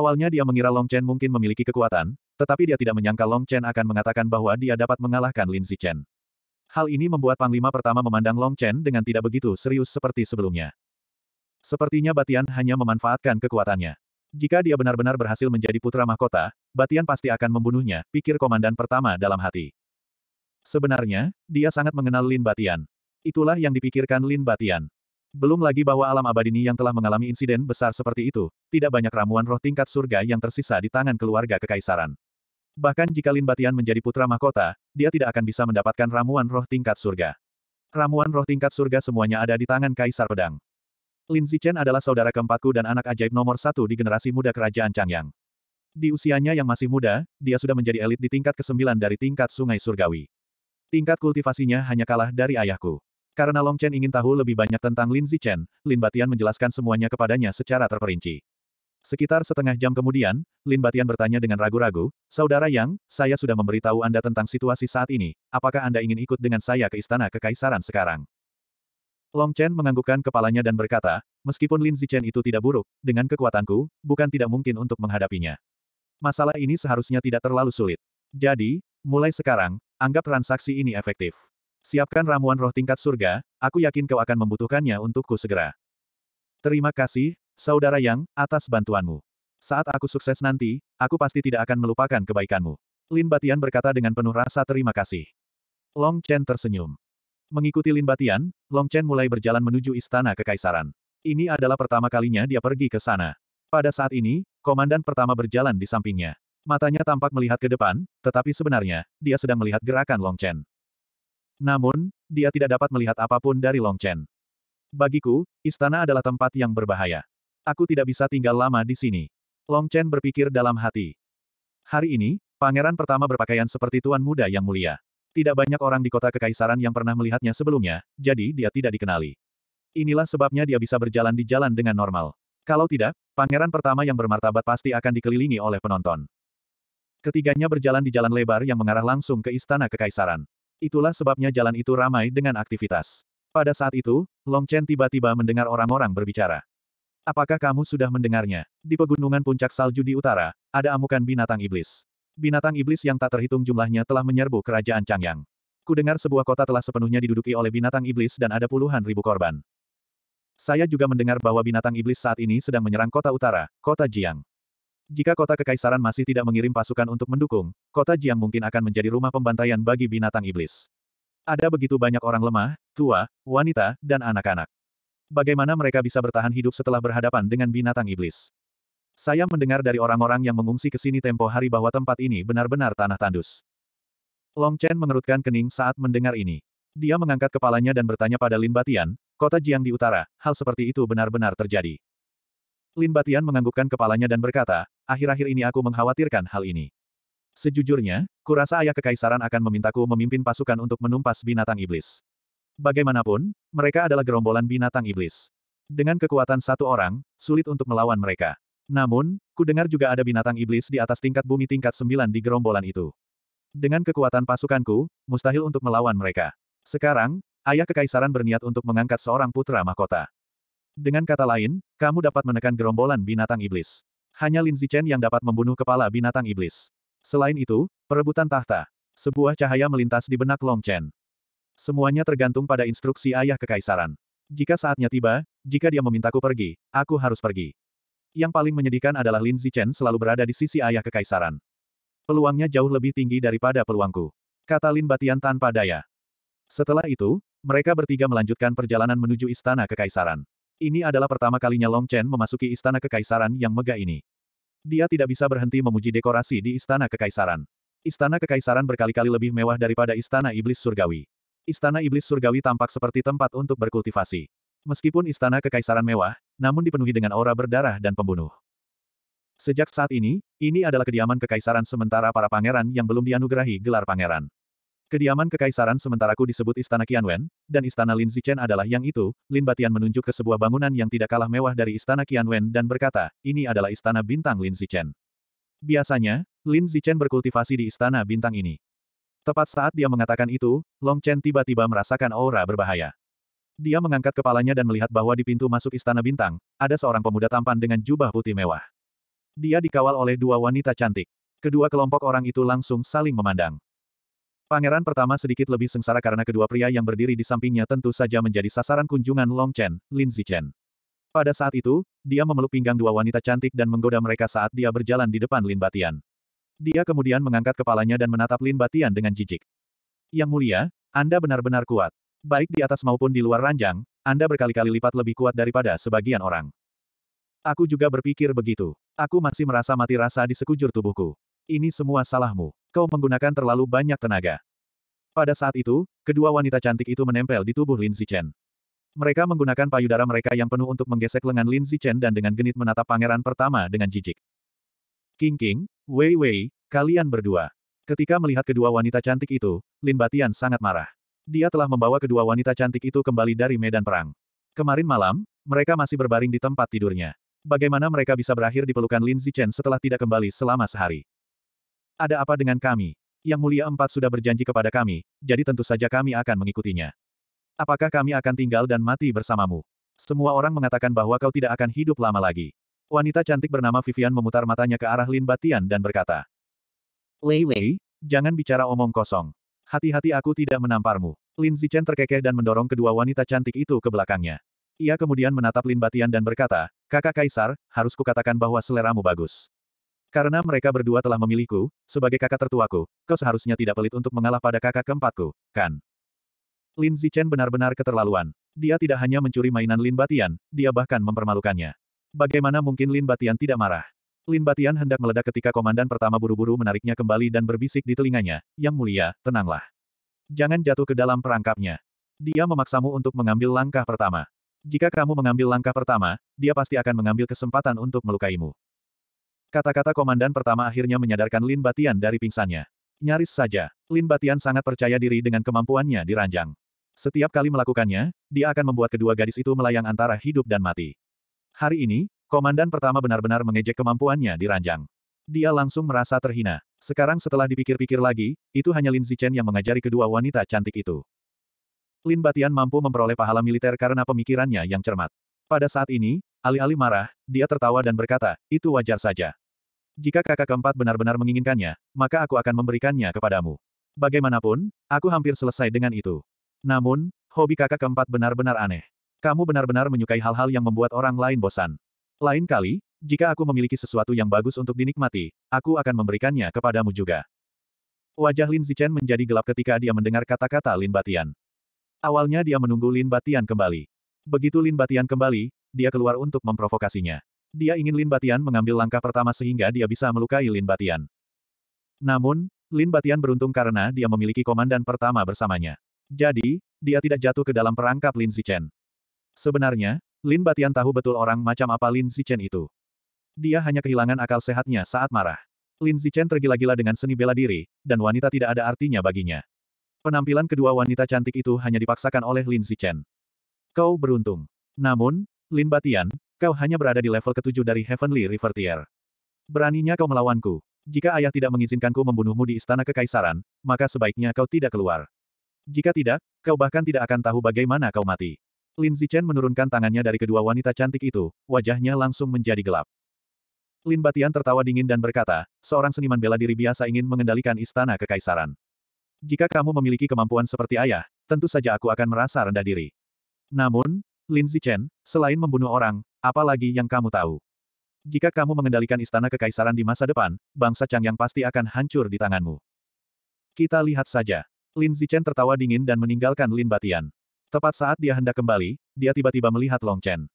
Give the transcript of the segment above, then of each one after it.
Awalnya dia mengira Long Chen mungkin memiliki kekuatan, tetapi dia tidak menyangka Long Chen akan mengatakan bahwa dia dapat mengalahkan Lin Zichen. Hal ini membuat Panglima pertama memandang Long Chen dengan tidak begitu serius seperti sebelumnya. Sepertinya Batian hanya memanfaatkan kekuatannya. Jika dia benar-benar berhasil menjadi putra mahkota, Batian pasti akan membunuhnya, pikir komandan pertama dalam hati. Sebenarnya, dia sangat mengenal Lin Batian. Itulah yang dipikirkan Lin Batian. Belum lagi bahwa alam abadi ini yang telah mengalami insiden besar seperti itu, tidak banyak ramuan roh tingkat surga yang tersisa di tangan keluarga kekaisaran. Bahkan jika Lin Batian menjadi putra mahkota, dia tidak akan bisa mendapatkan ramuan roh tingkat surga. Ramuan roh tingkat surga semuanya ada di tangan Kaisar Pedang. Lin Zichen adalah saudara keempatku dan anak ajaib nomor satu di generasi muda kerajaan Changyang. Di usianya yang masih muda, dia sudah menjadi elit di tingkat ke-9 dari tingkat sungai surgawi. Tingkat kultivasinya hanya kalah dari ayahku. Karena Long Chen ingin tahu lebih banyak tentang Lin Zichen, Lin Batian menjelaskan semuanya kepadanya secara terperinci. Sekitar setengah jam kemudian, Lin Batian bertanya dengan ragu-ragu, Saudara Yang, saya sudah memberitahu Anda tentang situasi saat ini, apakah Anda ingin ikut dengan saya ke Istana Kekaisaran sekarang? Long Chen menganggukkan kepalanya dan berkata, meskipun Lin Zichen itu tidak buruk, dengan kekuatanku, bukan tidak mungkin untuk menghadapinya. Masalah ini seharusnya tidak terlalu sulit. Jadi, mulai sekarang, anggap transaksi ini efektif. Siapkan ramuan roh tingkat surga, aku yakin kau akan membutuhkannya untukku segera. Terima kasih, Saudara Yang, atas bantuanmu. Saat aku sukses nanti, aku pasti tidak akan melupakan kebaikanmu. Lin Batian berkata dengan penuh rasa terima kasih. Long Chen tersenyum. Mengikuti Lin Batian, Long Chen mulai berjalan menuju istana kekaisaran. Ini adalah pertama kalinya dia pergi ke sana. Pada saat ini, komandan pertama berjalan di sampingnya. Matanya tampak melihat ke depan, tetapi sebenarnya, dia sedang melihat gerakan Long Chen. Namun, dia tidak dapat melihat apapun dari Long Chen. Bagiku, istana adalah tempat yang berbahaya. Aku tidak bisa tinggal lama di sini. Long Chen berpikir dalam hati. Hari ini, pangeran pertama berpakaian seperti tuan muda yang mulia. Tidak banyak orang di kota kekaisaran yang pernah melihatnya sebelumnya, jadi dia tidak dikenali. Inilah sebabnya dia bisa berjalan di jalan dengan normal. Kalau tidak, pangeran pertama yang bermartabat pasti akan dikelilingi oleh penonton. Ketiganya berjalan di jalan lebar yang mengarah langsung ke istana kekaisaran. Itulah sebabnya jalan itu ramai dengan aktivitas. Pada saat itu, Long Chen tiba-tiba mendengar orang-orang berbicara. Apakah kamu sudah mendengarnya? Di pegunungan puncak salju di utara, ada amukan binatang iblis. Binatang iblis yang tak terhitung jumlahnya telah menyerbu kerajaan Changyang. Ku dengar sebuah kota telah sepenuhnya diduduki oleh binatang iblis dan ada puluhan ribu korban. Saya juga mendengar bahwa binatang iblis saat ini sedang menyerang kota utara, kota Jiang. Jika kota kekaisaran masih tidak mengirim pasukan untuk mendukung, kota Jiang mungkin akan menjadi rumah pembantaian bagi binatang iblis. Ada begitu banyak orang lemah, tua, wanita, dan anak-anak. Bagaimana mereka bisa bertahan hidup setelah berhadapan dengan binatang iblis? Saya mendengar dari orang-orang yang mengungsi ke sini tempo hari bahwa tempat ini benar-benar tanah tandus. Long Chen mengerutkan kening saat mendengar ini. Dia mengangkat kepalanya dan bertanya pada Lin Batian, kota Jiang di utara, hal seperti itu benar-benar terjadi. Lin Batian menganggukkan kepalanya dan berkata, akhir-akhir ini aku mengkhawatirkan hal ini. Sejujurnya, kurasa ayah kekaisaran akan memintaku memimpin pasukan untuk menumpas binatang iblis. Bagaimanapun, mereka adalah gerombolan binatang iblis. Dengan kekuatan satu orang, sulit untuk melawan mereka. Namun, ku dengar juga ada binatang iblis di atas tingkat bumi tingkat sembilan di gerombolan itu. Dengan kekuatan pasukanku, mustahil untuk melawan mereka. Sekarang, ayah kekaisaran berniat untuk mengangkat seorang putra mahkota. Dengan kata lain, kamu dapat menekan gerombolan binatang iblis. Hanya Lin Zichen yang dapat membunuh kepala binatang iblis. Selain itu, perebutan tahta. Sebuah cahaya melintas di benak Long Chen. Semuanya tergantung pada instruksi ayah kekaisaran. Jika saatnya tiba, jika dia memintaku pergi, aku harus pergi. Yang paling menyedihkan adalah Lin Zichen selalu berada di sisi ayah kekaisaran. Peluangnya jauh lebih tinggi daripada peluangku. Kata Lin Batian tanpa daya. Setelah itu, mereka bertiga melanjutkan perjalanan menuju istana kekaisaran. Ini adalah pertama kalinya Long Chen memasuki istana kekaisaran yang megah ini. Dia tidak bisa berhenti memuji dekorasi di istana kekaisaran. Istana kekaisaran berkali-kali lebih mewah daripada istana iblis surgawi. Istana iblis surgawi tampak seperti tempat untuk berkultivasi. Meskipun istana kekaisaran mewah, namun dipenuhi dengan aura berdarah dan pembunuh. Sejak saat ini, ini adalah kediaman kekaisaran sementara para pangeran yang belum dianugerahi gelar pangeran. Kediaman kekaisaran sementara ku disebut Istana Qianwen, dan Istana Lin Zichen adalah yang itu, Lin Batian menunjuk ke sebuah bangunan yang tidak kalah mewah dari Istana Qianwen dan berkata, ini adalah Istana Bintang Lin Zichen. Biasanya, Lin Zichen berkultivasi di Istana Bintang ini. Tepat saat dia mengatakan itu, Long Chen tiba-tiba merasakan aura berbahaya. Dia mengangkat kepalanya dan melihat bahwa di pintu masuk Istana Bintang, ada seorang pemuda tampan dengan jubah putih mewah. Dia dikawal oleh dua wanita cantik. Kedua kelompok orang itu langsung saling memandang. Pangeran pertama sedikit lebih sengsara karena kedua pria yang berdiri di sampingnya tentu saja menjadi sasaran kunjungan Long Chen, Lin Zichen. Pada saat itu, dia memeluk pinggang dua wanita cantik dan menggoda mereka saat dia berjalan di depan Lin Batian. Dia kemudian mengangkat kepalanya dan menatap Lin Batian dengan jijik. Yang mulia, Anda benar-benar kuat. Baik di atas maupun di luar ranjang, Anda berkali-kali lipat lebih kuat daripada sebagian orang. Aku juga berpikir begitu. Aku masih merasa mati rasa di sekujur tubuhku. Ini semua salahmu. Kau menggunakan terlalu banyak tenaga. Pada saat itu, kedua wanita cantik itu menempel di tubuh Lin Zichen. Mereka menggunakan payudara mereka yang penuh untuk menggesek lengan Lin Zichen dan dengan genit menatap pangeran pertama dengan jijik. King King, Wei Wei, kalian berdua. Ketika melihat kedua wanita cantik itu, Lin Batian sangat marah. Dia telah membawa kedua wanita cantik itu kembali dari medan perang. Kemarin malam, mereka masih berbaring di tempat tidurnya. Bagaimana mereka bisa berakhir di pelukan Lin Zichen setelah tidak kembali selama sehari? Ada apa dengan kami? Yang Mulia Empat sudah berjanji kepada kami, jadi tentu saja kami akan mengikutinya. Apakah kami akan tinggal dan mati bersamamu? Semua orang mengatakan bahwa kau tidak akan hidup lama lagi. Wanita cantik bernama Vivian memutar matanya ke arah Lin Batian dan berkata, Wei Wei, jangan bicara omong kosong. Hati-hati aku tidak menamparmu. Lin Zichen terkekeh dan mendorong kedua wanita cantik itu ke belakangnya. Ia kemudian menatap Lin Batian dan berkata, Kakak Kaisar, harus kukatakan bahwa seleramu bagus. Karena mereka berdua telah memilihku, sebagai kakak tertuaku, kau seharusnya tidak pelit untuk mengalah pada kakak keempatku, kan? Lin Zichen benar-benar keterlaluan. Dia tidak hanya mencuri mainan Lin Batian, dia bahkan mempermalukannya. Bagaimana mungkin Lin Batian tidak marah? Lin Batian hendak meledak ketika komandan pertama buru-buru menariknya kembali dan berbisik di telinganya, Yang mulia, tenanglah. Jangan jatuh ke dalam perangkapnya. Dia memaksamu untuk mengambil langkah pertama. Jika kamu mengambil langkah pertama, dia pasti akan mengambil kesempatan untuk melukaimu. Kata-kata komandan pertama akhirnya menyadarkan Lin Batian dari pingsannya. Nyaris saja, Lin Batian sangat percaya diri dengan kemampuannya diranjang. Setiap kali melakukannya, dia akan membuat kedua gadis itu melayang antara hidup dan mati. Hari ini, komandan pertama benar-benar mengejek kemampuannya diranjang. Dia langsung merasa terhina. Sekarang setelah dipikir-pikir lagi, itu hanya Lin Zichen yang mengajari kedua wanita cantik itu. Lin Batian mampu memperoleh pahala militer karena pemikirannya yang cermat. Pada saat ini, alih-alih marah, dia tertawa dan berkata, itu wajar saja. Jika kakak keempat benar-benar menginginkannya, maka aku akan memberikannya kepadamu. Bagaimanapun, aku hampir selesai dengan itu. Namun, hobi kakak keempat benar-benar aneh. Kamu benar-benar menyukai hal-hal yang membuat orang lain bosan. Lain kali, jika aku memiliki sesuatu yang bagus untuk dinikmati, aku akan memberikannya kepadamu juga. Wajah Lin Zichen menjadi gelap ketika dia mendengar kata-kata Lin Batian. Awalnya dia menunggu Lin Batian kembali. Begitu Lin Batian kembali, dia keluar untuk memprovokasinya. Dia ingin Lin Batian mengambil langkah pertama sehingga dia bisa melukai Lin Batian. Namun, Lin Batian beruntung karena dia memiliki komandan pertama bersamanya. Jadi, dia tidak jatuh ke dalam perangkap Lin Zichen. Sebenarnya, Lin Batian tahu betul orang macam apa Lin Zichen itu. Dia hanya kehilangan akal sehatnya saat marah. Lin Zichen tergila-gila dengan seni bela diri, dan wanita tidak ada artinya baginya. Penampilan kedua wanita cantik itu hanya dipaksakan oleh Lin Zichen. Kau beruntung. Namun, Lin Batian, Kau hanya berada di level ketujuh dari Heavenly River Tier. Beraninya kau melawanku. Jika ayah tidak mengizinkanku membunuhmu di istana kekaisaran, maka sebaiknya kau tidak keluar. Jika tidak, kau bahkan tidak akan tahu bagaimana kau mati. Lin Zichen menurunkan tangannya dari kedua wanita cantik itu, wajahnya langsung menjadi gelap. Lin Batian tertawa dingin dan berkata, seorang seniman bela diri biasa ingin mengendalikan istana kekaisaran. Jika kamu memiliki kemampuan seperti ayah, tentu saja aku akan merasa rendah diri. Namun, Lin Zichen, selain membunuh orang, Apalagi yang kamu tahu? Jika kamu mengendalikan istana kekaisaran di masa depan, bangsa Chang yang pasti akan hancur di tanganmu. Kita lihat saja. Lin Zichen tertawa dingin dan meninggalkan Lin Batian. Tepat saat dia hendak kembali, dia tiba-tiba melihat Long Chen.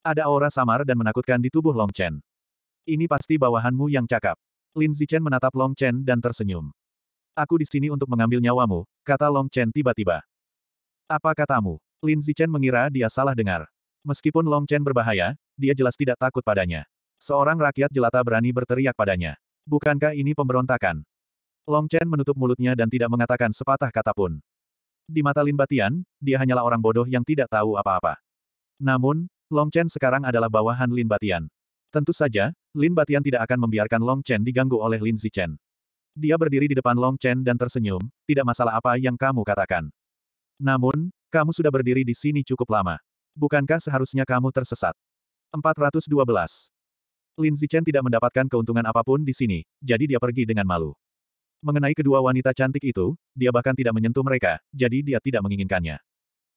Ada aura samar dan menakutkan di tubuh Long Chen. Ini pasti bawahanmu yang cakap. Lin Zichen menatap Long Chen dan tersenyum. Aku di sini untuk mengambil nyawamu, kata Long Chen tiba-tiba. Apa katamu? Lin Zichen mengira dia salah dengar. Meskipun Long Chen berbahaya, dia jelas tidak takut padanya. Seorang rakyat jelata berani berteriak padanya. Bukankah ini pemberontakan? Long Chen menutup mulutnya dan tidak mengatakan sepatah kata pun. Di mata Lin Batian, dia hanyalah orang bodoh yang tidak tahu apa-apa. Namun, Long Chen sekarang adalah bawahan Lin Batian. Tentu saja, Lin Batian tidak akan membiarkan Long Chen diganggu oleh Lin Zichen. Dia berdiri di depan Long Chen dan tersenyum, tidak masalah apa yang kamu katakan. Namun, kamu sudah berdiri di sini cukup lama. Bukankah seharusnya kamu tersesat? 412. Lin Zichen tidak mendapatkan keuntungan apapun di sini, jadi dia pergi dengan malu. Mengenai kedua wanita cantik itu, dia bahkan tidak menyentuh mereka, jadi dia tidak menginginkannya.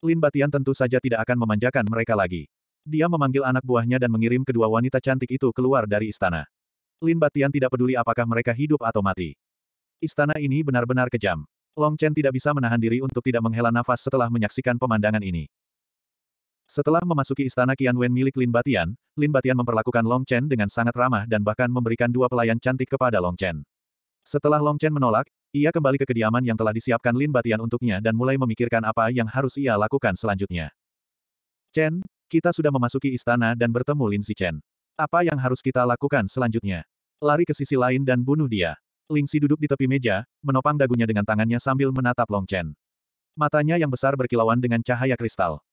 Lin Batian tentu saja tidak akan memanjakan mereka lagi. Dia memanggil anak buahnya dan mengirim kedua wanita cantik itu keluar dari istana. Lin Batian tidak peduli apakah mereka hidup atau mati. Istana ini benar-benar kejam. Long Chen tidak bisa menahan diri untuk tidak menghela nafas setelah menyaksikan pemandangan ini. Setelah memasuki istana Qian Wen milik Lin Batian, Lin Batian memperlakukan Long Chen dengan sangat ramah dan bahkan memberikan dua pelayan cantik kepada Long Chen. Setelah Long Chen menolak, ia kembali ke kediaman yang telah disiapkan Lin Batian untuknya dan mulai memikirkan apa yang harus ia lakukan selanjutnya. Chen, kita sudah memasuki istana dan bertemu Lin Si Chen. Apa yang harus kita lakukan selanjutnya? Lari ke sisi lain dan bunuh dia. Ling Si duduk di tepi meja, menopang dagunya dengan tangannya sambil menatap Long Chen. Matanya yang besar berkilauan dengan cahaya kristal.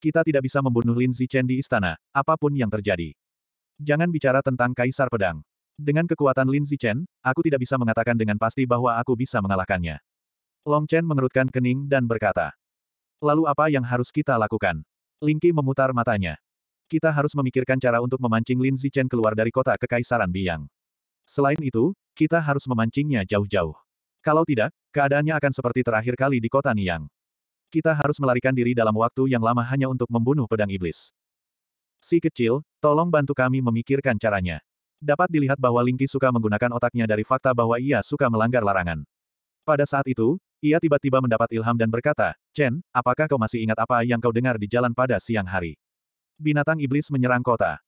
Kita tidak bisa membunuh Lin Zichen di istana, apapun yang terjadi. Jangan bicara tentang Kaisar Pedang. Dengan kekuatan Lin Zichen, aku tidak bisa mengatakan dengan pasti bahwa aku bisa mengalahkannya. Long Chen mengerutkan kening dan berkata. Lalu apa yang harus kita lakukan? Ling Lingqi memutar matanya. Kita harus memikirkan cara untuk memancing Lin Zichen keluar dari kota Kekaisaran Biang. Selain itu, kita harus memancingnya jauh-jauh. Kalau tidak, keadaannya akan seperti terakhir kali di kota Niang. Kita harus melarikan diri dalam waktu yang lama hanya untuk membunuh pedang iblis. Si kecil, tolong bantu kami memikirkan caranya. Dapat dilihat bahwa Lingki suka menggunakan otaknya dari fakta bahwa ia suka melanggar larangan. Pada saat itu, ia tiba-tiba mendapat ilham dan berkata, Chen, apakah kau masih ingat apa yang kau dengar di jalan pada siang hari? Binatang iblis menyerang kota.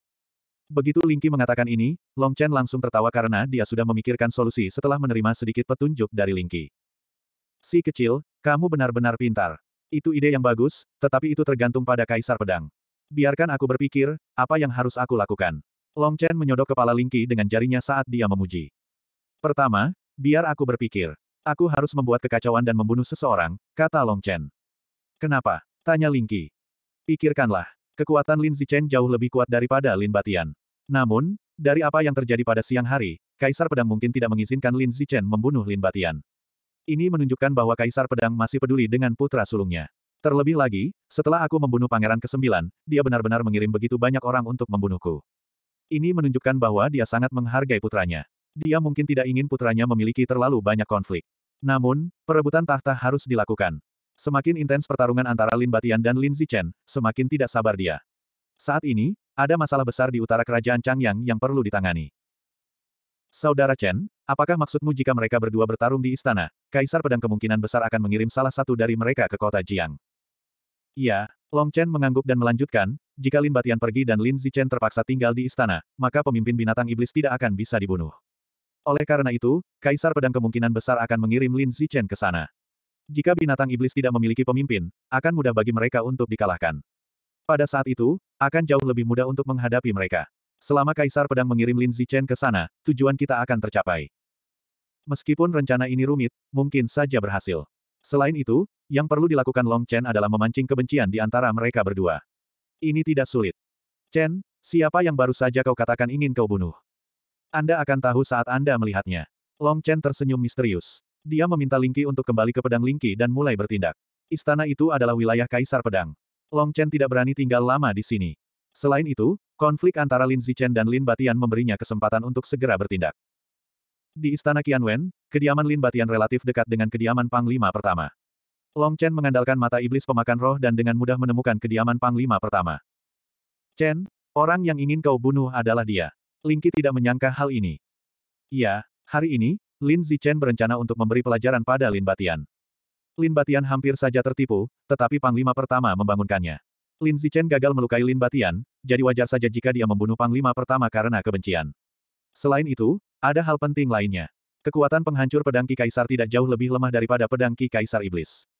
Begitu Lingki mengatakan ini, Long Chen langsung tertawa karena dia sudah memikirkan solusi setelah menerima sedikit petunjuk dari Lingki. Si kecil, kamu benar-benar pintar. Itu ide yang bagus, tetapi itu tergantung pada Kaisar Pedang. Biarkan aku berpikir, apa yang harus aku lakukan. Long Chen menyodok kepala Lingqi dengan jarinya saat dia memuji. Pertama, biar aku berpikir. Aku harus membuat kekacauan dan membunuh seseorang, kata Long Chen. Kenapa? Tanya Lingqi. Pikirkanlah, kekuatan Lin Zichen jauh lebih kuat daripada Lin Batian. Namun, dari apa yang terjadi pada siang hari, Kaisar Pedang mungkin tidak mengizinkan Lin Zichen membunuh Lin Batian. Ini menunjukkan bahwa Kaisar Pedang masih peduli dengan putra sulungnya. Terlebih lagi, setelah aku membunuh Pangeran ke-9, dia benar-benar mengirim begitu banyak orang untuk membunuhku. Ini menunjukkan bahwa dia sangat menghargai putranya. Dia mungkin tidak ingin putranya memiliki terlalu banyak konflik. Namun, perebutan tahta harus dilakukan. Semakin intens pertarungan antara Lin Batian dan Lin Zichen, semakin tidak sabar dia. Saat ini, ada masalah besar di utara kerajaan Changyang yang perlu ditangani. Saudara Chen, Apakah maksudmu jika mereka berdua bertarung di istana, Kaisar Pedang kemungkinan besar akan mengirim salah satu dari mereka ke kota Jiang? Iya, Long Chen mengangguk dan melanjutkan, jika Lin Batian pergi dan Lin Zichen terpaksa tinggal di istana, maka pemimpin binatang iblis tidak akan bisa dibunuh. Oleh karena itu, Kaisar Pedang kemungkinan besar akan mengirim Lin Zichen ke sana. Jika binatang iblis tidak memiliki pemimpin, akan mudah bagi mereka untuk dikalahkan. Pada saat itu, akan jauh lebih mudah untuk menghadapi mereka. Selama Kaisar Pedang mengirim Lin Zichen ke sana, tujuan kita akan tercapai. Meskipun rencana ini rumit, mungkin saja berhasil. Selain itu, yang perlu dilakukan Long Chen adalah memancing kebencian di antara mereka berdua. Ini tidak sulit. Chen, siapa yang baru saja kau katakan ingin kau bunuh? Anda akan tahu saat Anda melihatnya. Long Chen tersenyum misterius. Dia meminta Lingqi untuk kembali ke pedang Lingqi dan mulai bertindak. Istana itu adalah wilayah Kaisar Pedang. Long Chen tidak berani tinggal lama di sini. Selain itu, konflik antara Lin Zichen dan Lin Batian memberinya kesempatan untuk segera bertindak. Di Istana Qianwen, kediaman Lin Batian relatif dekat dengan kediaman Panglima pertama. Long Chen mengandalkan mata iblis pemakan roh dan dengan mudah menemukan kediaman Panglima pertama. Chen, orang yang ingin kau bunuh adalah dia. Lingqi tidak menyangka hal ini. Iya, hari ini, Lin Zichen berencana untuk memberi pelajaran pada Lin Batian. Lin Batian hampir saja tertipu, tetapi Panglima pertama membangunkannya. Lin Zichen gagal melukai Lin Batian, jadi wajar saja jika dia membunuh Panglima pertama karena kebencian. Selain itu, ada hal penting lainnya. Kekuatan penghancur pedang Ki Kaisar tidak jauh lebih lemah daripada pedang Ki Kaisar Iblis.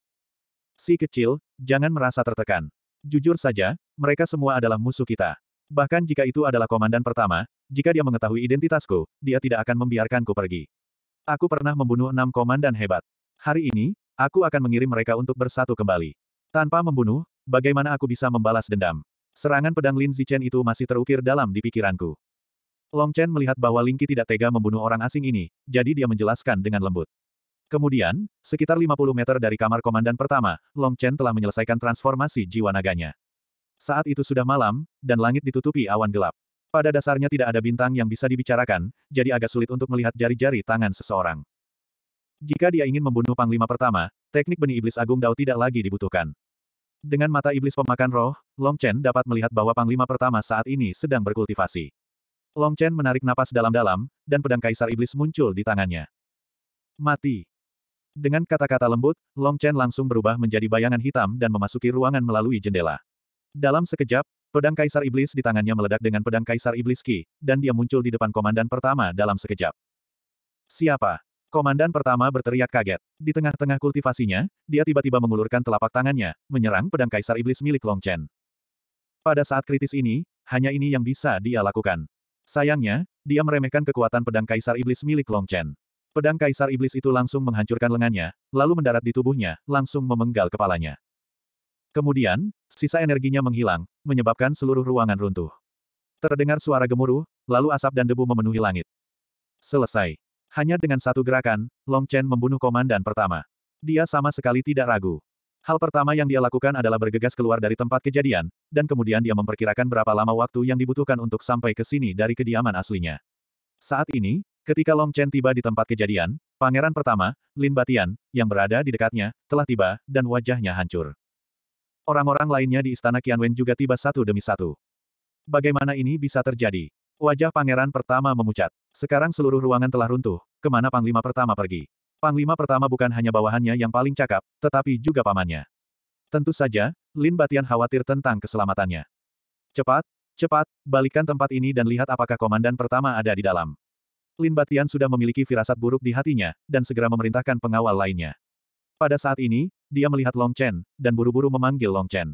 Si kecil, jangan merasa tertekan. Jujur saja, mereka semua adalah musuh kita. Bahkan jika itu adalah komandan pertama, jika dia mengetahui identitasku, dia tidak akan membiarkanku pergi. Aku pernah membunuh enam komandan hebat. Hari ini, aku akan mengirim mereka untuk bersatu kembali. Tanpa membunuh, bagaimana aku bisa membalas dendam? Serangan pedang Lin Zichen itu masih terukir dalam di pikiranku. Long Chen melihat bahwa Lingqi tidak tega membunuh orang asing ini, jadi dia menjelaskan dengan lembut. Kemudian, sekitar 50 meter dari kamar komandan pertama, Long Chen telah menyelesaikan transformasi jiwa naganya. Saat itu sudah malam, dan langit ditutupi awan gelap. Pada dasarnya tidak ada bintang yang bisa dibicarakan, jadi agak sulit untuk melihat jari-jari tangan seseorang. Jika dia ingin membunuh Panglima pertama, teknik benih iblis agung Dao tidak lagi dibutuhkan. Dengan mata iblis pemakan roh, Long Chen dapat melihat bahwa Panglima pertama saat ini sedang berkultivasi. Long Chen menarik napas dalam-dalam, dan pedang kaisar iblis muncul di tangannya. Mati. Dengan kata-kata lembut, Long Chen langsung berubah menjadi bayangan hitam dan memasuki ruangan melalui jendela. Dalam sekejap, pedang kaisar iblis di tangannya meledak dengan pedang kaisar iblis Ki, dan dia muncul di depan komandan pertama dalam sekejap. Siapa? Komandan pertama berteriak kaget. Di tengah-tengah kultivasinya, dia tiba-tiba mengulurkan telapak tangannya, menyerang pedang kaisar iblis milik Long Chen. Pada saat kritis ini, hanya ini yang bisa dia lakukan. Sayangnya, dia meremehkan kekuatan pedang kaisar iblis milik Long Chen. Pedang kaisar iblis itu langsung menghancurkan lengannya, lalu mendarat di tubuhnya, langsung memenggal kepalanya. Kemudian, sisa energinya menghilang, menyebabkan seluruh ruangan runtuh. Terdengar suara gemuruh, lalu asap dan debu memenuhi langit. Selesai. Hanya dengan satu gerakan, Long Chen membunuh komandan pertama. Dia sama sekali tidak ragu. Hal pertama yang dia lakukan adalah bergegas keluar dari tempat kejadian, dan kemudian dia memperkirakan berapa lama waktu yang dibutuhkan untuk sampai ke sini dari kediaman aslinya. Saat ini, ketika Long Chen tiba di tempat kejadian, pangeran pertama, Lin Batian, yang berada di dekatnya, telah tiba, dan wajahnya hancur. Orang-orang lainnya di istana Qianwen juga tiba satu demi satu. Bagaimana ini bisa terjadi? Wajah pangeran pertama memucat. Sekarang seluruh ruangan telah runtuh, kemana panglima pertama pergi? Panglima pertama bukan hanya bawahannya yang paling cakap, tetapi juga pamannya. Tentu saja, Lin Batian khawatir tentang keselamatannya. Cepat, cepat, balikan tempat ini dan lihat apakah komandan pertama ada di dalam. Lin Batian sudah memiliki firasat buruk di hatinya, dan segera memerintahkan pengawal lainnya. Pada saat ini, dia melihat Long Chen, dan buru-buru memanggil Long Chen.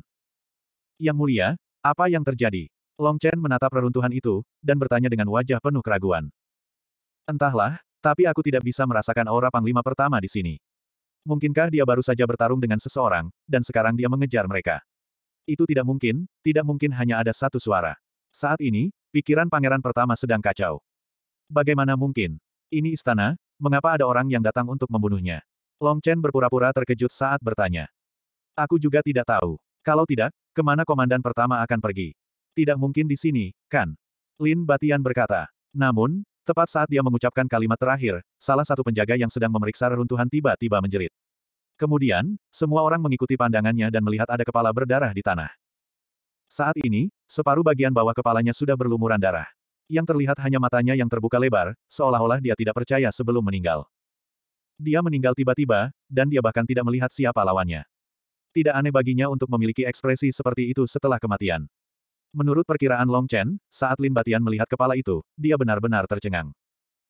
Yang mulia, apa yang terjadi? Long Chen menatap reruntuhan itu, dan bertanya dengan wajah penuh keraguan. Entahlah, tapi aku tidak bisa merasakan aura Panglima pertama di sini. Mungkinkah dia baru saja bertarung dengan seseorang, dan sekarang dia mengejar mereka? Itu tidak mungkin, tidak mungkin hanya ada satu suara. Saat ini, pikiran pangeran pertama sedang kacau. Bagaimana mungkin? Ini istana, mengapa ada orang yang datang untuk membunuhnya? Long Chen berpura-pura terkejut saat bertanya. Aku juga tidak tahu. Kalau tidak, kemana komandan pertama akan pergi? Tidak mungkin di sini, kan? Lin Batian berkata. Namun, Tepat saat dia mengucapkan kalimat terakhir, salah satu penjaga yang sedang memeriksa reruntuhan tiba-tiba menjerit. Kemudian, semua orang mengikuti pandangannya dan melihat ada kepala berdarah di tanah. Saat ini, separuh bagian bawah kepalanya sudah berlumuran darah. Yang terlihat hanya matanya yang terbuka lebar, seolah-olah dia tidak percaya sebelum meninggal. Dia meninggal tiba-tiba, dan dia bahkan tidak melihat siapa lawannya. Tidak aneh baginya untuk memiliki ekspresi seperti itu setelah kematian. Menurut perkiraan Long Chen, saat Lin Batian melihat kepala itu, dia benar-benar tercengang.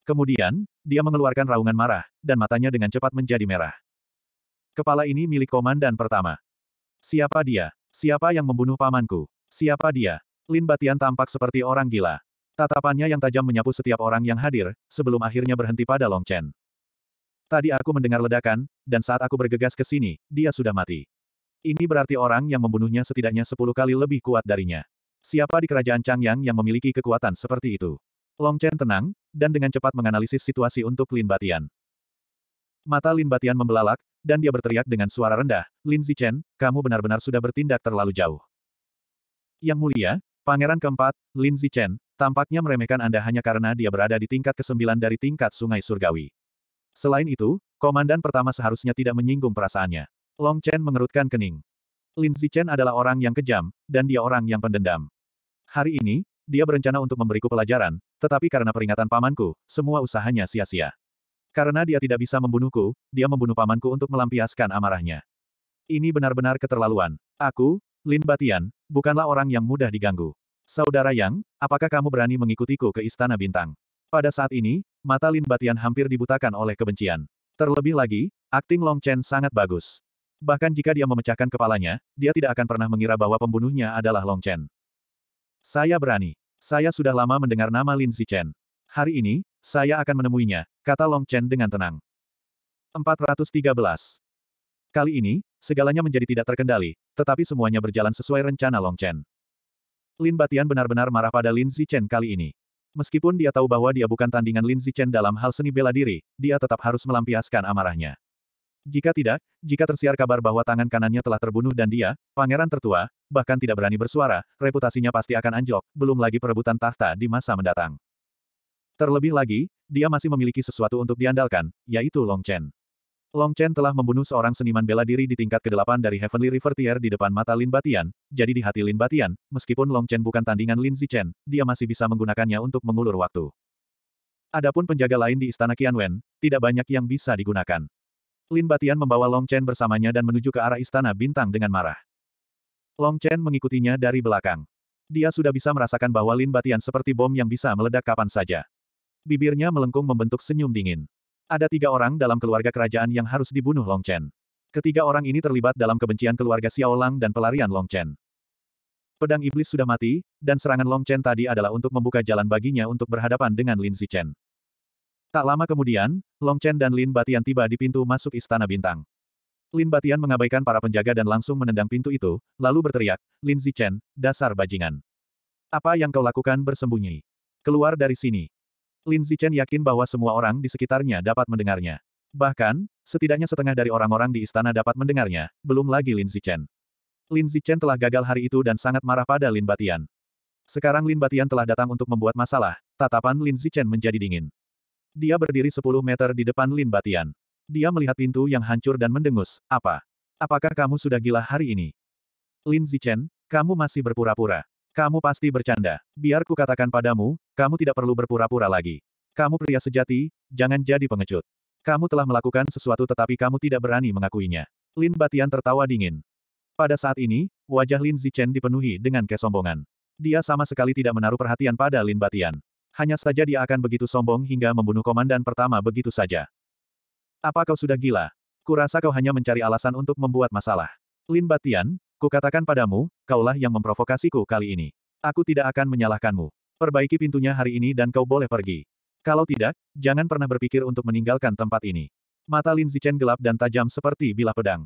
Kemudian, dia mengeluarkan raungan marah, dan matanya dengan cepat menjadi merah. Kepala ini milik komandan pertama. Siapa dia? Siapa yang membunuh pamanku? Siapa dia? Lin Batian tampak seperti orang gila. Tatapannya yang tajam menyapu setiap orang yang hadir, sebelum akhirnya berhenti pada Long Chen. Tadi aku mendengar ledakan, dan saat aku bergegas ke sini, dia sudah mati. Ini berarti orang yang membunuhnya setidaknya sepuluh kali lebih kuat darinya. Siapa di kerajaan Changyang yang memiliki kekuatan seperti itu? Long Chen tenang, dan dengan cepat menganalisis situasi untuk Lin Batian. Mata Lin Batian membelalak, dan dia berteriak dengan suara rendah, Lin Zichen, kamu benar-benar sudah bertindak terlalu jauh. Yang mulia, pangeran keempat, Lin Zichen, tampaknya meremehkan Anda hanya karena dia berada di tingkat kesembilan dari tingkat sungai surgawi. Selain itu, komandan pertama seharusnya tidak menyinggung perasaannya. Long Chen mengerutkan kening. Lin Zichen adalah orang yang kejam, dan dia orang yang pendendam. Hari ini, dia berencana untuk memberiku pelajaran, tetapi karena peringatan pamanku, semua usahanya sia-sia. Karena dia tidak bisa membunuhku, dia membunuh pamanku untuk melampiaskan amarahnya. Ini benar-benar keterlaluan. Aku, Lin Batian, bukanlah orang yang mudah diganggu. Saudara Yang, apakah kamu berani mengikutiku ke Istana Bintang? Pada saat ini, mata Lin Batian hampir dibutakan oleh kebencian. Terlebih lagi, akting Long Chen sangat bagus. Bahkan jika dia memecahkan kepalanya, dia tidak akan pernah mengira bahwa pembunuhnya adalah Long Chen. Saya berani. Saya sudah lama mendengar nama Lin Zichen. Hari ini, saya akan menemuinya, kata Long Chen dengan tenang. 413. Kali ini, segalanya menjadi tidak terkendali, tetapi semuanya berjalan sesuai rencana Long Chen. Lin Batian benar-benar marah pada Lin Zichen kali ini. Meskipun dia tahu bahwa dia bukan tandingan Lin Zichen dalam hal seni bela diri, dia tetap harus melampiaskan amarahnya. Jika tidak, jika tersiar kabar bahwa tangan kanannya telah terbunuh dan dia, pangeran tertua, bahkan tidak berani bersuara, reputasinya pasti akan anjlok, belum lagi perebutan tahta di masa mendatang. Terlebih lagi, dia masih memiliki sesuatu untuk diandalkan, yaitu Long Chen. Long Chen telah membunuh seorang seniman bela diri di tingkat ke-8 dari Heavenly River Tier di depan mata Lin Batian, jadi di hati Lin Batian, meskipun Long Chen bukan tandingan Lin Zichen, dia masih bisa menggunakannya untuk mengulur waktu. Adapun penjaga lain di Istana Qianwen, tidak banyak yang bisa digunakan. Lin Batian membawa Long Chen bersamanya dan menuju ke arah Istana Bintang dengan marah. Long Chen mengikutinya dari belakang. Dia sudah bisa merasakan bahwa Lin Batian seperti bom yang bisa meledak kapan saja. Bibirnya melengkung membentuk senyum dingin. Ada tiga orang dalam keluarga kerajaan yang harus dibunuh Long Chen. Ketiga orang ini terlibat dalam kebencian keluarga Xiao Lang dan pelarian Long Chen. Pedang iblis sudah mati, dan serangan Long Chen tadi adalah untuk membuka jalan baginya untuk berhadapan dengan Lin Zichen. Tak lama kemudian, Long Chen dan Lin Batian tiba di pintu masuk Istana Bintang. Lin Batian mengabaikan para penjaga dan langsung menendang pintu itu, lalu berteriak, Lin Zichen, dasar bajingan. Apa yang kau lakukan bersembunyi? Keluar dari sini. Lin Zichen yakin bahwa semua orang di sekitarnya dapat mendengarnya. Bahkan, setidaknya setengah dari orang-orang di istana dapat mendengarnya, belum lagi Lin Zichen. Lin Zichen telah gagal hari itu dan sangat marah pada Lin Batian. Sekarang Lin Batian telah datang untuk membuat masalah, tatapan Lin Zichen menjadi dingin. Dia berdiri 10 meter di depan Lin Batian. Dia melihat pintu yang hancur dan mendengus. Apa? Apakah kamu sudah gila hari ini? Lin Zichen, kamu masih berpura-pura. Kamu pasti bercanda. Biar ku katakan padamu, kamu tidak perlu berpura-pura lagi. Kamu pria sejati, jangan jadi pengecut. Kamu telah melakukan sesuatu tetapi kamu tidak berani mengakuinya. Lin Batian tertawa dingin. Pada saat ini, wajah Lin Zichen dipenuhi dengan kesombongan. Dia sama sekali tidak menaruh perhatian pada Lin Batian hanya saja dia akan begitu sombong hingga membunuh komandan pertama begitu saja. Apa kau sudah gila? Kurasa kau hanya mencari alasan untuk membuat masalah. Lin Batian, kukatakan padamu, kaulah yang memprovokasiku kali ini. Aku tidak akan menyalahkanmu. Perbaiki pintunya hari ini dan kau boleh pergi. Kalau tidak, jangan pernah berpikir untuk meninggalkan tempat ini. Mata Lin Zichen gelap dan tajam seperti bilah pedang.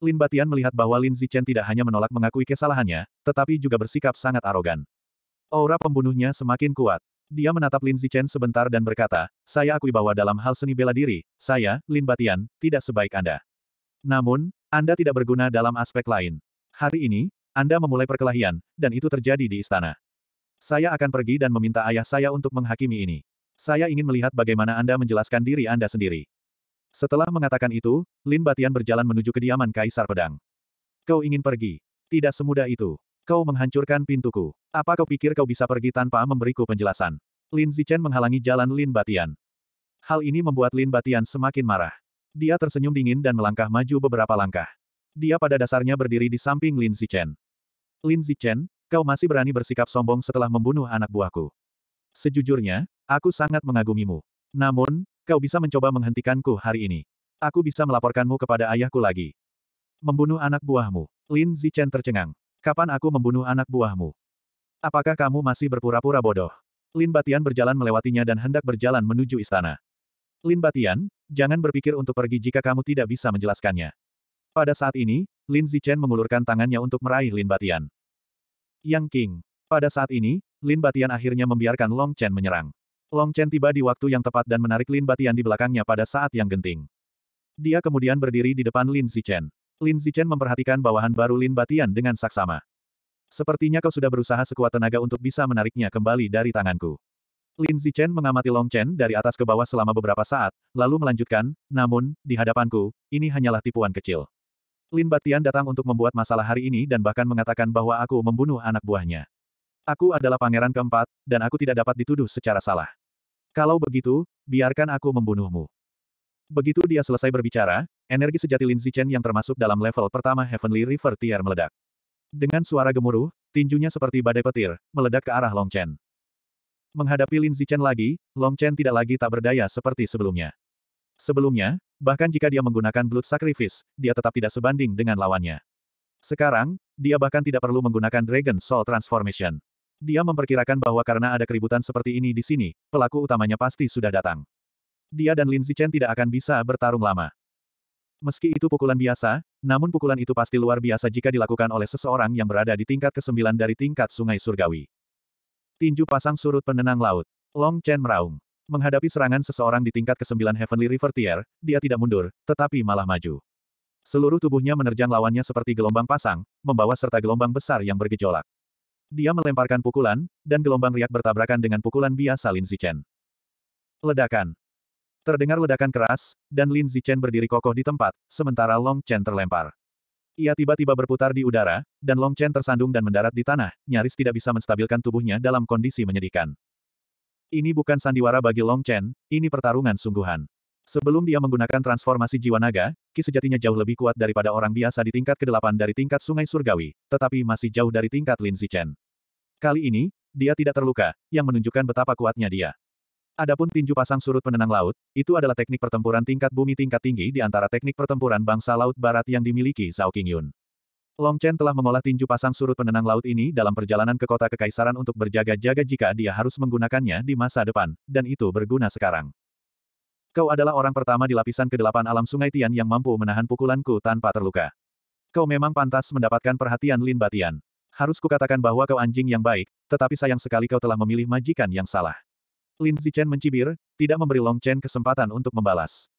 Lin Batian melihat bahwa Lin Zichen tidak hanya menolak mengakui kesalahannya, tetapi juga bersikap sangat arogan. Aura pembunuhnya semakin kuat. Dia menatap Lin Zichen sebentar dan berkata, saya akui bahwa dalam hal seni bela diri, saya, Lin Batian, tidak sebaik Anda. Namun, Anda tidak berguna dalam aspek lain. Hari ini, Anda memulai perkelahian, dan itu terjadi di istana. Saya akan pergi dan meminta ayah saya untuk menghakimi ini. Saya ingin melihat bagaimana Anda menjelaskan diri Anda sendiri. Setelah mengatakan itu, Lin Batian berjalan menuju kediaman Kaisar Pedang. Kau ingin pergi? Tidak semudah itu. Kau menghancurkan pintuku. Apa kau pikir kau bisa pergi tanpa memberiku penjelasan? Lin Zichen menghalangi jalan Lin Batian. Hal ini membuat Lin Batian semakin marah. Dia tersenyum dingin dan melangkah maju beberapa langkah. Dia pada dasarnya berdiri di samping Lin Zichen. Lin Zichen, kau masih berani bersikap sombong setelah membunuh anak buahku. Sejujurnya, aku sangat mengagumimu. Namun, kau bisa mencoba menghentikanku hari ini. Aku bisa melaporkanmu kepada ayahku lagi. Membunuh anak buahmu, Lin Zichen tercengang. Kapan aku membunuh anak buahmu? Apakah kamu masih berpura-pura bodoh? Lin Batian berjalan melewatinya dan hendak berjalan menuju istana. Lin Batian, jangan berpikir untuk pergi jika kamu tidak bisa menjelaskannya. Pada saat ini, Lin Zichen mengulurkan tangannya untuk meraih Lin Batian. Yang King. Pada saat ini, Lin Batian akhirnya membiarkan Long Chen menyerang. Long Chen tiba di waktu yang tepat dan menarik Lin Batian di belakangnya pada saat yang genting. Dia kemudian berdiri di depan Lin Zichen. Lin Zichen memperhatikan bawahan baru Lin Batian dengan saksama. Sepertinya kau sudah berusaha sekuat tenaga untuk bisa menariknya kembali dari tanganku. Lin Zichen mengamati Long Chen dari atas ke bawah selama beberapa saat, lalu melanjutkan, namun, di hadapanku, ini hanyalah tipuan kecil. Lin Batian datang untuk membuat masalah hari ini dan bahkan mengatakan bahwa aku membunuh anak buahnya. Aku adalah pangeran keempat, dan aku tidak dapat dituduh secara salah. Kalau begitu, biarkan aku membunuhmu. Begitu dia selesai berbicara, Energi sejati Lin Zichen yang termasuk dalam level pertama Heavenly River Tier meledak. Dengan suara gemuruh, tinjunya seperti badai petir, meledak ke arah Long Chen. Menghadapi Lin Zichen lagi, Long Chen tidak lagi tak berdaya seperti sebelumnya. Sebelumnya, bahkan jika dia menggunakan Blood Sacrifice, dia tetap tidak sebanding dengan lawannya. Sekarang, dia bahkan tidak perlu menggunakan Dragon Soul Transformation. Dia memperkirakan bahwa karena ada keributan seperti ini di sini, pelaku utamanya pasti sudah datang. Dia dan Lin Zichen tidak akan bisa bertarung lama. Meski itu pukulan biasa, namun pukulan itu pasti luar biasa jika dilakukan oleh seseorang yang berada di tingkat ke-9 dari tingkat sungai surgawi. Tinju pasang surut penenang laut. Long Chen meraung. Menghadapi serangan seseorang di tingkat ke-9 Heavenly River Tier, dia tidak mundur, tetapi malah maju. Seluruh tubuhnya menerjang lawannya seperti gelombang pasang, membawa serta gelombang besar yang bergejolak. Dia melemparkan pukulan, dan gelombang riak bertabrakan dengan pukulan biasa Lin Zichen. Ledakan. Terdengar ledakan keras, dan Lin Zichen berdiri kokoh di tempat, sementara Long Chen terlempar. Ia tiba-tiba berputar di udara, dan Long Chen tersandung dan mendarat di tanah, nyaris tidak bisa menstabilkan tubuhnya dalam kondisi menyedihkan. Ini bukan sandiwara bagi Long Chen, ini pertarungan sungguhan. Sebelum dia menggunakan transformasi jiwa naga, Ki sejatinya jauh lebih kuat daripada orang biasa di tingkat ke-8 dari tingkat Sungai Surgawi, tetapi masih jauh dari tingkat Lin Zichen. Kali ini, dia tidak terluka, yang menunjukkan betapa kuatnya dia. Adapun tinju pasang surut penenang laut, itu adalah teknik pertempuran tingkat bumi tingkat tinggi di antara teknik pertempuran bangsa laut barat yang dimiliki Zhao Qingyun. Long Chen telah mengolah tinju pasang surut penenang laut ini dalam perjalanan ke kota kekaisaran untuk berjaga-jaga jika dia harus menggunakannya di masa depan, dan itu berguna sekarang. Kau adalah orang pertama di lapisan ke-8 alam sungai Tian yang mampu menahan pukulanku tanpa terluka. Kau memang pantas mendapatkan perhatian Lin Batian. Harus kukatakan bahwa kau anjing yang baik, tetapi sayang sekali kau telah memilih majikan yang salah. Lin Zichen mencibir, tidak memberi Long Chen kesempatan untuk membalas.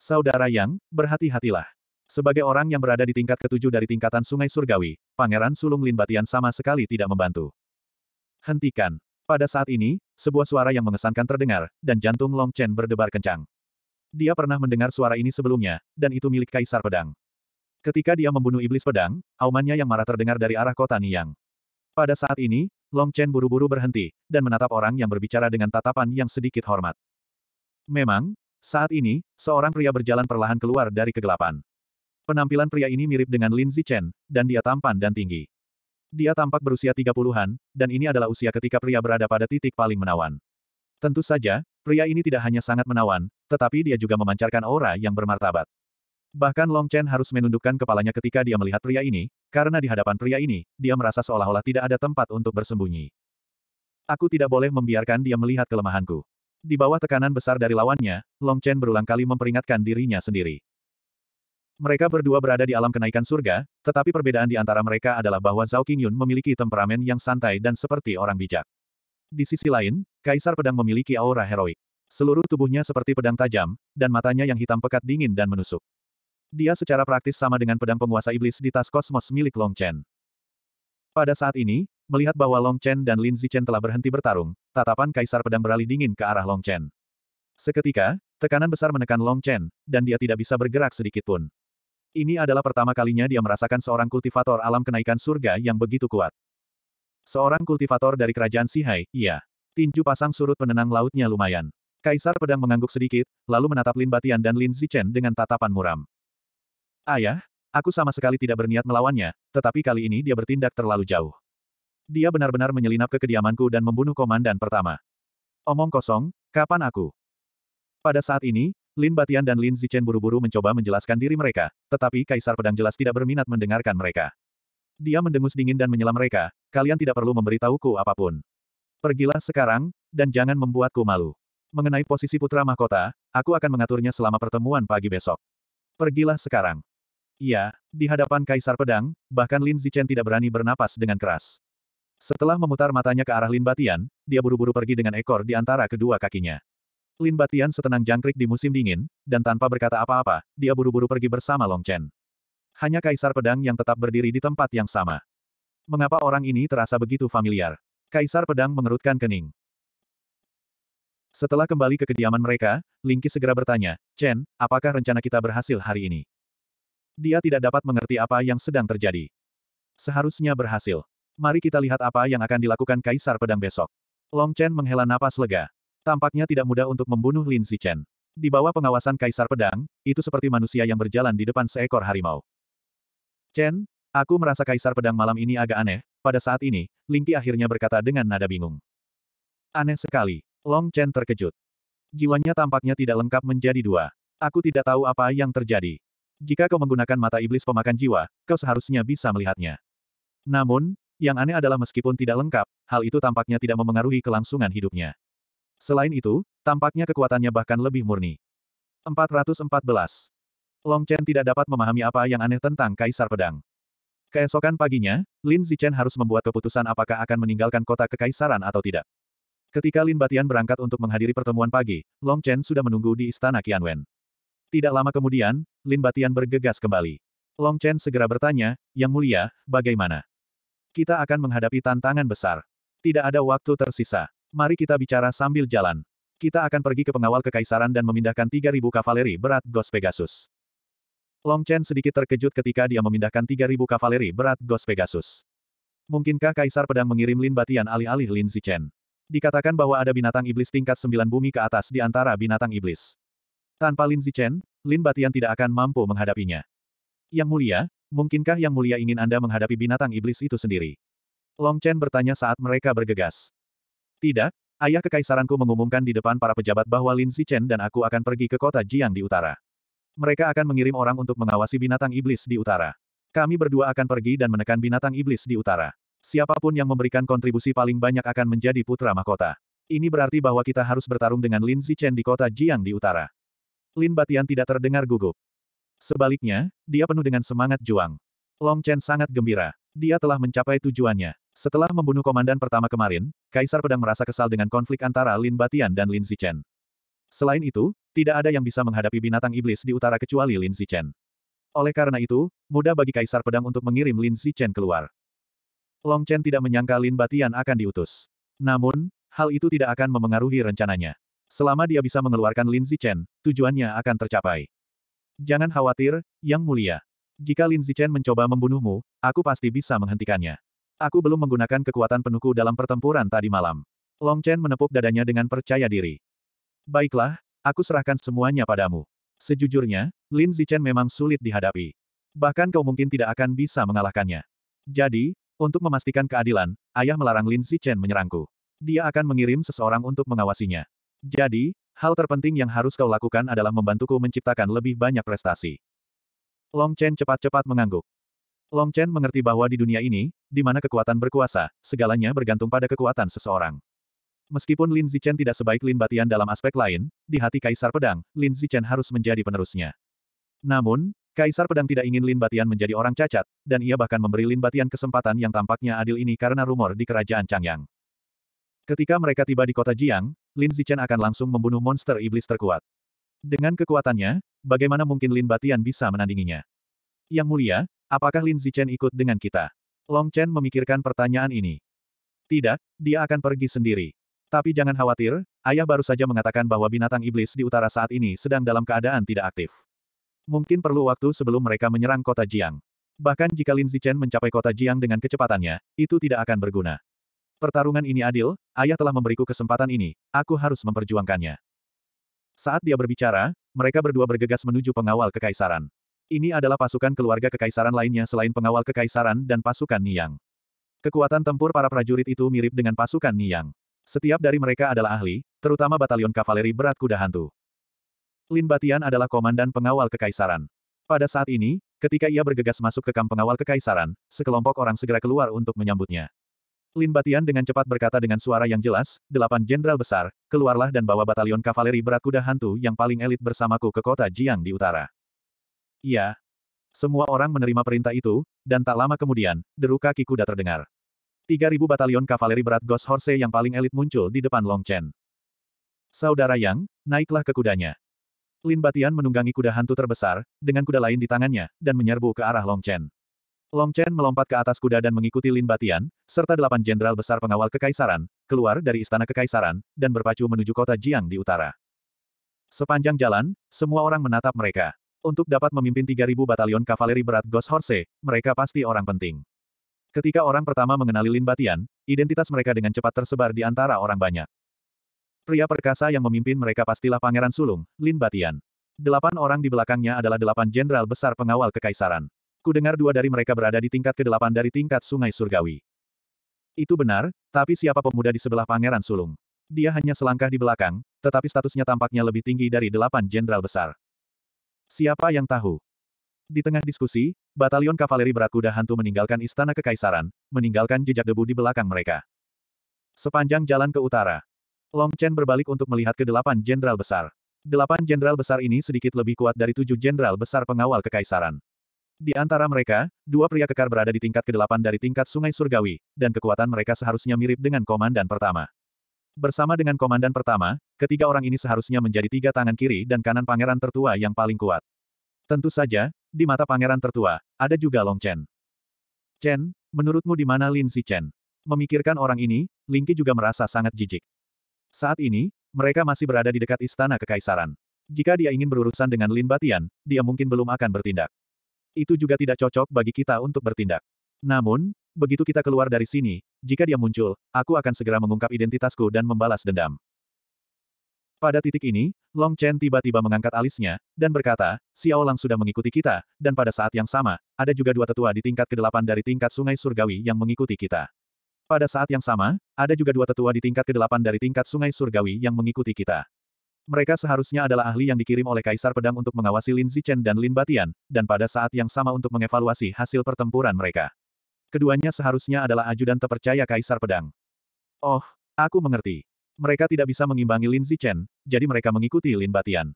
Saudara Yang, berhati-hatilah. Sebagai orang yang berada di tingkat ketujuh dari tingkatan Sungai Surgawi, Pangeran Sulung Lin Batian sama sekali tidak membantu. Hentikan. Pada saat ini, sebuah suara yang mengesankan terdengar, dan jantung Long Chen berdebar kencang. Dia pernah mendengar suara ini sebelumnya, dan itu milik Kaisar Pedang. Ketika dia membunuh iblis pedang, aumannya yang marah terdengar dari arah kota Niang. Pada saat ini, Long Chen buru-buru berhenti, dan menatap orang yang berbicara dengan tatapan yang sedikit hormat. Memang, saat ini, seorang pria berjalan perlahan keluar dari kegelapan. Penampilan pria ini mirip dengan Lin Zichen, dan dia tampan dan tinggi. Dia tampak berusia 30-an, dan ini adalah usia ketika pria berada pada titik paling menawan. Tentu saja, pria ini tidak hanya sangat menawan, tetapi dia juga memancarkan aura yang bermartabat. Bahkan Long Chen harus menundukkan kepalanya ketika dia melihat pria ini, karena di hadapan pria ini, dia merasa seolah-olah tidak ada tempat untuk bersembunyi. Aku tidak boleh membiarkan dia melihat kelemahanku. Di bawah tekanan besar dari lawannya, Long Chen berulang kali memperingatkan dirinya sendiri. Mereka berdua berada di alam kenaikan surga, tetapi perbedaan di antara mereka adalah bahwa Zhao Qingyun memiliki temperamen yang santai dan seperti orang bijak. Di sisi lain, Kaisar Pedang memiliki aura heroik. Seluruh tubuhnya seperti pedang tajam, dan matanya yang hitam pekat dingin dan menusuk. Dia secara praktis sama dengan pedang penguasa iblis di tas kosmos milik Long Chen. Pada saat ini, melihat bahwa Long Chen dan Lin Zichen telah berhenti bertarung, tatapan Kaisar Pedang beralih dingin ke arah Long Chen. Seketika, tekanan besar menekan Long Chen, dan dia tidak bisa bergerak sedikit pun. Ini adalah pertama kalinya dia merasakan seorang kultivator alam kenaikan surga yang begitu kuat. Seorang kultivator dari kerajaan Sihai, iya. Tinju pasang surut penenang lautnya lumayan. Kaisar pedang mengangguk sedikit, lalu menatap Lin Batian dan Lin Zichen dengan tatapan muram. Ayah, aku sama sekali tidak berniat melawannya, tetapi kali ini dia bertindak terlalu jauh. Dia benar-benar menyelinap ke kediamanku dan membunuh komandan pertama. Omong kosong, kapan aku? Pada saat ini, Lin Batian dan Lin Zichen buru-buru mencoba menjelaskan diri mereka, tetapi Kaisar Pedang jelas tidak berminat mendengarkan mereka. Dia mendengus dingin dan menyela mereka, kalian tidak perlu memberitahuku apapun. Pergilah sekarang, dan jangan membuatku malu. Mengenai posisi putra mahkota, aku akan mengaturnya selama pertemuan pagi besok. Pergilah sekarang. Iya, di hadapan Kaisar Pedang, bahkan Lin Zichen tidak berani bernapas dengan keras. Setelah memutar matanya ke arah Lin Batian, dia buru-buru pergi dengan ekor di antara kedua kakinya. Lin Batian setenang jangkrik di musim dingin, dan tanpa berkata apa-apa, dia buru-buru pergi bersama Long Chen. Hanya Kaisar Pedang yang tetap berdiri di tempat yang sama. Mengapa orang ini terasa begitu familiar? Kaisar Pedang mengerutkan kening. Setelah kembali ke kediaman mereka, Lingki segera bertanya, Chen, apakah rencana kita berhasil hari ini? Dia tidak dapat mengerti apa yang sedang terjadi. Seharusnya berhasil. Mari kita lihat apa yang akan dilakukan Kaisar Pedang besok. Long Chen menghela napas lega. Tampaknya tidak mudah untuk membunuh Lin Zichen. Di bawah pengawasan Kaisar Pedang, itu seperti manusia yang berjalan di depan seekor harimau. Chen, aku merasa Kaisar Pedang malam ini agak aneh, pada saat ini, Ling Qi akhirnya berkata dengan nada bingung. Aneh sekali. Long Chen terkejut. Jiwanya tampaknya tidak lengkap menjadi dua. Aku tidak tahu apa yang terjadi. Jika kau menggunakan mata iblis pemakan jiwa, kau seharusnya bisa melihatnya. Namun, yang aneh adalah meskipun tidak lengkap, hal itu tampaknya tidak memengaruhi kelangsungan hidupnya. Selain itu, tampaknya kekuatannya bahkan lebih murni. 414. Long Chen tidak dapat memahami apa yang aneh tentang Kaisar Pedang. Keesokan paginya, Lin Zichen harus membuat keputusan apakah akan meninggalkan kota kekaisaran atau tidak. Ketika Lin Batian berangkat untuk menghadiri pertemuan pagi, Long Chen sudah menunggu di istana Qianwen. Tidak lama kemudian, Lin Batian bergegas kembali. Long Chen segera bertanya, Yang Mulia, bagaimana? Kita akan menghadapi tantangan besar. Tidak ada waktu tersisa. Mari kita bicara sambil jalan. Kita akan pergi ke pengawal kekaisaran dan memindahkan 3.000 kavaleri berat Ghost Pegasus. Long Chen sedikit terkejut ketika dia memindahkan 3.000 kavaleri berat Ghost Pegasus. Mungkinkah Kaisar Pedang mengirim Lin Batian alih-alih Lin Zichen? Dikatakan bahwa ada binatang iblis tingkat 9 bumi ke atas di antara binatang iblis. Tanpa Lin Zichen, Lin Batian tidak akan mampu menghadapinya. Yang mulia, mungkinkah yang mulia ingin Anda menghadapi binatang iblis itu sendiri? Long Chen bertanya saat mereka bergegas. Tidak, ayah kekaisaranku mengumumkan di depan para pejabat bahwa Lin Zichen dan aku akan pergi ke kota Jiang di utara. Mereka akan mengirim orang untuk mengawasi binatang iblis di utara. Kami berdua akan pergi dan menekan binatang iblis di utara. Siapapun yang memberikan kontribusi paling banyak akan menjadi putra mahkota. Ini berarti bahwa kita harus bertarung dengan Lin Zichen di kota Jiang di utara. Lin Batian tidak terdengar gugup. Sebaliknya, dia penuh dengan semangat juang. Long Chen sangat gembira. Dia telah mencapai tujuannya. Setelah membunuh komandan pertama kemarin, Kaisar Pedang merasa kesal dengan konflik antara Lin Batian dan Lin Zichen. Selain itu, tidak ada yang bisa menghadapi binatang iblis di utara kecuali Lin Zichen. Oleh karena itu, mudah bagi Kaisar Pedang untuk mengirim Lin Zichen keluar. Long Chen tidak menyangka Lin Batian akan diutus. Namun, hal itu tidak akan memengaruhi rencananya. Selama dia bisa mengeluarkan Lin Zichen, tujuannya akan tercapai. Jangan khawatir, Yang Mulia. Jika Lin Zichen mencoba membunuhmu, aku pasti bisa menghentikannya. Aku belum menggunakan kekuatan penuku dalam pertempuran tadi malam. Long Chen menepuk dadanya dengan percaya diri. Baiklah, aku serahkan semuanya padamu. Sejujurnya, Lin Zichen memang sulit dihadapi. Bahkan kau mungkin tidak akan bisa mengalahkannya. Jadi, untuk memastikan keadilan, ayah melarang Lin Zichen menyerangku. Dia akan mengirim seseorang untuk mengawasinya. Jadi, hal terpenting yang harus kau lakukan adalah membantuku menciptakan lebih banyak prestasi. Long Chen cepat-cepat mengangguk. Long Chen mengerti bahwa di dunia ini, di mana kekuatan berkuasa, segalanya bergantung pada kekuatan seseorang. Meskipun Lin Zichen tidak sebaik Lin Batian dalam aspek lain, di hati Kaisar Pedang, Lin Zichen harus menjadi penerusnya. Namun, Kaisar Pedang tidak ingin Lin Batian menjadi orang cacat, dan ia bahkan memberi Lin Batian kesempatan yang tampaknya adil ini karena rumor di kerajaan Changyang. Ketika mereka tiba di kota Jiang, Lin Zichen akan langsung membunuh monster iblis terkuat. Dengan kekuatannya, bagaimana mungkin Lin Batian bisa menandinginya? Yang mulia, apakah Lin Zichen ikut dengan kita? Long Chen memikirkan pertanyaan ini. Tidak, dia akan pergi sendiri. Tapi jangan khawatir, ayah baru saja mengatakan bahwa binatang iblis di utara saat ini sedang dalam keadaan tidak aktif. Mungkin perlu waktu sebelum mereka menyerang kota Jiang. Bahkan jika Lin Zichen mencapai kota Jiang dengan kecepatannya, itu tidak akan berguna. Pertarungan ini adil, ayah telah memberiku kesempatan ini, aku harus memperjuangkannya. Saat dia berbicara, mereka berdua bergegas menuju pengawal kekaisaran. Ini adalah pasukan keluarga kekaisaran lainnya selain pengawal kekaisaran dan pasukan Niyang. Kekuatan tempur para prajurit itu mirip dengan pasukan Niyang. Setiap dari mereka adalah ahli, terutama batalion kavaleri berat kuda hantu. Lin Batian adalah komandan pengawal kekaisaran. Pada saat ini, ketika ia bergegas masuk ke kamp pengawal kekaisaran, sekelompok orang segera keluar untuk menyambutnya. Lin Batian dengan cepat berkata dengan suara yang jelas, delapan jenderal besar, keluarlah dan bawa batalion kavaleri berat kuda hantu yang paling elit bersamaku ke kota Jiang di utara. Iya. Semua orang menerima perintah itu, dan tak lama kemudian, deru kaki kuda terdengar. Tiga ribu batalion kavaleri berat Ghost Horse yang paling elit muncul di depan Long Chen. Saudara Yang, naiklah ke kudanya. Lin Batian menunggangi kuda hantu terbesar, dengan kuda lain di tangannya, dan menyerbu ke arah Long Chen. Long Chen melompat ke atas kuda dan mengikuti Lin Batian, serta delapan jenderal besar pengawal kekaisaran, keluar dari istana kekaisaran, dan berpacu menuju kota Jiang di utara. Sepanjang jalan, semua orang menatap mereka. Untuk dapat memimpin 3.000 batalion kavaleri berat Ghost Horse, mereka pasti orang penting. Ketika orang pertama mengenali Lin Batian, identitas mereka dengan cepat tersebar di antara orang banyak. Pria perkasa yang memimpin mereka pastilah Pangeran Sulung, Lin Batian. Delapan orang di belakangnya adalah delapan jenderal besar pengawal kekaisaran. Ku dengar dua dari mereka berada di tingkat ke-8 dari tingkat sungai surgawi. Itu benar, tapi siapa pemuda di sebelah pangeran sulung? Dia hanya selangkah di belakang, tetapi statusnya tampaknya lebih tinggi dari delapan jenderal besar. Siapa yang tahu? Di tengah diskusi, batalion kavaleri berat kuda hantu meninggalkan istana kekaisaran, meninggalkan jejak debu di belakang mereka. Sepanjang jalan ke utara, Long Chen berbalik untuk melihat ke delapan jenderal besar. Delapan jenderal besar ini sedikit lebih kuat dari tujuh jenderal besar pengawal kekaisaran. Di antara mereka, dua pria kekar berada di tingkat ke-8 dari tingkat sungai surgawi, dan kekuatan mereka seharusnya mirip dengan komandan pertama. Bersama dengan komandan pertama, ketiga orang ini seharusnya menjadi tiga tangan kiri dan kanan pangeran tertua yang paling kuat. Tentu saja, di mata pangeran tertua, ada juga Long Chen. Chen, menurutmu di mana Lin Si Chen? Memikirkan orang ini, Ling Qi juga merasa sangat jijik. Saat ini, mereka masih berada di dekat istana kekaisaran. Jika dia ingin berurusan dengan Lin Batian, dia mungkin belum akan bertindak itu juga tidak cocok bagi kita untuk bertindak. Namun, begitu kita keluar dari sini, jika dia muncul, aku akan segera mengungkap identitasku dan membalas dendam. Pada titik ini, Long Chen tiba-tiba mengangkat alisnya, dan berkata, Xiao Lang sudah mengikuti kita, dan pada saat yang sama, ada juga dua tetua di tingkat ke-8 dari tingkat sungai surgawi yang mengikuti kita. Pada saat yang sama, ada juga dua tetua di tingkat ke-8 dari tingkat sungai surgawi yang mengikuti kita. Mereka seharusnya adalah ahli yang dikirim oleh Kaisar Pedang untuk mengawasi Lin Zichen dan Lin Batian, dan pada saat yang sama untuk mengevaluasi hasil pertempuran mereka. Keduanya seharusnya adalah ajudan terpercaya Kaisar Pedang. Oh, aku mengerti. Mereka tidak bisa mengimbangi Lin Zichen, jadi mereka mengikuti Lin Batian.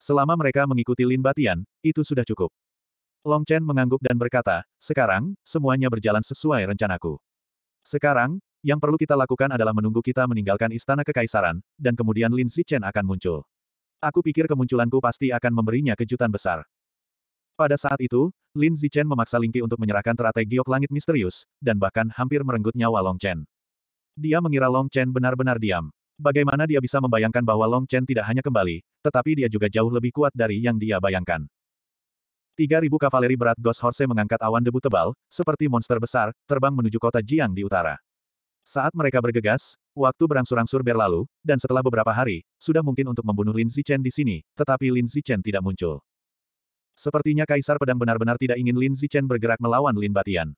Selama mereka mengikuti Lin Batian, itu sudah cukup. Long Chen mengangguk dan berkata, sekarang, semuanya berjalan sesuai rencanaku. Sekarang, yang perlu kita lakukan adalah menunggu kita meninggalkan istana kekaisaran, dan kemudian Lin Zichen akan muncul. Aku pikir kemunculanku pasti akan memberinya kejutan besar. Pada saat itu, Lin Zichen memaksa Lingqi untuk menyerahkan teratai giok langit misterius, dan bahkan hampir merenggut nyawa Long Chen. Dia mengira Long Chen benar-benar diam. Bagaimana dia bisa membayangkan bahwa Long Chen tidak hanya kembali, tetapi dia juga jauh lebih kuat dari yang dia bayangkan. 3.000 kavaleri berat Ghost Horse mengangkat awan debu tebal, seperti monster besar, terbang menuju kota Jiang di utara. Saat mereka bergegas, waktu berangsur-angsur berlalu, dan setelah beberapa hari, sudah mungkin untuk membunuh Lin Zichen di sini, tetapi Lin Zichen tidak muncul. Sepertinya Kaisar Pedang benar-benar tidak ingin Lin Zichen bergerak melawan Lin Batian.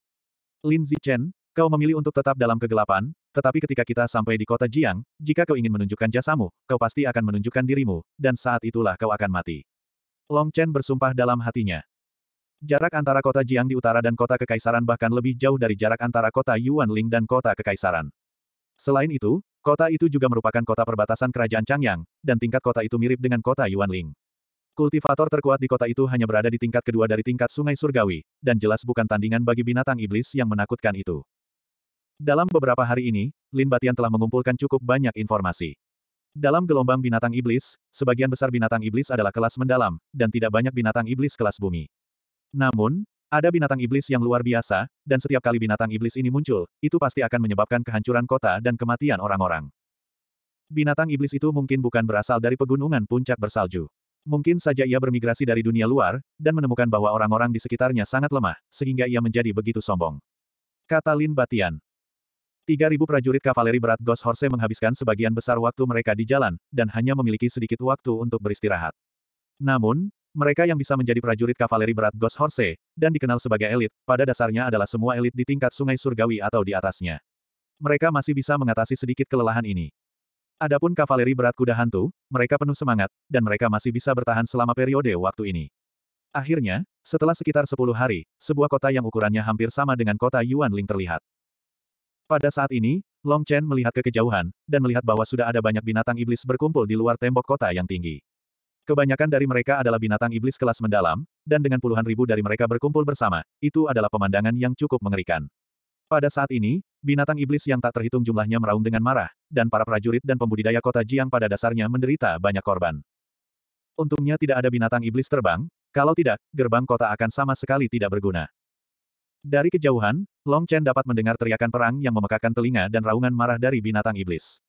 Lin Zichen, kau memilih untuk tetap dalam kegelapan, tetapi ketika kita sampai di kota Jiang, jika kau ingin menunjukkan jasamu, kau pasti akan menunjukkan dirimu, dan saat itulah kau akan mati. Long Chen bersumpah dalam hatinya. Jarak antara kota Jiang di utara dan kota Kekaisaran bahkan lebih jauh dari jarak antara kota Yuanling dan kota Kekaisaran. Selain itu, kota itu juga merupakan kota perbatasan kerajaan Changyang, dan tingkat kota itu mirip dengan kota Yuanling. Kultivator terkuat di kota itu hanya berada di tingkat kedua dari tingkat sungai surgawi, dan jelas bukan tandingan bagi binatang iblis yang menakutkan itu. Dalam beberapa hari ini, Lin Batian telah mengumpulkan cukup banyak informasi. Dalam gelombang binatang iblis, sebagian besar binatang iblis adalah kelas mendalam, dan tidak banyak binatang iblis kelas bumi. Namun, ada binatang iblis yang luar biasa, dan setiap kali binatang iblis ini muncul, itu pasti akan menyebabkan kehancuran kota dan kematian orang-orang. Binatang iblis itu mungkin bukan berasal dari pegunungan puncak bersalju. Mungkin saja ia bermigrasi dari dunia luar, dan menemukan bahwa orang-orang di sekitarnya sangat lemah, sehingga ia menjadi begitu sombong. Kata Lin Batian. 3.000 prajurit kavaleri berat Ghost Horse menghabiskan sebagian besar waktu mereka di jalan, dan hanya memiliki sedikit waktu untuk beristirahat. Namun, mereka yang bisa menjadi prajurit kavaleri berat Ghost Horse, dan dikenal sebagai elit, pada dasarnya adalah semua elit di tingkat sungai surgawi atau di atasnya. Mereka masih bisa mengatasi sedikit kelelahan ini. Adapun kavaleri berat kuda hantu, mereka penuh semangat, dan mereka masih bisa bertahan selama periode waktu ini. Akhirnya, setelah sekitar 10 hari, sebuah kota yang ukurannya hampir sama dengan kota Yuan Ling terlihat. Pada saat ini, Long Chen melihat ke kejauhan, dan melihat bahwa sudah ada banyak binatang iblis berkumpul di luar tembok kota yang tinggi. Kebanyakan dari mereka adalah binatang iblis kelas mendalam, dan dengan puluhan ribu dari mereka berkumpul bersama, itu adalah pemandangan yang cukup mengerikan. Pada saat ini, binatang iblis yang tak terhitung jumlahnya meraung dengan marah, dan para prajurit dan pembudidaya kota Jiang pada dasarnya menderita banyak korban. Untungnya tidak ada binatang iblis terbang, kalau tidak, gerbang kota akan sama sekali tidak berguna. Dari kejauhan, Long Chen dapat mendengar teriakan perang yang memekakan telinga dan raungan marah dari binatang iblis.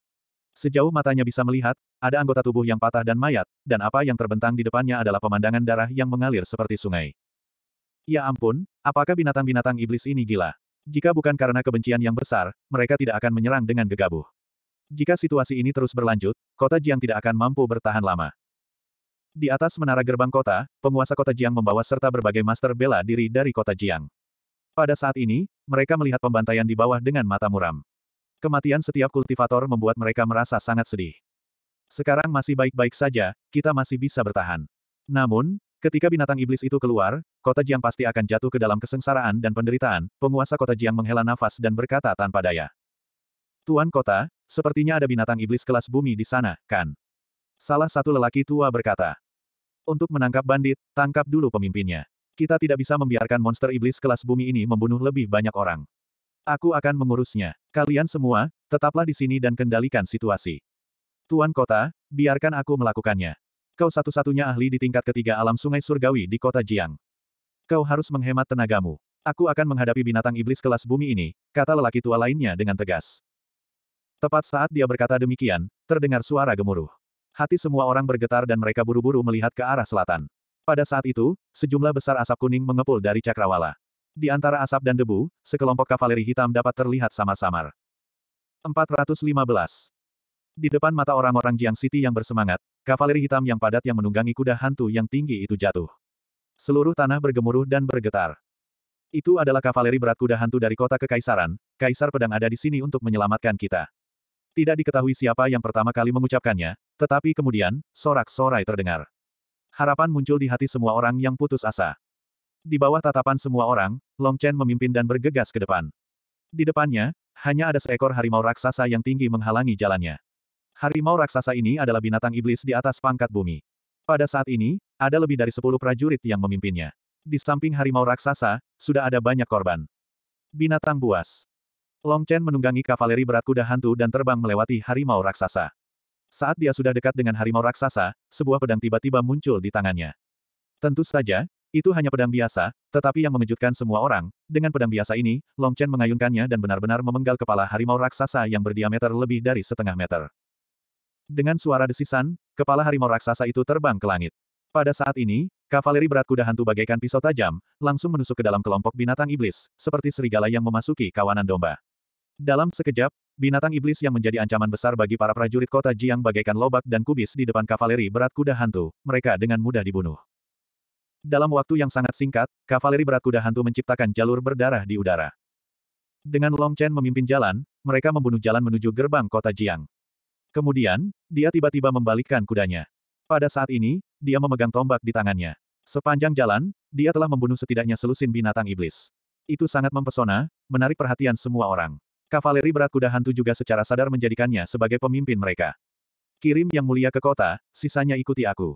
Sejauh matanya bisa melihat, ada anggota tubuh yang patah dan mayat, dan apa yang terbentang di depannya adalah pemandangan darah yang mengalir seperti sungai. Ya ampun, apakah binatang-binatang iblis ini gila? Jika bukan karena kebencian yang besar, mereka tidak akan menyerang dengan gegabah. Jika situasi ini terus berlanjut, kota Jiang tidak akan mampu bertahan lama. Di atas menara gerbang kota, penguasa kota Jiang membawa serta berbagai master bela diri dari kota Jiang. Pada saat ini, mereka melihat pembantaian di bawah dengan mata muram. Kematian setiap kultivator membuat mereka merasa sangat sedih. Sekarang masih baik-baik saja, kita masih bisa bertahan. Namun, ketika binatang iblis itu keluar, kota Jiang pasti akan jatuh ke dalam kesengsaraan dan penderitaan, penguasa kota Jiang menghela nafas dan berkata tanpa daya. Tuan kota, sepertinya ada binatang iblis kelas bumi di sana, kan? Salah satu lelaki tua berkata. Untuk menangkap bandit, tangkap dulu pemimpinnya. Kita tidak bisa membiarkan monster iblis kelas bumi ini membunuh lebih banyak orang. Aku akan mengurusnya. Kalian semua, tetaplah di sini dan kendalikan situasi. Tuan kota, biarkan aku melakukannya. Kau satu-satunya ahli di tingkat ketiga alam sungai surgawi di kota Jiang. Kau harus menghemat tenagamu. Aku akan menghadapi binatang iblis kelas bumi ini, kata lelaki tua lainnya dengan tegas. Tepat saat dia berkata demikian, terdengar suara gemuruh. Hati semua orang bergetar dan mereka buru-buru melihat ke arah selatan. Pada saat itu, sejumlah besar asap kuning mengepul dari cakrawala. Di antara asap dan debu, sekelompok kavaleri hitam dapat terlihat samar-samar. 415. Di depan mata orang-orang Jiang City yang bersemangat, kavaleri hitam yang padat yang menunggangi kuda hantu yang tinggi itu jatuh. Seluruh tanah bergemuruh dan bergetar. Itu adalah kavaleri berat kuda hantu dari kota kekaisaran, Kaisar Pedang ada di sini untuk menyelamatkan kita. Tidak diketahui siapa yang pertama kali mengucapkannya, tetapi kemudian, sorak-sorai terdengar. Harapan muncul di hati semua orang yang putus asa. Di bawah tatapan semua orang, Long Chen memimpin dan bergegas ke depan. Di depannya, hanya ada seekor harimau raksasa yang tinggi menghalangi jalannya. Harimau raksasa ini adalah binatang iblis di atas pangkat bumi. Pada saat ini, ada lebih dari sepuluh prajurit yang memimpinnya. Di samping harimau raksasa, sudah ada banyak korban. Binatang buas. Long Chen menunggangi kavaleri berat kuda hantu dan terbang melewati harimau raksasa. Saat dia sudah dekat dengan harimau raksasa, sebuah pedang tiba-tiba muncul di tangannya. Tentu saja, itu hanya pedang biasa, tetapi yang mengejutkan semua orang, dengan pedang biasa ini, Long Chen mengayunkannya dan benar-benar memenggal kepala harimau raksasa yang berdiameter lebih dari setengah meter. Dengan suara desisan, kepala harimau raksasa itu terbang ke langit. Pada saat ini, kavaleri berat kuda hantu bagaikan pisau tajam, langsung menusuk ke dalam kelompok binatang iblis, seperti serigala yang memasuki kawanan domba. Dalam sekejap, binatang iblis yang menjadi ancaman besar bagi para prajurit kota Jiang bagaikan lobak dan kubis di depan kavaleri berat kuda hantu, mereka dengan mudah dibunuh. Dalam waktu yang sangat singkat, kavaleri berat kuda hantu menciptakan jalur berdarah di udara. Dengan Long Chen memimpin jalan, mereka membunuh jalan menuju gerbang kota Jiang. Kemudian, dia tiba-tiba membalikkan kudanya. Pada saat ini, dia memegang tombak di tangannya. Sepanjang jalan, dia telah membunuh setidaknya selusin binatang iblis. Itu sangat mempesona, menarik perhatian semua orang. Kavaleri berat kuda hantu juga secara sadar menjadikannya sebagai pemimpin mereka. Kirim yang mulia ke kota, sisanya ikuti aku.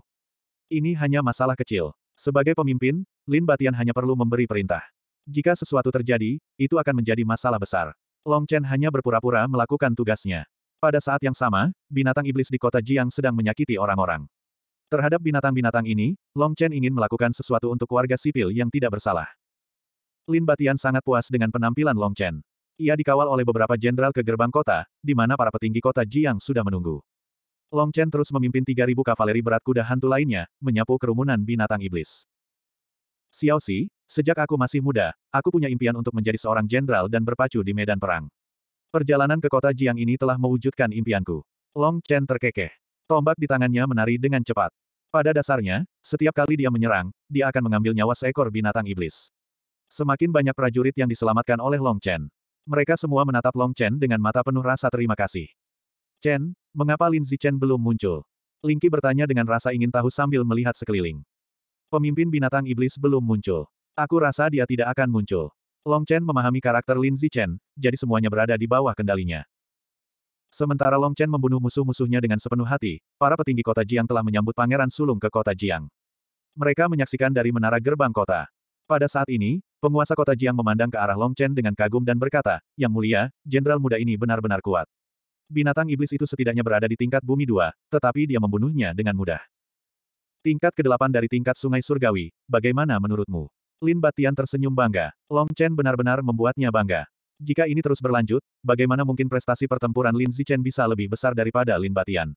Ini hanya masalah kecil. Sebagai pemimpin, Lin Batian hanya perlu memberi perintah. Jika sesuatu terjadi, itu akan menjadi masalah besar. Long Chen hanya berpura-pura melakukan tugasnya. Pada saat yang sama, binatang iblis di kota Jiang sedang menyakiti orang-orang. Terhadap binatang-binatang ini, Long Chen ingin melakukan sesuatu untuk warga sipil yang tidak bersalah. Lin Batian sangat puas dengan penampilan Long Chen. Ia dikawal oleh beberapa jenderal ke gerbang kota, di mana para petinggi kota Jiang sudah menunggu. Long Chen terus memimpin 3.000 kavaleri berat kuda hantu lainnya, menyapu kerumunan binatang iblis. Xiao Xi, sejak aku masih muda, aku punya impian untuk menjadi seorang jenderal dan berpacu di medan perang. Perjalanan ke kota Jiang ini telah mewujudkan impianku. Long Chen terkekeh. Tombak di tangannya menari dengan cepat. Pada dasarnya, setiap kali dia menyerang, dia akan mengambil nyawa seekor binatang iblis. Semakin banyak prajurit yang diselamatkan oleh Long Chen. Mereka semua menatap Long Chen dengan mata penuh rasa terima kasih. Chen, mengapa Lin Zichen belum muncul? Lingqi bertanya dengan rasa ingin tahu sambil melihat sekeliling. Pemimpin binatang iblis belum muncul. Aku rasa dia tidak akan muncul. Long Chen memahami karakter Lin Zichen, jadi semuanya berada di bawah kendalinya. Sementara Long Chen membunuh musuh-musuhnya dengan sepenuh hati, para petinggi kota Jiang telah menyambut Pangeran Sulung ke kota Jiang. Mereka menyaksikan dari menara gerbang kota. Pada saat ini, penguasa kota Jiang memandang ke arah Long Chen dengan kagum dan berkata, Yang mulia, jenderal muda ini benar-benar kuat. Binatang iblis itu setidaknya berada di tingkat bumi dua, tetapi dia membunuhnya dengan mudah. Tingkat kedelapan dari tingkat sungai surgawi, bagaimana menurutmu? Lin Batian tersenyum bangga. Long Chen benar-benar membuatnya bangga. Jika ini terus berlanjut, bagaimana mungkin prestasi pertempuran Lin Zichen bisa lebih besar daripada Lin Batian?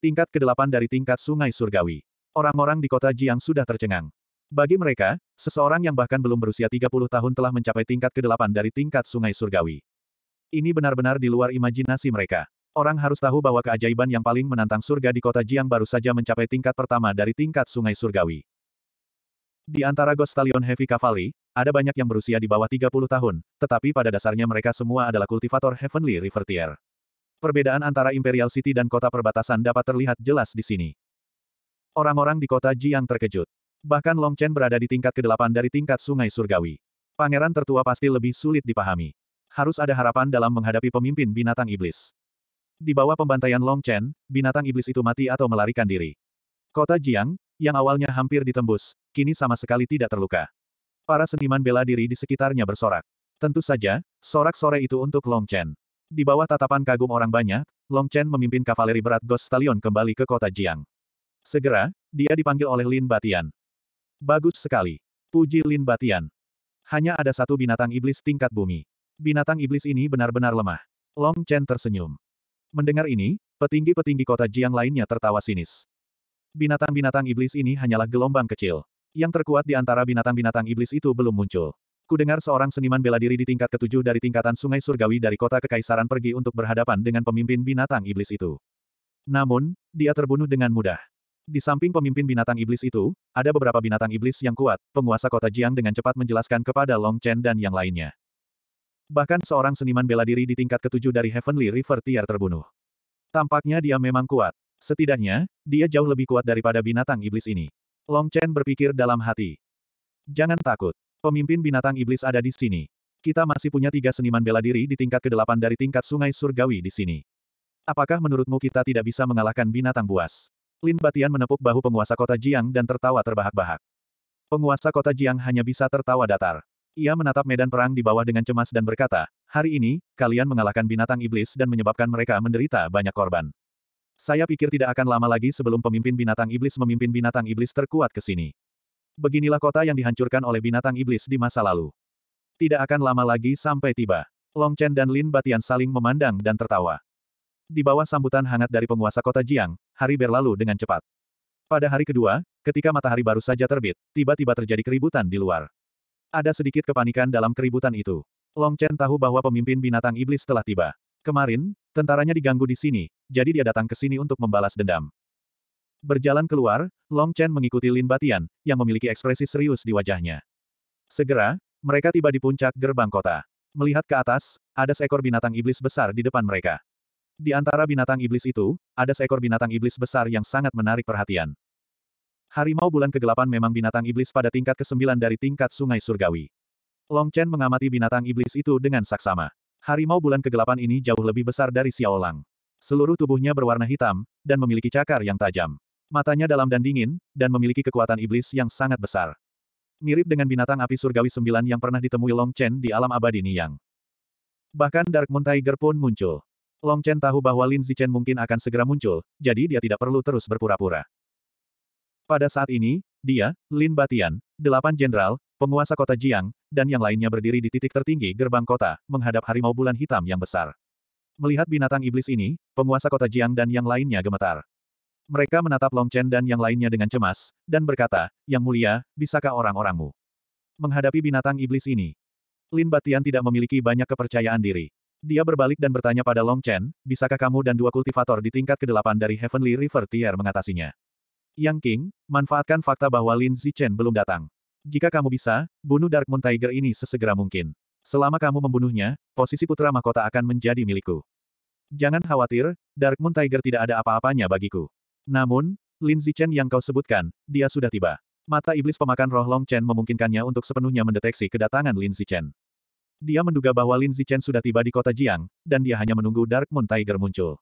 Tingkat kedelapan dari tingkat sungai surgawi. Orang-orang di kota Jiang sudah tercengang. Bagi mereka, seseorang yang bahkan belum berusia 30 tahun telah mencapai tingkat kedelapan dari tingkat sungai surgawi. Ini benar-benar di luar imajinasi mereka. Orang harus tahu bahwa keajaiban yang paling menantang surga di kota Jiang baru saja mencapai tingkat pertama dari tingkat sungai surgawi. Di antara Ghost Stallion Heavy Cavalry, ada banyak yang berusia di bawah 30 tahun, tetapi pada dasarnya mereka semua adalah kultivator Heavenly River Tier. Perbedaan antara Imperial City dan kota perbatasan dapat terlihat jelas di sini. Orang-orang di kota Jiang terkejut. Bahkan Long Chen berada di tingkat ke-8 dari tingkat sungai surgawi. Pangeran tertua pasti lebih sulit dipahami harus ada harapan dalam menghadapi pemimpin binatang iblis. Di bawah pembantaian Long Chen, binatang iblis itu mati atau melarikan diri. Kota Jiang, yang awalnya hampir ditembus, kini sama sekali tidak terluka. Para seniman bela diri di sekitarnya bersorak. Tentu saja, sorak sore itu untuk Long Chen. Di bawah tatapan kagum orang banyak, Long Chen memimpin kavaleri berat Ghost Stallion kembali ke kota Jiang. Segera, dia dipanggil oleh Lin Batian. Bagus sekali. Puji Lin Batian. Hanya ada satu binatang iblis tingkat bumi. Binatang iblis ini benar-benar lemah. Long Chen tersenyum. Mendengar ini, petinggi-petinggi kota Jiang lainnya tertawa sinis. Binatang-binatang iblis ini hanyalah gelombang kecil. Yang terkuat di antara binatang-binatang iblis itu belum muncul. Kudengar seorang seniman bela diri di tingkat ketujuh dari tingkatan sungai surgawi dari kota kekaisaran pergi untuk berhadapan dengan pemimpin binatang iblis itu. Namun, dia terbunuh dengan mudah. Di samping pemimpin binatang iblis itu, ada beberapa binatang iblis yang kuat, penguasa kota Jiang dengan cepat menjelaskan kepada Long Chen dan yang lainnya. Bahkan seorang seniman bela diri di tingkat ketujuh dari Heavenly River Tier terbunuh. Tampaknya dia memang kuat. Setidaknya, dia jauh lebih kuat daripada binatang iblis ini. Long Chen berpikir dalam hati. Jangan takut. Pemimpin binatang iblis ada di sini. Kita masih punya tiga seniman bela diri di tingkat ke-8 dari tingkat sungai surgawi di sini. Apakah menurutmu kita tidak bisa mengalahkan binatang buas? Lin Batian menepuk bahu penguasa kota Jiang dan tertawa terbahak-bahak. Penguasa kota Jiang hanya bisa tertawa datar. Ia menatap medan perang di bawah dengan cemas dan berkata, hari ini, kalian mengalahkan binatang iblis dan menyebabkan mereka menderita banyak korban. Saya pikir tidak akan lama lagi sebelum pemimpin binatang iblis memimpin binatang iblis terkuat ke sini. Beginilah kota yang dihancurkan oleh binatang iblis di masa lalu. Tidak akan lama lagi sampai tiba. Long Chen dan Lin Batian saling memandang dan tertawa. Di bawah sambutan hangat dari penguasa kota Jiang, hari berlalu dengan cepat. Pada hari kedua, ketika matahari baru saja terbit, tiba-tiba terjadi keributan di luar. Ada sedikit kepanikan dalam keributan itu. Long Chen tahu bahwa pemimpin binatang iblis telah tiba. Kemarin, tentaranya diganggu di sini, jadi dia datang ke sini untuk membalas dendam. Berjalan keluar, Long Chen mengikuti Lin Batian, yang memiliki ekspresi serius di wajahnya. Segera, mereka tiba di puncak gerbang kota. Melihat ke atas, ada seekor binatang iblis besar di depan mereka. Di antara binatang iblis itu, ada seekor binatang iblis besar yang sangat menarik perhatian. Harimau bulan kegelapan memang binatang iblis pada tingkat ke-9 dari tingkat sungai surgawi. Long Chen mengamati binatang iblis itu dengan saksama. Harimau bulan kegelapan ini jauh lebih besar dari Xiao Lang. Seluruh tubuhnya berwarna hitam, dan memiliki cakar yang tajam. Matanya dalam dan dingin, dan memiliki kekuatan iblis yang sangat besar. Mirip dengan binatang api surgawi sembilan yang pernah ditemui Long Chen di alam abadi Niyang. Bahkan Dark Moon Tiger pun muncul. Long Chen tahu bahwa Lin Zichen mungkin akan segera muncul, jadi dia tidak perlu terus berpura-pura. Pada saat ini, dia, Lin Batian, delapan jenderal, penguasa kota Jiang, dan yang lainnya berdiri di titik tertinggi gerbang kota, menghadap harimau bulan hitam yang besar. Melihat binatang iblis ini, penguasa kota Jiang dan yang lainnya gemetar. Mereka menatap Long Chen dan yang lainnya dengan cemas, dan berkata, Yang mulia, bisakah orang-orangmu menghadapi binatang iblis ini? Lin Batian tidak memiliki banyak kepercayaan diri. Dia berbalik dan bertanya pada Long Chen, bisakah kamu dan dua kultivator di tingkat ke-8 dari Heavenly River Tier mengatasinya? Yang King, manfaatkan fakta bahwa Lin Zichen belum datang. Jika kamu bisa, bunuh Dark Moon Tiger ini sesegera mungkin. Selama kamu membunuhnya, posisi putra mahkota akan menjadi milikku. Jangan khawatir, Dark Moon Tiger tidak ada apa-apanya bagiku. Namun, Lin Zichen yang kau sebutkan, dia sudah tiba. Mata iblis pemakan roh Long Chen memungkinkannya untuk sepenuhnya mendeteksi kedatangan Lin Zichen. Dia menduga bahwa Lin Zichen sudah tiba di kota Jiang, dan dia hanya menunggu Dark Moon Tiger muncul.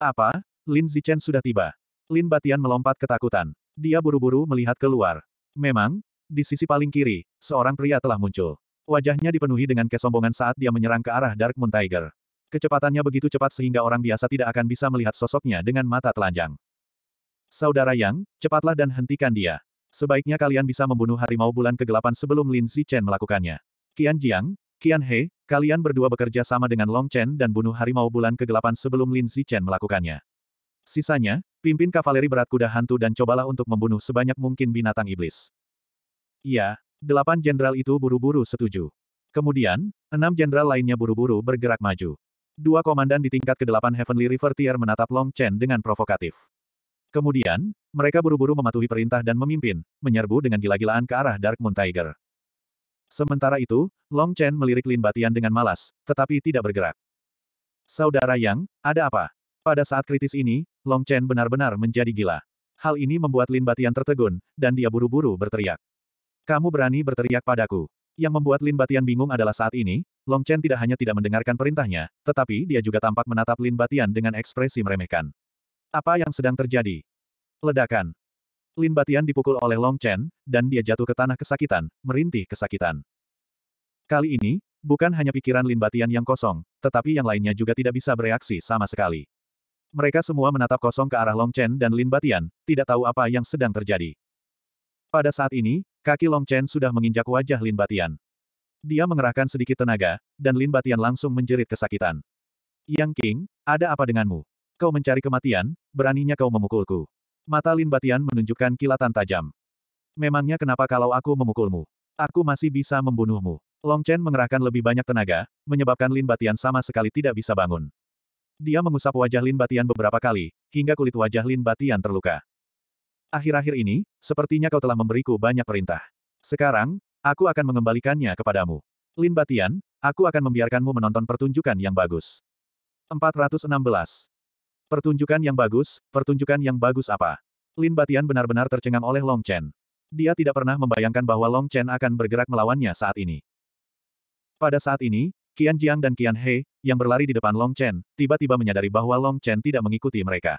Apa? Lin Zichen sudah tiba. Lin Batian melompat ketakutan. Dia buru-buru melihat keluar. Memang, di sisi paling kiri, seorang pria telah muncul. Wajahnya dipenuhi dengan kesombongan saat dia menyerang ke arah Dark Moon Tiger. Kecepatannya begitu cepat sehingga orang biasa tidak akan bisa melihat sosoknya dengan mata telanjang. Saudara Yang, cepatlah dan hentikan dia. Sebaiknya kalian bisa membunuh harimau bulan kegelapan sebelum Lin Zichen melakukannya. Qian Jiang, Qian He, kalian berdua bekerja sama dengan Long Chen dan bunuh harimau bulan kegelapan sebelum Lin Zichen melakukannya. Sisanya, Pimpin kavaleri berat kuda hantu dan cobalah untuk membunuh sebanyak mungkin binatang iblis. Iya, delapan jenderal itu buru-buru setuju. Kemudian, enam jenderal lainnya buru-buru bergerak maju. Dua komandan di tingkat ke-8 Heavenly River Tier menatap Long Chen dengan provokatif. Kemudian, mereka buru-buru mematuhi perintah dan memimpin, menyerbu dengan gila-gilaan ke arah Dark Moon Tiger. Sementara itu, Long Chen melirik Lin Batian dengan malas, tetapi tidak bergerak. Saudara Yang, ada apa? Pada saat kritis ini, Long Chen benar-benar menjadi gila. Hal ini membuat Lin Batian tertegun, dan dia buru-buru berteriak. Kamu berani berteriak padaku. Yang membuat Lin Batian bingung adalah saat ini, Long Chen tidak hanya tidak mendengarkan perintahnya, tetapi dia juga tampak menatap Lin Batian dengan ekspresi meremehkan. Apa yang sedang terjadi? Ledakan. Lin Batian dipukul oleh Long Chen, dan dia jatuh ke tanah kesakitan, merintih kesakitan. Kali ini, bukan hanya pikiran Lin Batian yang kosong, tetapi yang lainnya juga tidak bisa bereaksi sama sekali. Mereka semua menatap kosong ke arah Long Chen dan Lin Batian, tidak tahu apa yang sedang terjadi. Pada saat ini, kaki Long Chen sudah menginjak wajah Lin Batian. Dia mengerahkan sedikit tenaga, dan Lin Batian langsung menjerit kesakitan. Yang King, ada apa denganmu? Kau mencari kematian, beraninya kau memukulku. Mata Lin Batian menunjukkan kilatan tajam. Memangnya kenapa kalau aku memukulmu? Aku masih bisa membunuhmu. Long Chen mengerahkan lebih banyak tenaga, menyebabkan Lin Batian sama sekali tidak bisa bangun. Dia mengusap wajah Lin Batian beberapa kali, hingga kulit wajah Lin Batian terluka. Akhir-akhir ini, sepertinya kau telah memberiku banyak perintah. Sekarang, aku akan mengembalikannya kepadamu. Lin Batian, aku akan membiarkanmu menonton pertunjukan yang bagus. 416. Pertunjukan yang bagus, pertunjukan yang bagus apa? Lin Batian benar-benar tercengang oleh Long Chen. Dia tidak pernah membayangkan bahwa Long Chen akan bergerak melawannya saat ini. Pada saat ini, Qian Jiang dan Qian He, yang berlari di depan Long Chen, tiba-tiba menyadari bahwa Long Chen tidak mengikuti mereka.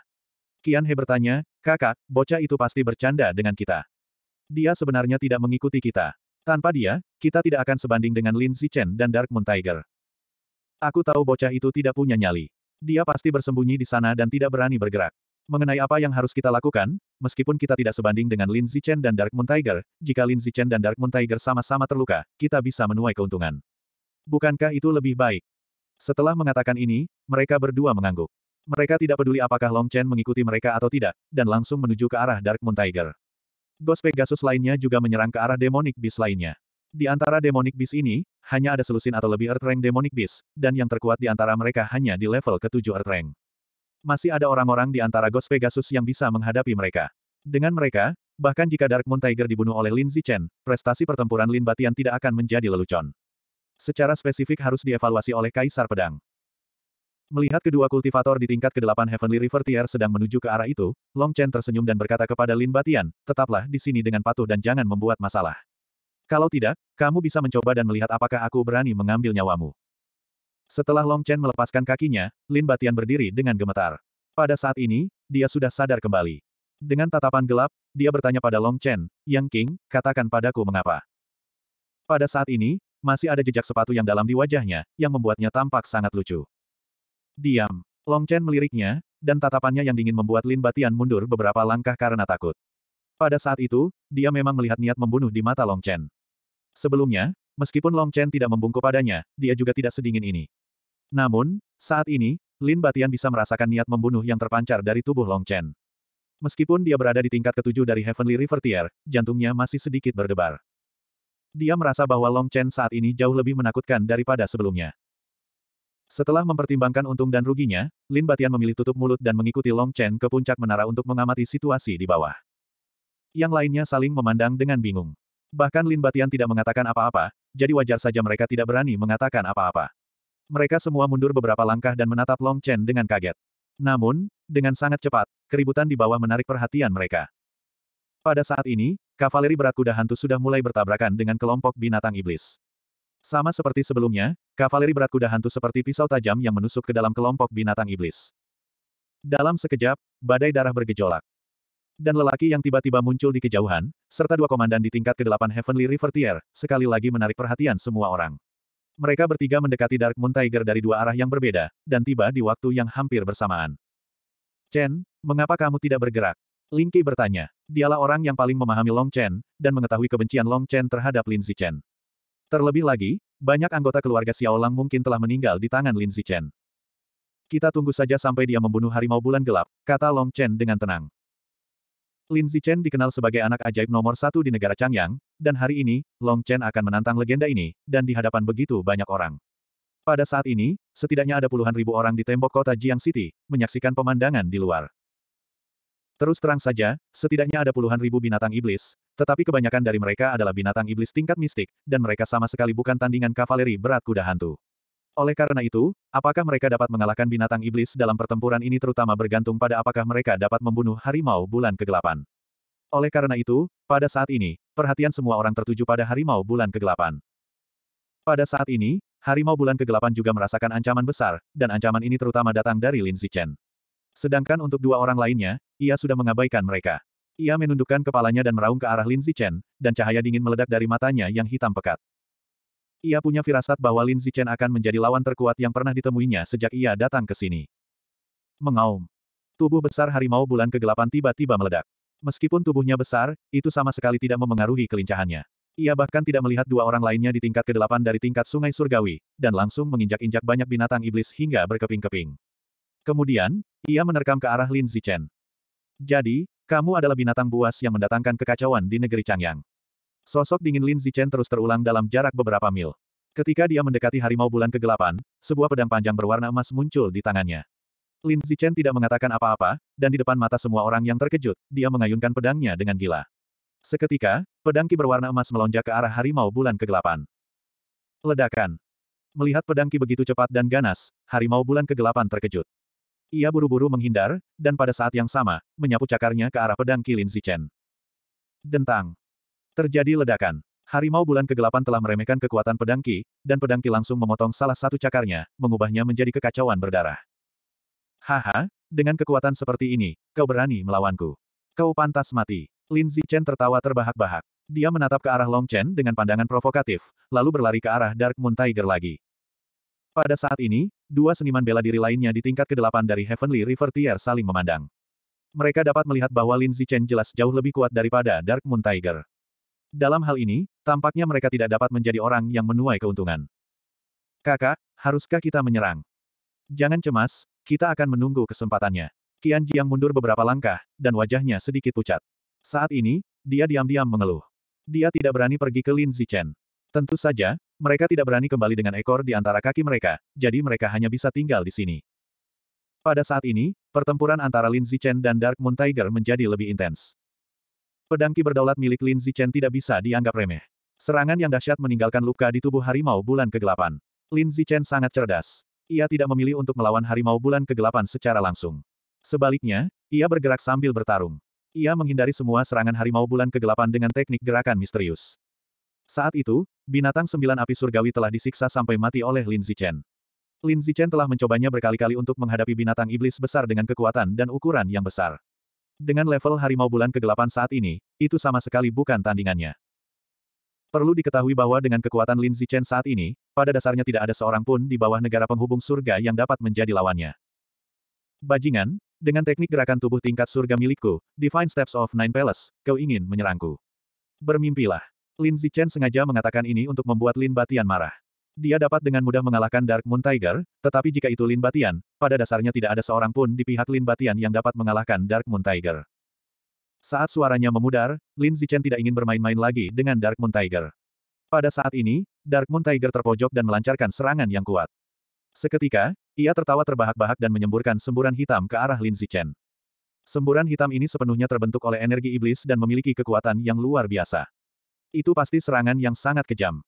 Qian He bertanya, kakak, bocah itu pasti bercanda dengan kita. Dia sebenarnya tidak mengikuti kita. Tanpa dia, kita tidak akan sebanding dengan Lin Zichen dan Dark Moon Tiger. Aku tahu bocah itu tidak punya nyali. Dia pasti bersembunyi di sana dan tidak berani bergerak. Mengenai apa yang harus kita lakukan, meskipun kita tidak sebanding dengan Lin Zichen dan Dark Moon Tiger, jika Lin Zichen dan Dark Moon Tiger sama-sama terluka, kita bisa menuai keuntungan. Bukankah itu lebih baik? Setelah mengatakan ini, mereka berdua mengangguk. Mereka tidak peduli apakah Long Chen mengikuti mereka atau tidak, dan langsung menuju ke arah Dark Moon Tiger. Ghost Pegasus lainnya juga menyerang ke arah Demonic Beast lainnya. Di antara Demonic Beast ini, hanya ada selusin atau lebih Earth Rank Demonic Beast, dan yang terkuat di antara mereka hanya di level ke-7 Earth Rank. Masih ada orang-orang di antara Ghost Pegasus yang bisa menghadapi mereka. Dengan mereka, bahkan jika Dark Moon Tiger dibunuh oleh Lin Zichen, prestasi pertempuran Lin Batian tidak akan menjadi lelucon. Secara spesifik harus dievaluasi oleh Kaisar Pedang. Melihat kedua kultivator di tingkat ke-8 Heavenly River Tier sedang menuju ke arah itu, Long Chen tersenyum dan berkata kepada Lin Batian, tetaplah di sini dengan patuh dan jangan membuat masalah. Kalau tidak, kamu bisa mencoba dan melihat apakah aku berani mengambil nyawamu. Setelah Long Chen melepaskan kakinya, Lin Batian berdiri dengan gemetar. Pada saat ini, dia sudah sadar kembali. Dengan tatapan gelap, dia bertanya pada Long Chen, Yang King, katakan padaku mengapa. Pada saat ini, masih ada jejak sepatu yang dalam di wajahnya, yang membuatnya tampak sangat lucu. Diam. Long Chen meliriknya, dan tatapannya yang dingin membuat Lin Batian mundur beberapa langkah karena takut. Pada saat itu, dia memang melihat niat membunuh di mata Long Chen. Sebelumnya, meskipun Long Chen tidak membungkuk padanya, dia juga tidak sedingin ini. Namun, saat ini, Lin Batian bisa merasakan niat membunuh yang terpancar dari tubuh Long Chen. Meskipun dia berada di tingkat ketujuh dari Heavenly River Tier, jantungnya masih sedikit berdebar. Dia merasa bahwa Long Chen saat ini jauh lebih menakutkan daripada sebelumnya. Setelah mempertimbangkan untung dan ruginya, Lin Batian memilih tutup mulut dan mengikuti Long Chen ke puncak menara untuk mengamati situasi di bawah. Yang lainnya saling memandang dengan bingung. Bahkan Lin Batian tidak mengatakan apa-apa, jadi wajar saja mereka tidak berani mengatakan apa-apa. Mereka semua mundur beberapa langkah dan menatap Long Chen dengan kaget. Namun, dengan sangat cepat, keributan di bawah menarik perhatian mereka. Pada saat ini, Kavaleri berat kuda hantu sudah mulai bertabrakan dengan kelompok binatang iblis. Sama seperti sebelumnya, kavaleri berat kuda hantu seperti pisau tajam yang menusuk ke dalam kelompok binatang iblis. Dalam sekejap, badai darah bergejolak. Dan lelaki yang tiba-tiba muncul di kejauhan, serta dua komandan di tingkat ke-8 Heavenly Tier, sekali lagi menarik perhatian semua orang. Mereka bertiga mendekati Dark Moon Tiger dari dua arah yang berbeda, dan tiba di waktu yang hampir bersamaan. Chen, mengapa kamu tidak bergerak? Qi bertanya. Dialah orang yang paling memahami Long Chen, dan mengetahui kebencian Long Chen terhadap Lin Zichen. Terlebih lagi, banyak anggota keluarga Xiaolang mungkin telah meninggal di tangan Lin Zichen. Kita tunggu saja sampai dia membunuh harimau bulan gelap, kata Long Chen dengan tenang. Lin Zichen dikenal sebagai anak ajaib nomor satu di negara Changyang, dan hari ini, Long Chen akan menantang legenda ini, dan di hadapan begitu banyak orang. Pada saat ini, setidaknya ada puluhan ribu orang di tembok kota Jiang City, menyaksikan pemandangan di luar. Terus terang saja, setidaknya ada puluhan ribu binatang iblis, tetapi kebanyakan dari mereka adalah binatang iblis tingkat mistik, dan mereka sama sekali bukan tandingan kavaleri berat kuda hantu. Oleh karena itu, apakah mereka dapat mengalahkan binatang iblis dalam pertempuran ini terutama bergantung pada apakah mereka dapat membunuh harimau bulan kegelapan. Oleh karena itu, pada saat ini, perhatian semua orang tertuju pada harimau bulan kegelapan. Pada saat ini, harimau bulan kegelapan juga merasakan ancaman besar, dan ancaman ini terutama datang dari Lin Zichen. Sedangkan untuk dua orang lainnya, ia sudah mengabaikan mereka. Ia menundukkan kepalanya dan meraung ke arah Lin Zichen, dan cahaya dingin meledak dari matanya yang hitam pekat. Ia punya firasat bahwa Lin Zichen akan menjadi lawan terkuat yang pernah ditemuinya sejak ia datang ke sini. Mengaum. Tubuh besar harimau bulan kegelapan tiba-tiba meledak. Meskipun tubuhnya besar, itu sama sekali tidak memengaruhi kelincahannya. Ia bahkan tidak melihat dua orang lainnya di tingkat kedelapan dari tingkat sungai surgawi, dan langsung menginjak-injak banyak binatang iblis hingga berkeping-keping. Kemudian, ia menerkam ke arah Lin Zichen. Jadi, kamu adalah binatang buas yang mendatangkan kekacauan di negeri Changyang. Sosok dingin Lin Zichen terus terulang dalam jarak beberapa mil. Ketika dia mendekati harimau bulan kegelapan, sebuah pedang panjang berwarna emas muncul di tangannya. Lin Zichen tidak mengatakan apa-apa, dan di depan mata semua orang yang terkejut, dia mengayunkan pedangnya dengan gila. Seketika, pedang ki berwarna emas melonjak ke arah harimau bulan kegelapan. Ledakan. Melihat pedang ki begitu cepat dan ganas, harimau bulan kegelapan terkejut. Ia buru-buru menghindar, dan pada saat yang sama, menyapu cakarnya ke arah pedang Kilin Zichen. Dentang. Terjadi ledakan. Harimau bulan kegelapan telah meremehkan kekuatan pedang Ki, dan pedang Ki langsung memotong salah satu cakarnya, mengubahnya menjadi kekacauan berdarah. Haha, dengan kekuatan seperti ini, kau berani melawanku. Kau pantas mati. Lin Zichen tertawa terbahak-bahak. Dia menatap ke arah Long Chen dengan pandangan provokatif, lalu berlari ke arah Dark Moon Tiger lagi. Pada saat ini, dua seniman bela diri lainnya di tingkat ke-8 dari Heavenly River Tier saling memandang. Mereka dapat melihat bahwa Lin Zichen jelas jauh lebih kuat daripada Dark Moon Tiger. Dalam hal ini, tampaknya mereka tidak dapat menjadi orang yang menuai keuntungan. Kakak, haruskah kita menyerang? Jangan cemas, kita akan menunggu kesempatannya. Qian Jiang mundur beberapa langkah, dan wajahnya sedikit pucat. Saat ini, dia diam-diam mengeluh. Dia tidak berani pergi ke Lin Zichen. Tentu saja, mereka tidak berani kembali dengan ekor di antara kaki mereka, jadi mereka hanya bisa tinggal di sini. Pada saat ini, pertempuran antara Lin Zichen dan Dark Moon Tiger menjadi lebih intens. Pedangki berdaulat milik Lin Zichen tidak bisa dianggap remeh. Serangan yang dahsyat meninggalkan luka di tubuh harimau bulan kegelapan. Lin Zichen sangat cerdas. Ia tidak memilih untuk melawan harimau bulan kegelapan secara langsung. Sebaliknya, ia bergerak sambil bertarung. Ia menghindari semua serangan harimau bulan kegelapan dengan teknik gerakan misterius. Saat itu, binatang sembilan api surgawi telah disiksa sampai mati oleh Lin Zichen. Lin Zichen telah mencobanya berkali-kali untuk menghadapi binatang iblis besar dengan kekuatan dan ukuran yang besar. Dengan level harimau bulan kegelapan saat ini, itu sama sekali bukan tandingannya. Perlu diketahui bahwa dengan kekuatan Lin Zichen saat ini, pada dasarnya tidak ada seorang pun di bawah negara penghubung surga yang dapat menjadi lawannya. Bajingan, dengan teknik gerakan tubuh tingkat surga milikku, Divine Steps of Nine Palace, kau ingin menyerangku. Bermimpilah. Lin Zichen sengaja mengatakan ini untuk membuat Lin Batian marah. Dia dapat dengan mudah mengalahkan Dark Moon Tiger, tetapi jika itu Lin Batian, pada dasarnya tidak ada seorang pun di pihak Lin Batian yang dapat mengalahkan Dark Moon Tiger. Saat suaranya memudar, Lin Zichen tidak ingin bermain-main lagi dengan Dark Moon Tiger. Pada saat ini, Dark Moon Tiger terpojok dan melancarkan serangan yang kuat. Seketika, ia tertawa terbahak-bahak dan menyemburkan semburan hitam ke arah Lin Zichen. Semburan hitam ini sepenuhnya terbentuk oleh energi iblis dan memiliki kekuatan yang luar biasa. Itu pasti serangan yang sangat kejam.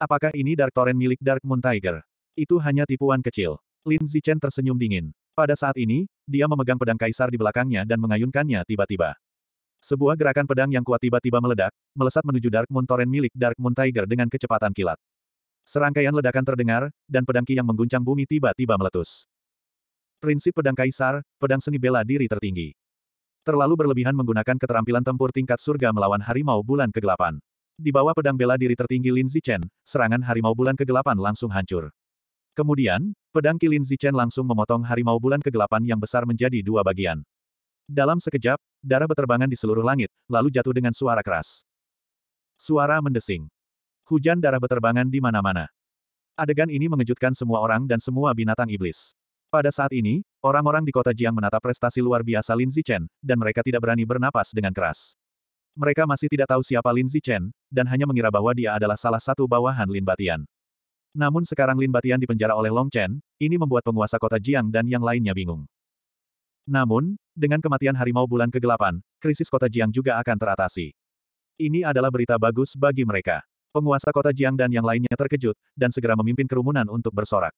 Apakah ini Dark Torrent milik Dark Moon Tiger? Itu hanya tipuan kecil. Lin Zichen tersenyum dingin. Pada saat ini, dia memegang pedang kaisar di belakangnya dan mengayunkannya tiba-tiba. Sebuah gerakan pedang yang kuat tiba-tiba meledak, melesat menuju Dark Moon Torrent milik Dark Moon Tiger dengan kecepatan kilat. Serangkaian ledakan terdengar, dan pedang ki yang mengguncang bumi tiba-tiba meletus. Prinsip pedang kaisar, pedang seni bela diri tertinggi. Terlalu berlebihan menggunakan keterampilan tempur tingkat surga melawan harimau bulan kegelapan. Di bawah pedang bela diri tertinggi Lin Zichen, serangan harimau bulan kegelapan langsung hancur. Kemudian, pedang Kilin Zichen langsung memotong harimau bulan kegelapan yang besar menjadi dua bagian. Dalam sekejap, darah beterbangan di seluruh langit, lalu jatuh dengan suara keras. Suara mendesing. Hujan darah beterbangan di mana-mana. Adegan ini mengejutkan semua orang dan semua binatang iblis. Pada saat ini, orang-orang di kota Jiang menatap prestasi luar biasa Lin Zichen, dan mereka tidak berani bernapas dengan keras. Mereka masih tidak tahu siapa Lin Zichen, dan hanya mengira bahwa dia adalah salah satu bawahan Lin Batian. Namun sekarang Lin Batian dipenjara oleh Long Chen, ini membuat penguasa kota Jiang dan yang lainnya bingung. Namun, dengan kematian harimau bulan kegelapan, krisis kota Jiang juga akan teratasi. Ini adalah berita bagus bagi mereka. Penguasa kota Jiang dan yang lainnya terkejut, dan segera memimpin kerumunan untuk bersorak.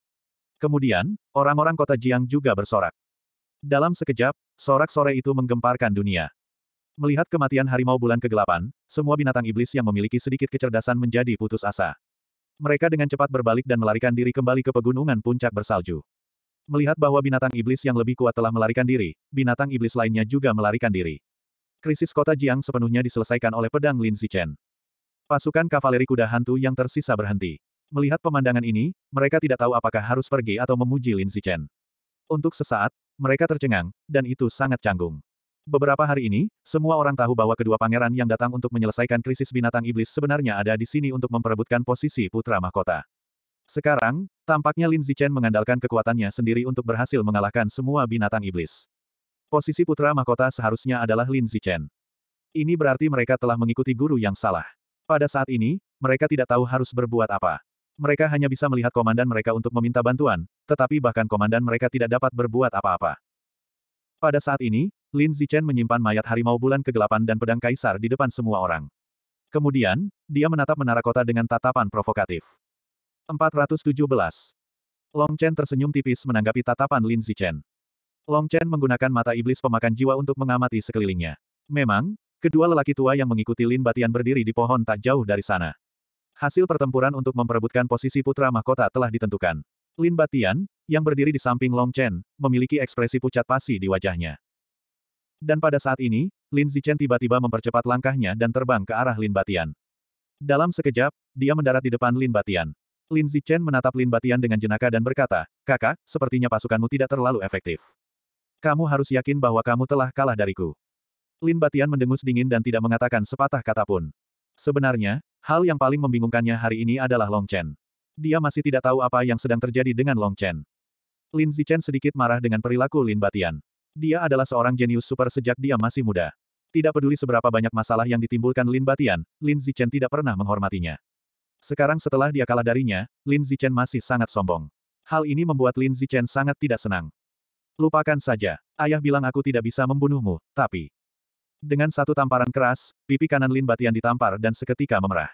Kemudian, orang-orang kota Jiang juga bersorak. Dalam sekejap, sorak sore itu menggemparkan dunia. Melihat kematian harimau bulan kegelapan, semua binatang iblis yang memiliki sedikit kecerdasan menjadi putus asa. Mereka dengan cepat berbalik dan melarikan diri kembali ke pegunungan puncak bersalju. Melihat bahwa binatang iblis yang lebih kuat telah melarikan diri, binatang iblis lainnya juga melarikan diri. Krisis kota Jiang sepenuhnya diselesaikan oleh pedang Lin Zichen. Pasukan kavaleri kuda hantu yang tersisa berhenti. Melihat pemandangan ini, mereka tidak tahu apakah harus pergi atau memuji Lin Zichen. Untuk sesaat, mereka tercengang, dan itu sangat canggung. Beberapa hari ini, semua orang tahu bahwa kedua pangeran yang datang untuk menyelesaikan krisis binatang iblis sebenarnya ada di sini untuk memperebutkan posisi putra mahkota. Sekarang, tampaknya Lin Zichen mengandalkan kekuatannya sendiri untuk berhasil mengalahkan semua binatang iblis. Posisi putra mahkota seharusnya adalah Lin Zichen. Ini berarti mereka telah mengikuti guru yang salah. Pada saat ini, mereka tidak tahu harus berbuat apa. Mereka hanya bisa melihat komandan mereka untuk meminta bantuan, tetapi bahkan komandan mereka tidak dapat berbuat apa-apa. Pada saat ini, Lin Zichen menyimpan mayat harimau bulan kegelapan dan pedang kaisar di depan semua orang. Kemudian, dia menatap menara kota dengan tatapan provokatif. 417. Long Chen tersenyum tipis menanggapi tatapan Lin Zichen. Long Chen menggunakan mata iblis pemakan jiwa untuk mengamati sekelilingnya. Memang, kedua lelaki tua yang mengikuti Lin Batian berdiri di pohon tak jauh dari sana. Hasil pertempuran untuk memperebutkan posisi putra mahkota telah ditentukan. Lin Batian, yang berdiri di samping Long Chen, memiliki ekspresi pucat pasi di wajahnya. Dan pada saat ini, Lin Zichen tiba-tiba mempercepat langkahnya dan terbang ke arah Lin Batian. Dalam sekejap, dia mendarat di depan Lin Batian. Lin Zichen menatap Lin Batian dengan jenaka dan berkata, Kakak, sepertinya pasukanmu tidak terlalu efektif. Kamu harus yakin bahwa kamu telah kalah dariku. Lin Batian mendengus dingin dan tidak mengatakan sepatah kata pun. Sebenarnya, hal yang paling membingungkannya hari ini adalah Long Chen. Dia masih tidak tahu apa yang sedang terjadi dengan Long Chen. Lin Zichen sedikit marah dengan perilaku Lin Batian. Dia adalah seorang jenius super sejak dia masih muda. Tidak peduli seberapa banyak masalah yang ditimbulkan Lin Batian, Lin Zichen tidak pernah menghormatinya. Sekarang setelah dia kalah darinya, Lin Zichen masih sangat sombong. Hal ini membuat Lin Zichen sangat tidak senang. Lupakan saja, ayah bilang aku tidak bisa membunuhmu, tapi... Dengan satu tamparan keras, pipi kanan Lin Batian ditampar dan seketika memerah.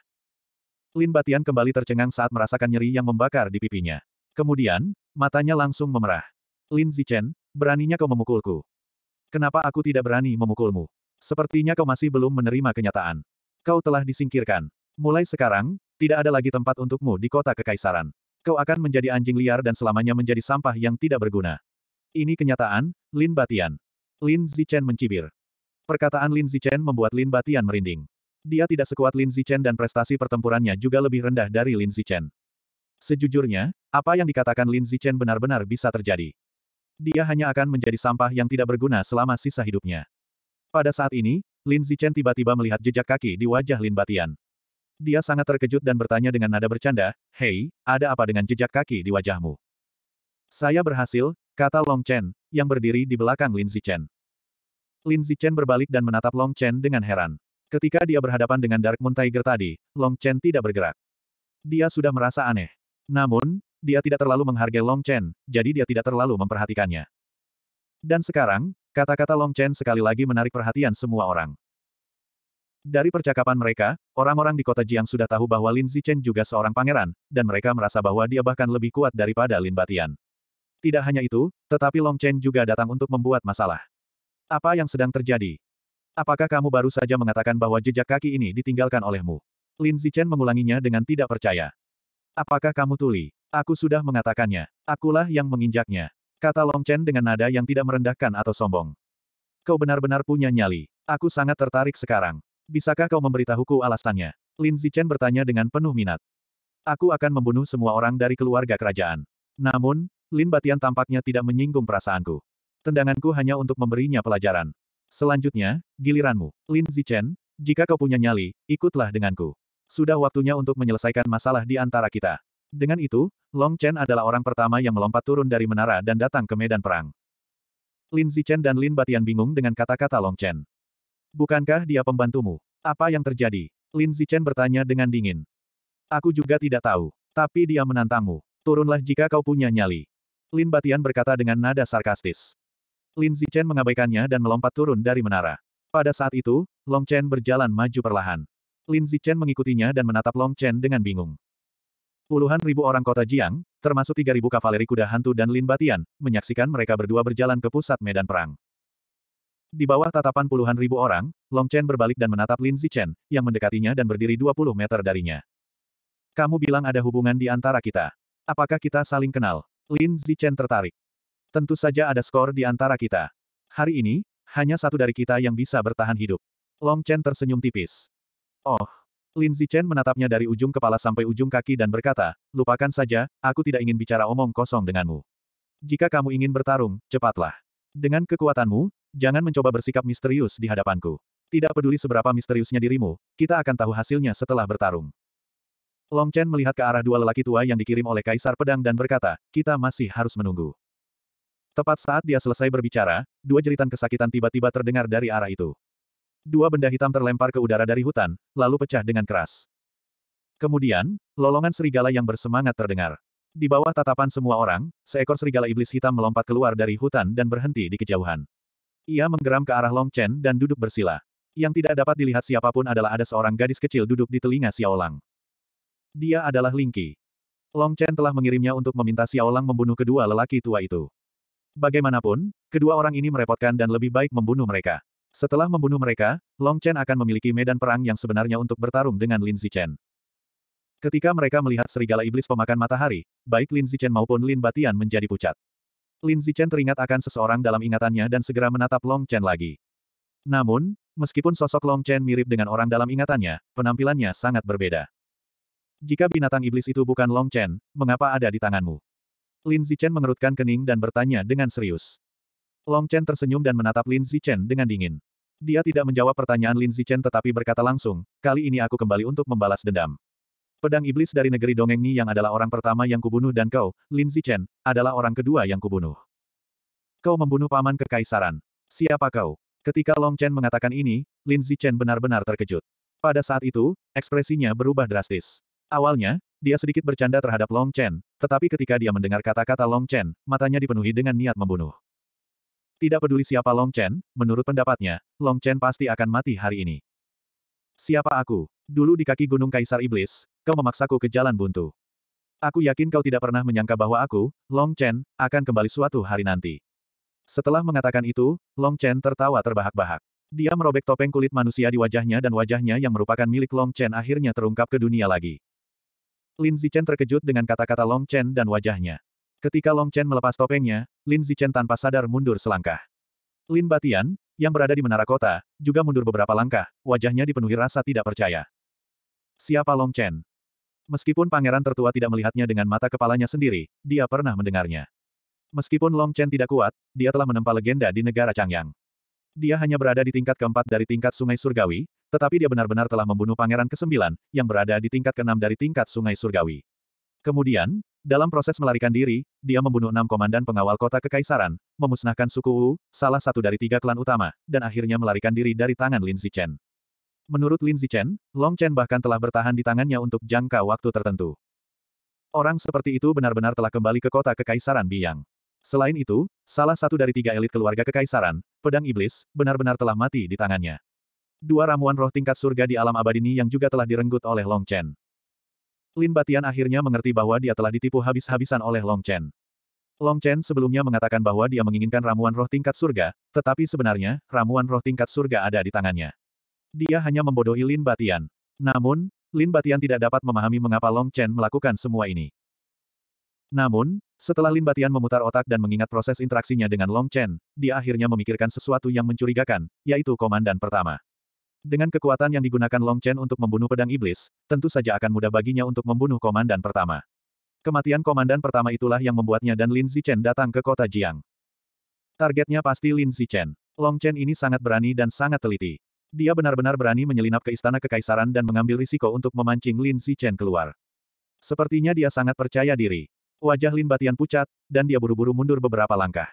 Lin Batian kembali tercengang saat merasakan nyeri yang membakar di pipinya. Kemudian, matanya langsung memerah. Lin Zichen, Beraninya kau memukulku. Kenapa aku tidak berani memukulmu? Sepertinya kau masih belum menerima kenyataan. Kau telah disingkirkan. Mulai sekarang, tidak ada lagi tempat untukmu di kota kekaisaran. Kau akan menjadi anjing liar dan selamanya menjadi sampah yang tidak berguna. Ini kenyataan, Lin Batian. Lin Zichen mencibir. Perkataan Lin Zichen membuat Lin Batian merinding. Dia tidak sekuat Lin Zichen dan prestasi pertempurannya juga lebih rendah dari Lin Zichen. Sejujurnya, apa yang dikatakan Lin Zichen benar-benar bisa terjadi. Dia hanya akan menjadi sampah yang tidak berguna selama sisa hidupnya. Pada saat ini, Lin Zichen tiba-tiba melihat jejak kaki di wajah Lin Batian. Dia sangat terkejut dan bertanya dengan nada bercanda, Hei, ada apa dengan jejak kaki di wajahmu? Saya berhasil, kata Long Chen, yang berdiri di belakang Lin Zichen. Lin Zichen berbalik dan menatap Long Chen dengan heran. Ketika dia berhadapan dengan Dark Moon Tiger tadi, Long Chen tidak bergerak. Dia sudah merasa aneh. Namun, dia tidak terlalu menghargai Long Chen, jadi dia tidak terlalu memperhatikannya. Dan sekarang, kata-kata Long Chen sekali lagi menarik perhatian semua orang. Dari percakapan mereka, orang-orang di kota Jiang sudah tahu bahwa Lin Zichen juga seorang pangeran, dan mereka merasa bahwa dia bahkan lebih kuat daripada Lin Batian. Tidak hanya itu, tetapi Long Chen juga datang untuk membuat masalah. Apa yang sedang terjadi? Apakah kamu baru saja mengatakan bahwa jejak kaki ini ditinggalkan olehmu? Lin Zichen mengulanginya dengan tidak percaya. Apakah kamu tuli? Aku sudah mengatakannya. Akulah yang menginjaknya. Kata Long Chen dengan nada yang tidak merendahkan atau sombong. Kau benar-benar punya nyali. Aku sangat tertarik sekarang. Bisakah kau memberitahuku alasannya? Lin Zichen bertanya dengan penuh minat. Aku akan membunuh semua orang dari keluarga kerajaan. Namun, Lin Batian tampaknya tidak menyinggung perasaanku. Tendanganku hanya untuk memberinya pelajaran. Selanjutnya, giliranmu. Lin Zichen, jika kau punya nyali, ikutlah denganku. Sudah waktunya untuk menyelesaikan masalah di antara kita. Dengan itu, Long Chen adalah orang pertama yang melompat turun dari menara dan datang ke medan perang. Lin Zichen dan Lin Batian bingung dengan kata-kata Long Chen. Bukankah dia pembantumu? Apa yang terjadi? Lin Zichen bertanya dengan dingin. Aku juga tidak tahu. Tapi dia menantangmu. Turunlah jika kau punya nyali. Lin Batian berkata dengan nada sarkastis. Lin Zichen mengabaikannya dan melompat turun dari menara. Pada saat itu, Long Chen berjalan maju perlahan. Lin Zichen mengikutinya dan menatap Long Chen dengan bingung. Puluhan ribu orang kota Jiang, termasuk tiga ribu kavaleri kuda hantu dan Lin Batian, menyaksikan mereka berdua berjalan ke pusat medan perang. Di bawah tatapan puluhan ribu orang, Long Chen berbalik dan menatap Lin Zichen, yang mendekatinya dan berdiri 20 meter darinya. Kamu bilang ada hubungan di antara kita. Apakah kita saling kenal? Lin Zichen tertarik. Tentu saja ada skor di antara kita. Hari ini, hanya satu dari kita yang bisa bertahan hidup. Long Chen tersenyum tipis. Oh, Lin Zichen menatapnya dari ujung kepala sampai ujung kaki dan berkata, lupakan saja, aku tidak ingin bicara omong kosong denganmu. Jika kamu ingin bertarung, cepatlah. Dengan kekuatanmu, jangan mencoba bersikap misterius di hadapanku. Tidak peduli seberapa misteriusnya dirimu, kita akan tahu hasilnya setelah bertarung. Long Chen melihat ke arah dua lelaki tua yang dikirim oleh Kaisar Pedang dan berkata, kita masih harus menunggu. Tepat saat dia selesai berbicara, dua jeritan kesakitan tiba-tiba terdengar dari arah itu dua benda hitam terlempar ke udara dari hutan, lalu pecah dengan keras. Kemudian, lolongan serigala yang bersemangat terdengar. Di bawah tatapan semua orang, seekor serigala iblis hitam melompat keluar dari hutan dan berhenti di kejauhan. Ia menggeram ke arah Long Chen dan duduk bersila. Yang tidak dapat dilihat siapapun adalah ada seorang gadis kecil duduk di telinga Xiaolang. Dia adalah Lingqi. Long Chen telah mengirimnya untuk meminta Xiaolang membunuh kedua lelaki tua itu. Bagaimanapun, kedua orang ini merepotkan dan lebih baik membunuh mereka. Setelah membunuh mereka, Long Chen akan memiliki medan perang yang sebenarnya untuk bertarung dengan Lin Zichen. Ketika mereka melihat serigala iblis pemakan matahari, baik Lin Zichen maupun Lin Batian menjadi pucat. Lin Zichen teringat akan seseorang dalam ingatannya dan segera menatap Long Chen lagi. Namun, meskipun sosok Long Chen mirip dengan orang dalam ingatannya, penampilannya sangat berbeda. Jika binatang iblis itu bukan Long Chen, mengapa ada di tanganmu? Lin Zichen mengerutkan kening dan bertanya dengan serius. Long Chen tersenyum dan menatap Lin Zichen dengan dingin. Dia tidak menjawab pertanyaan Lin Zichen tetapi berkata langsung, kali ini aku kembali untuk membalas dendam. Pedang iblis dari negeri dongeng Ni yang adalah orang pertama yang kubunuh dan kau, Lin Zichen, adalah orang kedua yang kubunuh. Kau membunuh paman kekaisaran. Siapa kau? Ketika Long Chen mengatakan ini, Lin Zichen benar-benar terkejut. Pada saat itu, ekspresinya berubah drastis. Awalnya, dia sedikit bercanda terhadap Long Chen, tetapi ketika dia mendengar kata-kata Long Chen, matanya dipenuhi dengan niat membunuh. Tidak peduli siapa Long Chen, menurut pendapatnya, Long Chen pasti akan mati hari ini. Siapa aku? Dulu di kaki Gunung Kaisar Iblis, kau memaksaku ke jalan buntu. Aku yakin kau tidak pernah menyangka bahwa aku, Long Chen, akan kembali suatu hari nanti. Setelah mengatakan itu, Long Chen tertawa terbahak-bahak. Dia merobek topeng kulit manusia di wajahnya dan wajahnya yang merupakan milik Long Chen akhirnya terungkap ke dunia lagi. Lin Zichen terkejut dengan kata-kata Long Chen dan wajahnya. Ketika Long Chen melepas topengnya, Lin Zichen tanpa sadar mundur selangkah. Lin Batian, yang berada di menara kota, juga mundur beberapa langkah, wajahnya dipenuhi rasa tidak percaya. Siapa Long Chen? Meskipun pangeran tertua tidak melihatnya dengan mata kepalanya sendiri, dia pernah mendengarnya. Meskipun Long Chen tidak kuat, dia telah menempa legenda di negara Changyang. Dia hanya berada di tingkat keempat dari tingkat Sungai Surgawi, tetapi dia benar-benar telah membunuh Pangeran ke-9, yang berada di tingkat ke-6 dari tingkat Sungai Surgawi. Kemudian, dalam proses melarikan diri, dia membunuh enam komandan pengawal kota kekaisaran, memusnahkan suku Wu, salah satu dari tiga klan utama, dan akhirnya melarikan diri dari tangan Lin Zichen. Menurut Lin Zichen, Long Chen bahkan telah bertahan di tangannya untuk jangka waktu tertentu. Orang seperti itu benar-benar telah kembali ke kota kekaisaran Biang. Selain itu, salah satu dari tiga elit keluarga kekaisaran, pedang iblis, benar-benar telah mati di tangannya. Dua ramuan roh tingkat surga di alam abadi ini yang juga telah direnggut oleh Long Chen. Lin Batian akhirnya mengerti bahwa dia telah ditipu habis-habisan oleh Long Chen. Long Chen sebelumnya mengatakan bahwa dia menginginkan ramuan roh tingkat surga, tetapi sebenarnya, ramuan roh tingkat surga ada di tangannya. Dia hanya membodohi Lin Batian. Namun, Lin Batian tidak dapat memahami mengapa Long Chen melakukan semua ini. Namun, setelah Lin Batian memutar otak dan mengingat proses interaksinya dengan Long Chen, dia akhirnya memikirkan sesuatu yang mencurigakan, yaitu komandan pertama. Dengan kekuatan yang digunakan Long Chen untuk membunuh pedang iblis, tentu saja akan mudah baginya untuk membunuh komandan pertama. Kematian komandan pertama itulah yang membuatnya dan Lin Zichen datang ke kota Jiang. Targetnya pasti Lin Zichen. Long Chen ini sangat berani dan sangat teliti. Dia benar-benar berani menyelinap ke istana kekaisaran dan mengambil risiko untuk memancing Lin Zichen keluar. Sepertinya dia sangat percaya diri. Wajah Lin Batian pucat, dan dia buru-buru mundur beberapa langkah.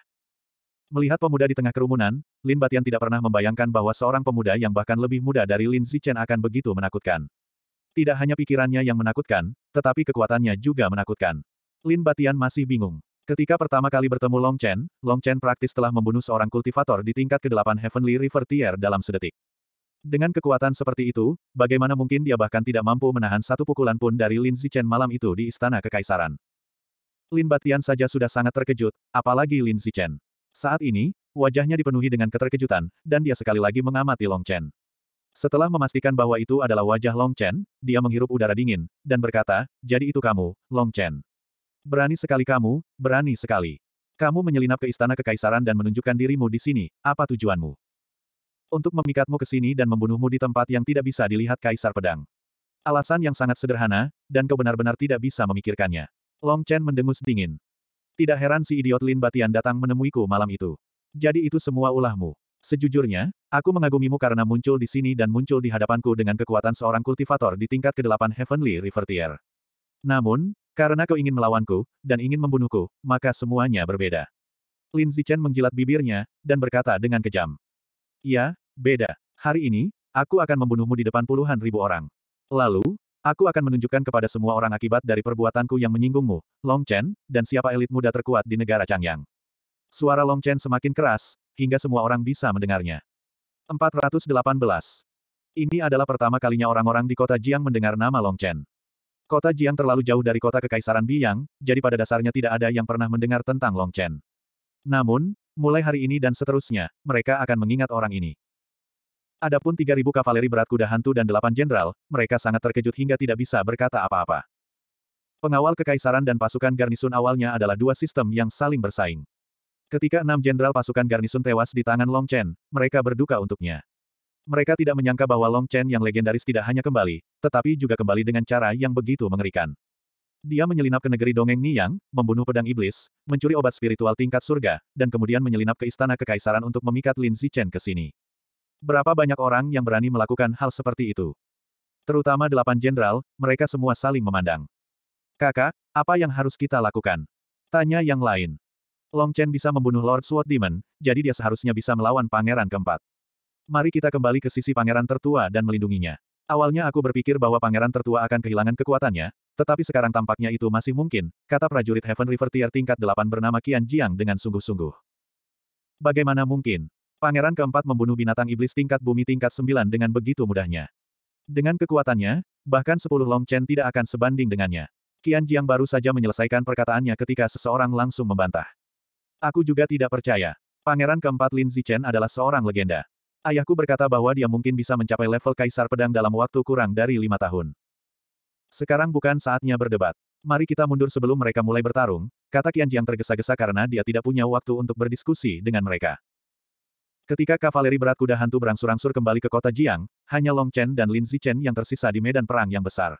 Melihat pemuda di tengah kerumunan, Lin Batian tidak pernah membayangkan bahwa seorang pemuda yang bahkan lebih muda dari Lin Zichen akan begitu menakutkan. Tidak hanya pikirannya yang menakutkan, tetapi kekuatannya juga menakutkan. Lin Batian masih bingung. Ketika pertama kali bertemu Long Chen, Long Chen praktis telah membunuh seorang kultivator di tingkat ke-8 Heavenly River Tier dalam sedetik. Dengan kekuatan seperti itu, bagaimana mungkin dia bahkan tidak mampu menahan satu pukulan pun dari Lin Zichen malam itu di Istana Kekaisaran. Lin Batian saja sudah sangat terkejut, apalagi Lin Zichen. Saat ini, wajahnya dipenuhi dengan keterkejutan, dan dia sekali lagi mengamati Long Chen. Setelah memastikan bahwa itu adalah wajah Long Chen, dia menghirup udara dingin, dan berkata, jadi itu kamu, Long Chen. Berani sekali kamu, berani sekali. Kamu menyelinap ke istana kekaisaran dan menunjukkan dirimu di sini, apa tujuanmu? Untuk memikatmu ke sini dan membunuhmu di tempat yang tidak bisa dilihat kaisar pedang. Alasan yang sangat sederhana, dan kau benar-benar tidak bisa memikirkannya. Long Chen mendengus dingin. Tidak heran si idiot Lin Batian datang menemuiku malam itu. Jadi itu semua ulahmu. Sejujurnya, aku mengagumimu karena muncul di sini dan muncul di hadapanku dengan kekuatan seorang kultivator di tingkat ke-8 Heavenly River Tier. Namun, karena kau ingin melawanku, dan ingin membunuhku, maka semuanya berbeda. Lin Zichen menjilat bibirnya, dan berkata dengan kejam. Ya, beda. Hari ini, aku akan membunuhmu di depan puluhan ribu orang. Lalu, Aku akan menunjukkan kepada semua orang akibat dari perbuatanku yang menyinggungmu, Long Chen, dan siapa elit muda terkuat di negara Changyang. Suara Long Chen semakin keras, hingga semua orang bisa mendengarnya. 418. Ini adalah pertama kalinya orang-orang di kota Jiang mendengar nama Long Chen. Kota Jiang terlalu jauh dari kota Kekaisaran Biyang, jadi pada dasarnya tidak ada yang pernah mendengar tentang Long Chen. Namun, mulai hari ini dan seterusnya, mereka akan mengingat orang ini. Adapun 3.000 kavaleri berat kuda hantu dan 8 jenderal, mereka sangat terkejut hingga tidak bisa berkata apa-apa. Pengawal kekaisaran dan pasukan garnisun awalnya adalah dua sistem yang saling bersaing. Ketika enam jenderal pasukan garnisun tewas di tangan Long Chen, mereka berduka untuknya. Mereka tidak menyangka bahwa Long Chen yang legendaris tidak hanya kembali, tetapi juga kembali dengan cara yang begitu mengerikan. Dia menyelinap ke negeri dongeng Niang, membunuh pedang iblis, mencuri obat spiritual tingkat surga, dan kemudian menyelinap ke istana kekaisaran untuk memikat Lin Zichen ke sini. Berapa banyak orang yang berani melakukan hal seperti itu? Terutama delapan jenderal, mereka semua saling memandang. Kakak, apa yang harus kita lakukan? Tanya yang lain. Long Chen bisa membunuh Lord Sword Demon, jadi dia seharusnya bisa melawan pangeran keempat. Mari kita kembali ke sisi pangeran tertua dan melindunginya. Awalnya aku berpikir bahwa pangeran tertua akan kehilangan kekuatannya, tetapi sekarang tampaknya itu masih mungkin, kata prajurit Heaven River Tier tingkat delapan bernama Qian Jiang dengan sungguh-sungguh. Bagaimana mungkin? Pangeran keempat membunuh binatang iblis tingkat bumi tingkat sembilan dengan begitu mudahnya. Dengan kekuatannya, bahkan sepuluh Long Chen tidak akan sebanding dengannya. Qian Jiang baru saja menyelesaikan perkataannya ketika seseorang langsung membantah. Aku juga tidak percaya. Pangeran keempat Lin Zichen adalah seorang legenda. Ayahku berkata bahwa dia mungkin bisa mencapai level kaisar pedang dalam waktu kurang dari lima tahun. Sekarang bukan saatnya berdebat. Mari kita mundur sebelum mereka mulai bertarung, kata Qian Jiang tergesa-gesa karena dia tidak punya waktu untuk berdiskusi dengan mereka. Ketika kavaleri berat kuda hantu berangsur-angsur kembali ke kota Jiang, hanya Long Chen dan Lin Zichen yang tersisa di medan perang yang besar.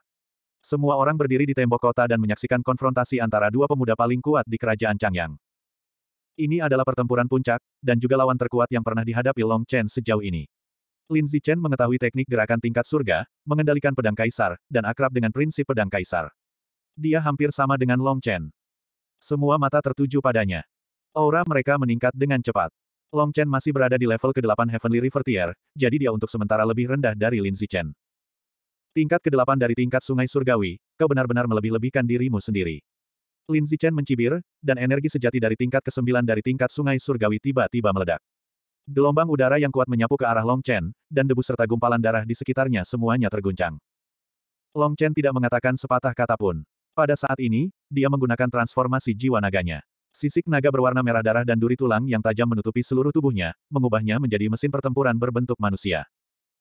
Semua orang berdiri di tembok kota dan menyaksikan konfrontasi antara dua pemuda paling kuat di kerajaan Changyang. Ini adalah pertempuran puncak, dan juga lawan terkuat yang pernah dihadapi Long Chen sejauh ini. Lin Zichen mengetahui teknik gerakan tingkat surga, mengendalikan pedang kaisar, dan akrab dengan prinsip pedang kaisar. Dia hampir sama dengan Long Chen. Semua mata tertuju padanya. Aura mereka meningkat dengan cepat. Long Chen masih berada di level ke-8 Heavenly River Tier, jadi dia untuk sementara lebih rendah dari Lin Zichen. Tingkat ke-8 dari tingkat Sungai Surgawi, kau benar-benar melebih-lebihkan dirimu sendiri. Lin Zichen mencibir, dan energi sejati dari tingkat ke-9 dari tingkat Sungai Surgawi tiba-tiba meledak. Gelombang udara yang kuat menyapu ke arah Long Chen, dan debu serta gumpalan darah di sekitarnya semuanya terguncang. Long Chen tidak mengatakan sepatah kata pun. Pada saat ini, dia menggunakan transformasi jiwa naganya. Sisik naga berwarna merah darah dan duri tulang yang tajam menutupi seluruh tubuhnya, mengubahnya menjadi mesin pertempuran berbentuk manusia.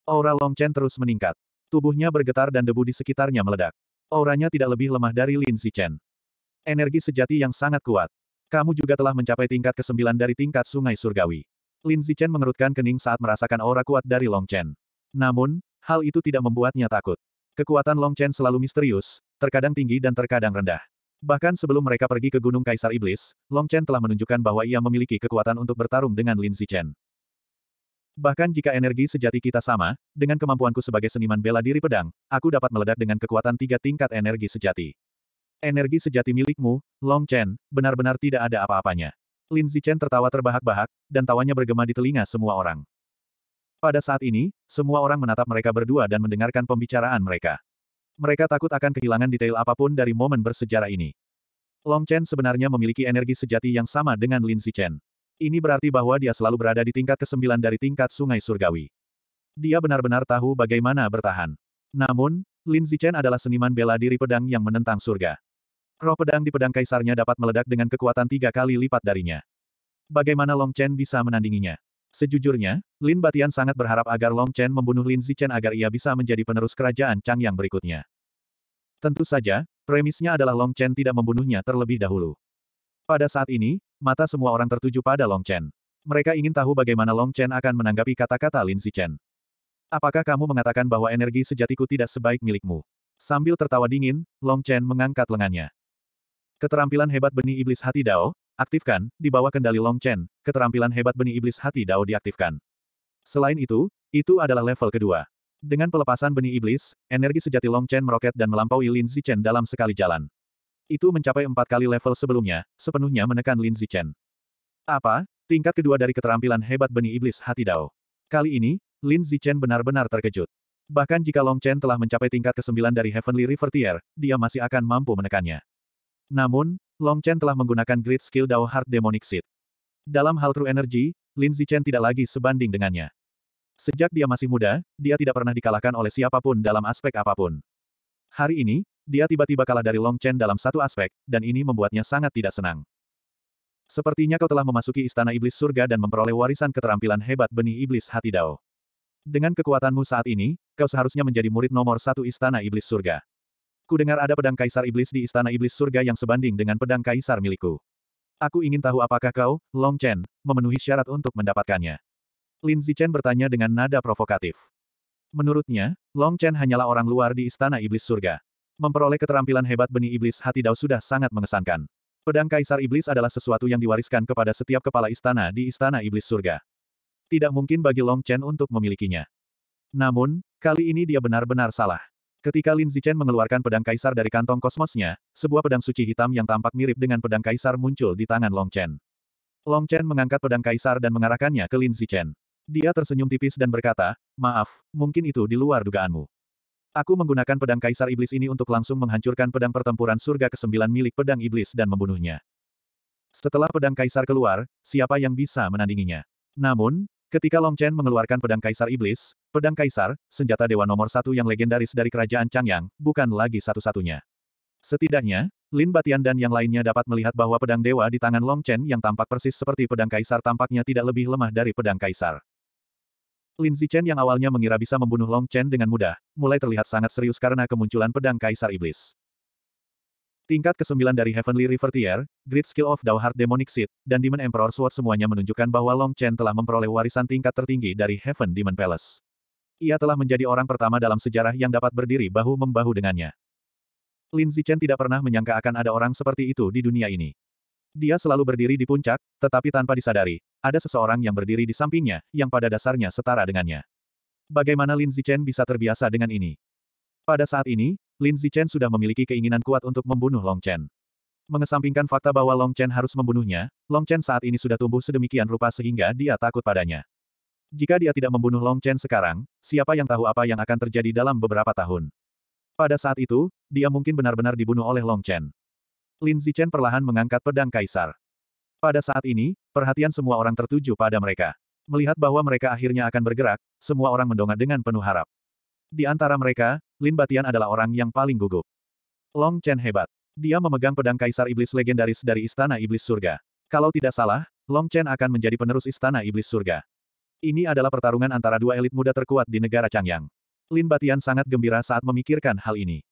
Aura Long Chen terus meningkat. Tubuhnya bergetar dan debu di sekitarnya meledak. Auranya tidak lebih lemah dari Lin Zichen. Energi sejati yang sangat kuat. Kamu juga telah mencapai tingkat ke-9 dari tingkat sungai surgawi. Lin Zichen mengerutkan kening saat merasakan aura kuat dari Long Chen. Namun, hal itu tidak membuatnya takut. Kekuatan Long Chen selalu misterius, terkadang tinggi dan terkadang rendah. Bahkan sebelum mereka pergi ke Gunung Kaisar Iblis, Long Chen telah menunjukkan bahwa ia memiliki kekuatan untuk bertarung dengan Lin Zichen. Bahkan jika energi sejati kita sama, dengan kemampuanku sebagai seniman bela diri pedang, aku dapat meledak dengan kekuatan tiga tingkat energi sejati. Energi sejati milikmu, Long Chen, benar-benar tidak ada apa-apanya. Lin Zichen tertawa terbahak-bahak, dan tawanya bergema di telinga semua orang. Pada saat ini, semua orang menatap mereka berdua dan mendengarkan pembicaraan mereka. Mereka takut akan kehilangan detail apapun dari momen bersejarah ini. Long Chen sebenarnya memiliki energi sejati yang sama dengan Lin Zichen. Ini berarti bahwa dia selalu berada di tingkat ke-9 dari tingkat sungai surgawi. Dia benar-benar tahu bagaimana bertahan. Namun, Lin Zichen adalah seniman bela diri pedang yang menentang surga. Roh pedang di pedang kaisarnya dapat meledak dengan kekuatan tiga kali lipat darinya. Bagaimana Long Chen bisa menandinginya? Sejujurnya, Lin Batian sangat berharap agar Long Chen membunuh Lin Zichen agar ia bisa menjadi penerus kerajaan Chang yang berikutnya. Tentu saja, premisnya adalah Long Chen tidak membunuhnya terlebih dahulu. Pada saat ini, mata semua orang tertuju pada Long Chen. Mereka ingin tahu bagaimana Long Chen akan menanggapi kata-kata Lin Zichen. Apakah kamu mengatakan bahwa energi sejatiku tidak sebaik milikmu? Sambil tertawa dingin, Long Chen mengangkat lengannya. Keterampilan hebat benih iblis hati Dao, Aktifkan, di bawah kendali Long Chen, keterampilan hebat benih iblis hati Dao diaktifkan. Selain itu, itu adalah level kedua. Dengan pelepasan benih iblis, energi sejati Long Chen meroket dan melampaui Lin Zichen dalam sekali jalan. Itu mencapai empat kali level sebelumnya, sepenuhnya menekan Lin Zichen. Apa? Tingkat kedua dari keterampilan hebat benih iblis hati Dao. Kali ini, Lin Zichen benar-benar terkejut. Bahkan jika Long Chen telah mencapai tingkat ke-9 dari Heavenly Rivertier, dia masih akan mampu menekannya. Namun, Long Chen telah menggunakan Great Skill Dao Heart Demonic Seed. Dalam hal True Energy, Lin Zichen tidak lagi sebanding dengannya. Sejak dia masih muda, dia tidak pernah dikalahkan oleh siapapun dalam aspek apapun. Hari ini, dia tiba-tiba kalah dari Long Chen dalam satu aspek, dan ini membuatnya sangat tidak senang. Sepertinya kau telah memasuki istana iblis surga dan memperoleh warisan keterampilan hebat benih iblis hati Dao. Dengan kekuatanmu saat ini, kau seharusnya menjadi murid nomor satu istana iblis surga. Ku dengar ada pedang kaisar iblis di istana iblis surga yang sebanding dengan pedang kaisar milikku. Aku ingin tahu apakah kau, Long Chen, memenuhi syarat untuk mendapatkannya. Lin Zichen bertanya dengan nada provokatif. Menurutnya, Long Chen hanyalah orang luar di istana iblis surga. Memperoleh keterampilan hebat benih iblis hati Dao sudah sangat mengesankan. Pedang Kaisar Iblis adalah sesuatu yang diwariskan kepada setiap kepala istana di Istana Iblis Surga. Tidak mungkin bagi Long Chen untuk memilikinya. Namun, kali ini dia benar-benar salah. Ketika Lin Zichen mengeluarkan pedang kaisar dari kantong kosmosnya, sebuah pedang suci hitam yang tampak mirip dengan pedang kaisar muncul di tangan Long Chen. Long Chen mengangkat pedang kaisar dan mengarahkannya ke Lin Zichen. Dia tersenyum tipis dan berkata, maaf, mungkin itu di luar dugaanmu. Aku menggunakan pedang kaisar iblis ini untuk langsung menghancurkan pedang pertempuran surga ke-9 milik pedang iblis dan membunuhnya. Setelah pedang kaisar keluar, siapa yang bisa menandinginya? Namun, Ketika Long Chen mengeluarkan pedang Kaisar Iblis, pedang Kaisar, senjata dewa nomor satu yang legendaris dari kerajaan Changyang, bukan lagi satu-satunya. Setidaknya, Lin Batian dan yang lainnya dapat melihat bahwa pedang dewa di tangan Long Chen yang tampak persis seperti pedang Kaisar tampaknya tidak lebih lemah dari pedang Kaisar. Lin Zichen yang awalnya mengira bisa membunuh Long Chen dengan mudah, mulai terlihat sangat serius karena kemunculan pedang Kaisar Iblis. Tingkat ke-9 dari Heavenly Rivertier, Great Skill of Dao Demonic Seed, dan Demon Emperor Sword semuanya menunjukkan bahwa Long Chen telah memperoleh warisan tingkat tertinggi dari Heaven Demon Palace. Ia telah menjadi orang pertama dalam sejarah yang dapat berdiri bahu-membahu dengannya. Lin Zichen tidak pernah menyangka akan ada orang seperti itu di dunia ini. Dia selalu berdiri di puncak, tetapi tanpa disadari, ada seseorang yang berdiri di sampingnya, yang pada dasarnya setara dengannya. Bagaimana Lin Zichen bisa terbiasa dengan ini? Pada saat ini, Lin Zichen sudah memiliki keinginan kuat untuk membunuh Long Chen. Mengesampingkan fakta bahwa Long Chen harus membunuhnya, Long Chen saat ini sudah tumbuh sedemikian rupa sehingga dia takut padanya. Jika dia tidak membunuh Long Chen sekarang, siapa yang tahu apa yang akan terjadi dalam beberapa tahun. Pada saat itu, dia mungkin benar-benar dibunuh oleh Long Chen. Lin Zichen perlahan mengangkat pedang kaisar. Pada saat ini, perhatian semua orang tertuju pada mereka. Melihat bahwa mereka akhirnya akan bergerak, semua orang mendongak dengan penuh harap. Di antara mereka, Lin Batian adalah orang yang paling gugup. Long Chen hebat. Dia memegang pedang Kaisar Iblis legendaris dari Istana Iblis Surga. Kalau tidak salah, Long Chen akan menjadi penerus Istana Iblis Surga. Ini adalah pertarungan antara dua elit muda terkuat di negara Changyang. Lin Batian sangat gembira saat memikirkan hal ini.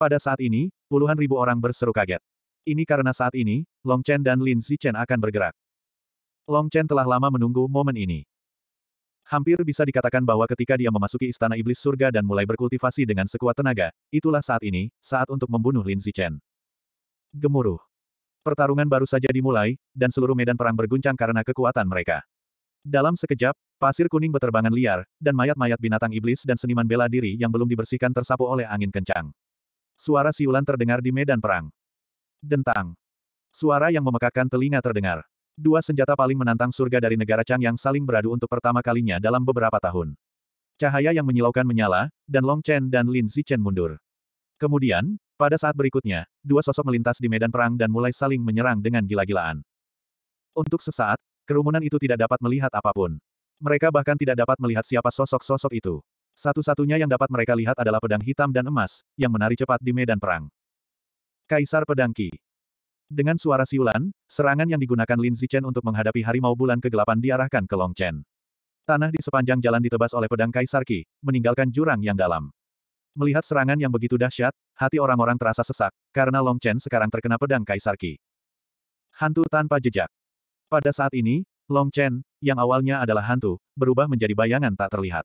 Pada saat ini, puluhan ribu orang berseru kaget. Ini karena saat ini, Long Chen dan Lin Zichen akan bergerak. Long Chen telah lama menunggu momen ini. Hampir bisa dikatakan bahwa ketika dia memasuki istana iblis surga dan mulai berkultivasi dengan sekuat tenaga, itulah saat ini, saat untuk membunuh Lin Zichen. Gemuruh. Pertarungan baru saja dimulai, dan seluruh medan perang berguncang karena kekuatan mereka. Dalam sekejap, pasir kuning beterbangan liar, dan mayat-mayat binatang iblis dan seniman bela diri yang belum dibersihkan tersapu oleh angin kencang. Suara siulan terdengar di medan perang. Dentang. Suara yang memekakan telinga terdengar. Dua senjata paling menantang surga dari negara Chang yang saling beradu untuk pertama kalinya dalam beberapa tahun. Cahaya yang menyilaukan menyala, dan Long Chen dan Lin Zichen mundur. Kemudian, pada saat berikutnya, dua sosok melintas di medan perang dan mulai saling menyerang dengan gila-gilaan. Untuk sesaat, kerumunan itu tidak dapat melihat apapun. Mereka bahkan tidak dapat melihat siapa sosok-sosok itu. Satu-satunya yang dapat mereka lihat adalah pedang hitam dan emas, yang menari cepat di medan perang. Kaisar Pedang Qi. Dengan suara siulan, serangan yang digunakan Lin Zichen untuk menghadapi harimau bulan kegelapan diarahkan ke Long Chen. Tanah di sepanjang jalan ditebas oleh pedang Kaisar Qi, meninggalkan jurang yang dalam. Melihat serangan yang begitu dahsyat, hati orang-orang terasa sesak, karena Long Chen sekarang terkena pedang Kaisar Qi. Hantu tanpa jejak. Pada saat ini, Long Chen, yang awalnya adalah hantu, berubah menjadi bayangan tak terlihat.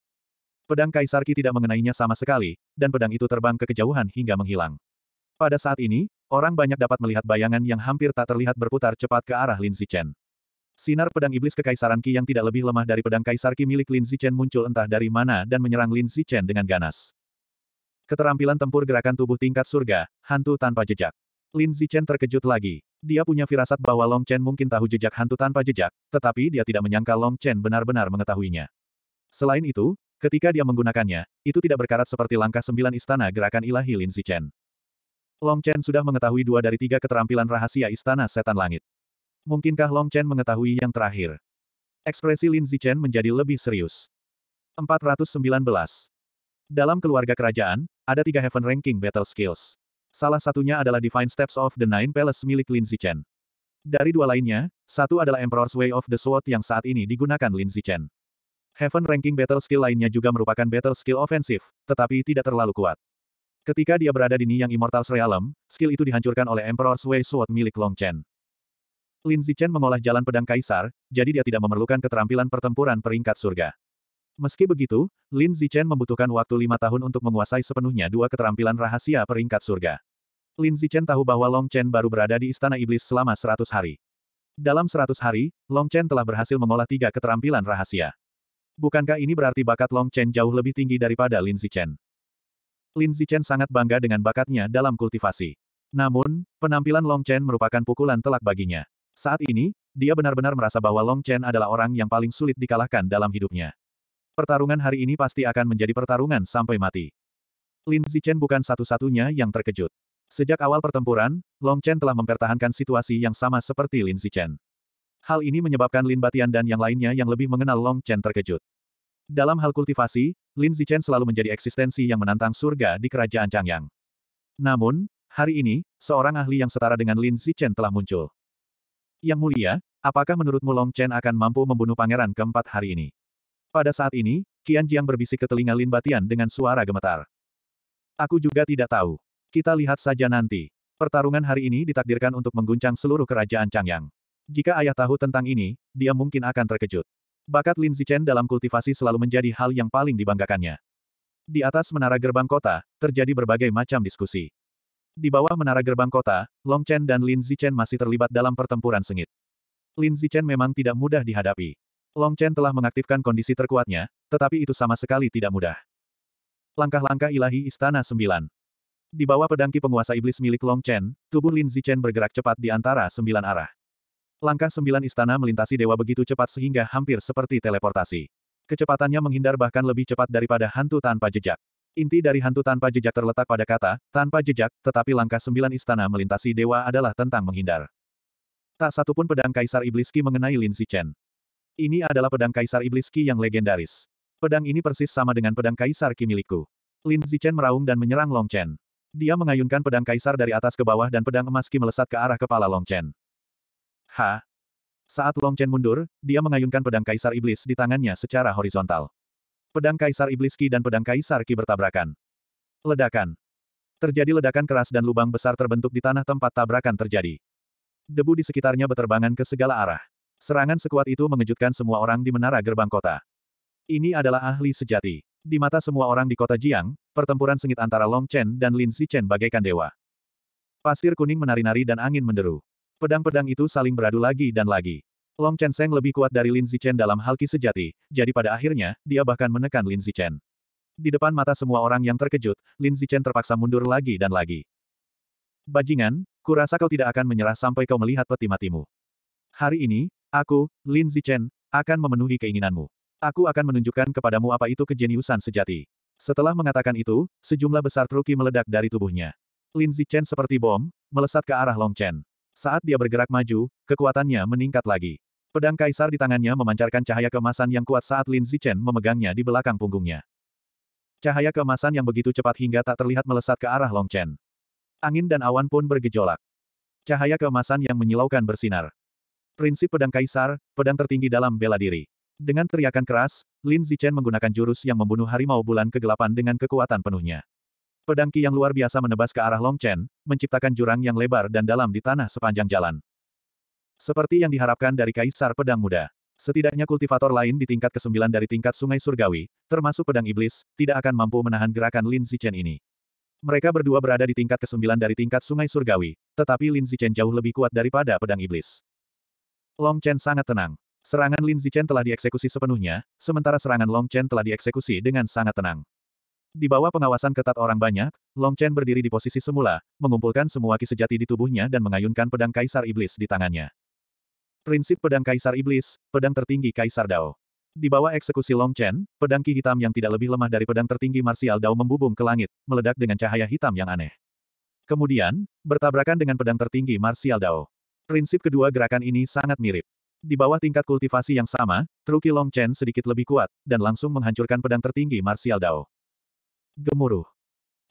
Pedang Kaisar Qi tidak mengenainya sama sekali, dan pedang itu terbang ke kejauhan hingga menghilang. Pada saat ini, Orang banyak dapat melihat bayangan yang hampir tak terlihat berputar cepat ke arah Lin Zichen. Sinar pedang iblis kekaisaran Qi yang tidak lebih lemah dari pedang kaisar Qi milik Lin Zichen muncul entah dari mana dan menyerang Lin Zichen dengan ganas. Keterampilan tempur gerakan tubuh tingkat surga, hantu tanpa jejak. Lin Zichen terkejut lagi. Dia punya firasat bahwa Long Chen mungkin tahu jejak hantu tanpa jejak, tetapi dia tidak menyangka Long Chen benar-benar mengetahuinya. Selain itu, ketika dia menggunakannya, itu tidak berkarat seperti langkah sembilan istana gerakan ilahi Lin Zichen. Long Chen sudah mengetahui dua dari tiga keterampilan rahasia Istana Setan Langit. Mungkinkah Long Chen mengetahui yang terakhir? Ekspresi Lin Zichen menjadi lebih serius. 419. Dalam keluarga kerajaan, ada tiga Heaven Ranking Battle Skills. Salah satunya adalah Divine Steps of the Nine Palace milik Lin Zichen. Dari dua lainnya, satu adalah Emperor's Way of the Sword yang saat ini digunakan Lin Zichen. Heaven Ranking Battle Skill lainnya juga merupakan Battle Skill ofensif, tetapi tidak terlalu kuat. Ketika dia berada di Niang Immortal Realm, skill itu dihancurkan oleh Emperor Sui Sword milik Long Chen. Lin Zichen mengolah jalan pedang kaisar, jadi dia tidak memerlukan keterampilan pertempuran peringkat surga. Meski begitu, Lin Zichen membutuhkan waktu lima tahun untuk menguasai sepenuhnya dua keterampilan rahasia peringkat surga. Lin Zichen tahu bahwa Long Chen baru berada di Istana Iblis selama seratus hari. Dalam seratus hari, Long Chen telah berhasil mengolah tiga keterampilan rahasia. Bukankah ini berarti bakat Long Chen jauh lebih tinggi daripada Lin Zichen? Lin Zichen sangat bangga dengan bakatnya dalam kultivasi. Namun, penampilan Long Chen merupakan pukulan telak baginya. Saat ini, dia benar-benar merasa bahwa Long Chen adalah orang yang paling sulit dikalahkan dalam hidupnya. Pertarungan hari ini pasti akan menjadi pertarungan sampai mati. Lin Zichen bukan satu-satunya yang terkejut. Sejak awal pertempuran, Long Chen telah mempertahankan situasi yang sama seperti Lin Zichen. Hal ini menyebabkan Lin Batian dan yang lainnya yang lebih mengenal Long Chen terkejut. Dalam hal kultivasi, Lin Zichen selalu menjadi eksistensi yang menantang surga di kerajaan Changyang. Namun, hari ini, seorang ahli yang setara dengan Lin Zichen telah muncul. Yang mulia, apakah menurutmu Long Chen akan mampu membunuh pangeran keempat hari ini? Pada saat ini, Qian Jiang berbisik ke telinga Lin Batian dengan suara gemetar. Aku juga tidak tahu. Kita lihat saja nanti. Pertarungan hari ini ditakdirkan untuk mengguncang seluruh kerajaan Changyang. Jika ayah tahu tentang ini, dia mungkin akan terkejut. Bakat Lin Zichen dalam kultivasi selalu menjadi hal yang paling dibanggakannya. Di atas menara gerbang kota, terjadi berbagai macam diskusi. Di bawah menara gerbang kota, Long Chen dan Lin Zichen masih terlibat dalam pertempuran sengit. Lin Zichen memang tidak mudah dihadapi. Long Chen telah mengaktifkan kondisi terkuatnya, tetapi itu sama sekali tidak mudah. Langkah-langkah ilahi Istana Sembilan Di bawah pedangki penguasa iblis milik Long Chen, tubuh Lin Zichen bergerak cepat di antara sembilan arah. Langkah sembilan istana melintasi dewa begitu cepat sehingga hampir seperti teleportasi. Kecepatannya menghindar bahkan lebih cepat daripada hantu tanpa jejak. Inti dari hantu tanpa jejak terletak pada kata, tanpa jejak, tetapi langkah sembilan istana melintasi dewa adalah tentang menghindar. Tak satupun pedang Kaisar ibliski mengenai Lin Zichen. Ini adalah pedang Kaisar ibliski yang legendaris. Pedang ini persis sama dengan pedang Kaisar Qi milikku. Lin Zichen meraung dan menyerang Long Chen. Dia mengayunkan pedang kaisar dari atas ke bawah dan pedang emas Ki melesat ke arah kepala Long Chen. Ha! Saat Long Chen mundur, dia mengayunkan pedang Kaisar Iblis di tangannya secara horizontal. Pedang Kaisar Iblis Ki dan pedang Kaisar Ki bertabrakan. Ledakan. Terjadi ledakan keras dan lubang besar terbentuk di tanah tempat tabrakan terjadi. Debu di sekitarnya beterbangan ke segala arah. Serangan sekuat itu mengejutkan semua orang di menara gerbang kota. Ini adalah ahli sejati. Di mata semua orang di kota Jiang, pertempuran sengit antara Long Chen dan Lin Zichen bagaikan dewa. Pasir kuning menari-nari dan angin menderu. Pedang-pedang itu saling beradu lagi dan lagi. Long Chen Seng lebih kuat dari Lin Zichen dalam hal ki sejati, jadi pada akhirnya, dia bahkan menekan Lin Zichen. Di depan mata semua orang yang terkejut, Lin Zichen terpaksa mundur lagi dan lagi. Bajingan, kurasa kau tidak akan menyerah sampai kau melihat peti matimu. Hari ini, aku, Lin Zichen, akan memenuhi keinginanmu. Aku akan menunjukkan kepadamu apa itu kejeniusan sejati. Setelah mengatakan itu, sejumlah besar truki meledak dari tubuhnya. Lin Zichen seperti bom, melesat ke arah Long Chen. Saat dia bergerak maju, kekuatannya meningkat lagi. Pedang kaisar di tangannya memancarkan cahaya kemasan yang kuat saat Lin Zichen memegangnya di belakang punggungnya. Cahaya kemasan yang begitu cepat hingga tak terlihat melesat ke arah Long Chen. Angin dan awan pun bergejolak. Cahaya kemasan yang menyilaukan bersinar. Prinsip pedang kaisar, pedang tertinggi dalam bela diri. Dengan teriakan keras, Lin Zichen menggunakan jurus yang membunuh harimau bulan kegelapan dengan kekuatan penuhnya. Pedang Ki yang luar biasa menebas ke arah Long Chen, menciptakan jurang yang lebar dan dalam di tanah sepanjang jalan. Seperti yang diharapkan dari Kaisar Pedang Muda. Setidaknya kultivator lain di tingkat ke-9 dari tingkat Sungai Surgawi, termasuk Pedang Iblis, tidak akan mampu menahan gerakan Lin Zichen ini. Mereka berdua berada di tingkat ke-9 dari tingkat Sungai Surgawi, tetapi Lin Zichen jauh lebih kuat daripada Pedang Iblis. Long Chen sangat tenang. Serangan Lin Zichen telah dieksekusi sepenuhnya, sementara serangan Long Chen telah dieksekusi dengan sangat tenang. Di bawah pengawasan ketat orang banyak, Long Chen berdiri di posisi semula, mengumpulkan semua ki sejati di tubuhnya dan mengayunkan pedang Kaisar Iblis di tangannya. Prinsip pedang Kaisar Iblis, pedang tertinggi Kaisar Dao. Di bawah eksekusi Long Chen, pedang ki hitam yang tidak lebih lemah dari pedang tertinggi Martial Dao membubung ke langit, meledak dengan cahaya hitam yang aneh. Kemudian, bertabrakan dengan pedang tertinggi Martial Dao. Prinsip kedua gerakan ini sangat mirip. Di bawah tingkat kultivasi yang sama, Truki Long Chen sedikit lebih kuat, dan langsung menghancurkan pedang tertinggi Martial Dao. Gemuruh.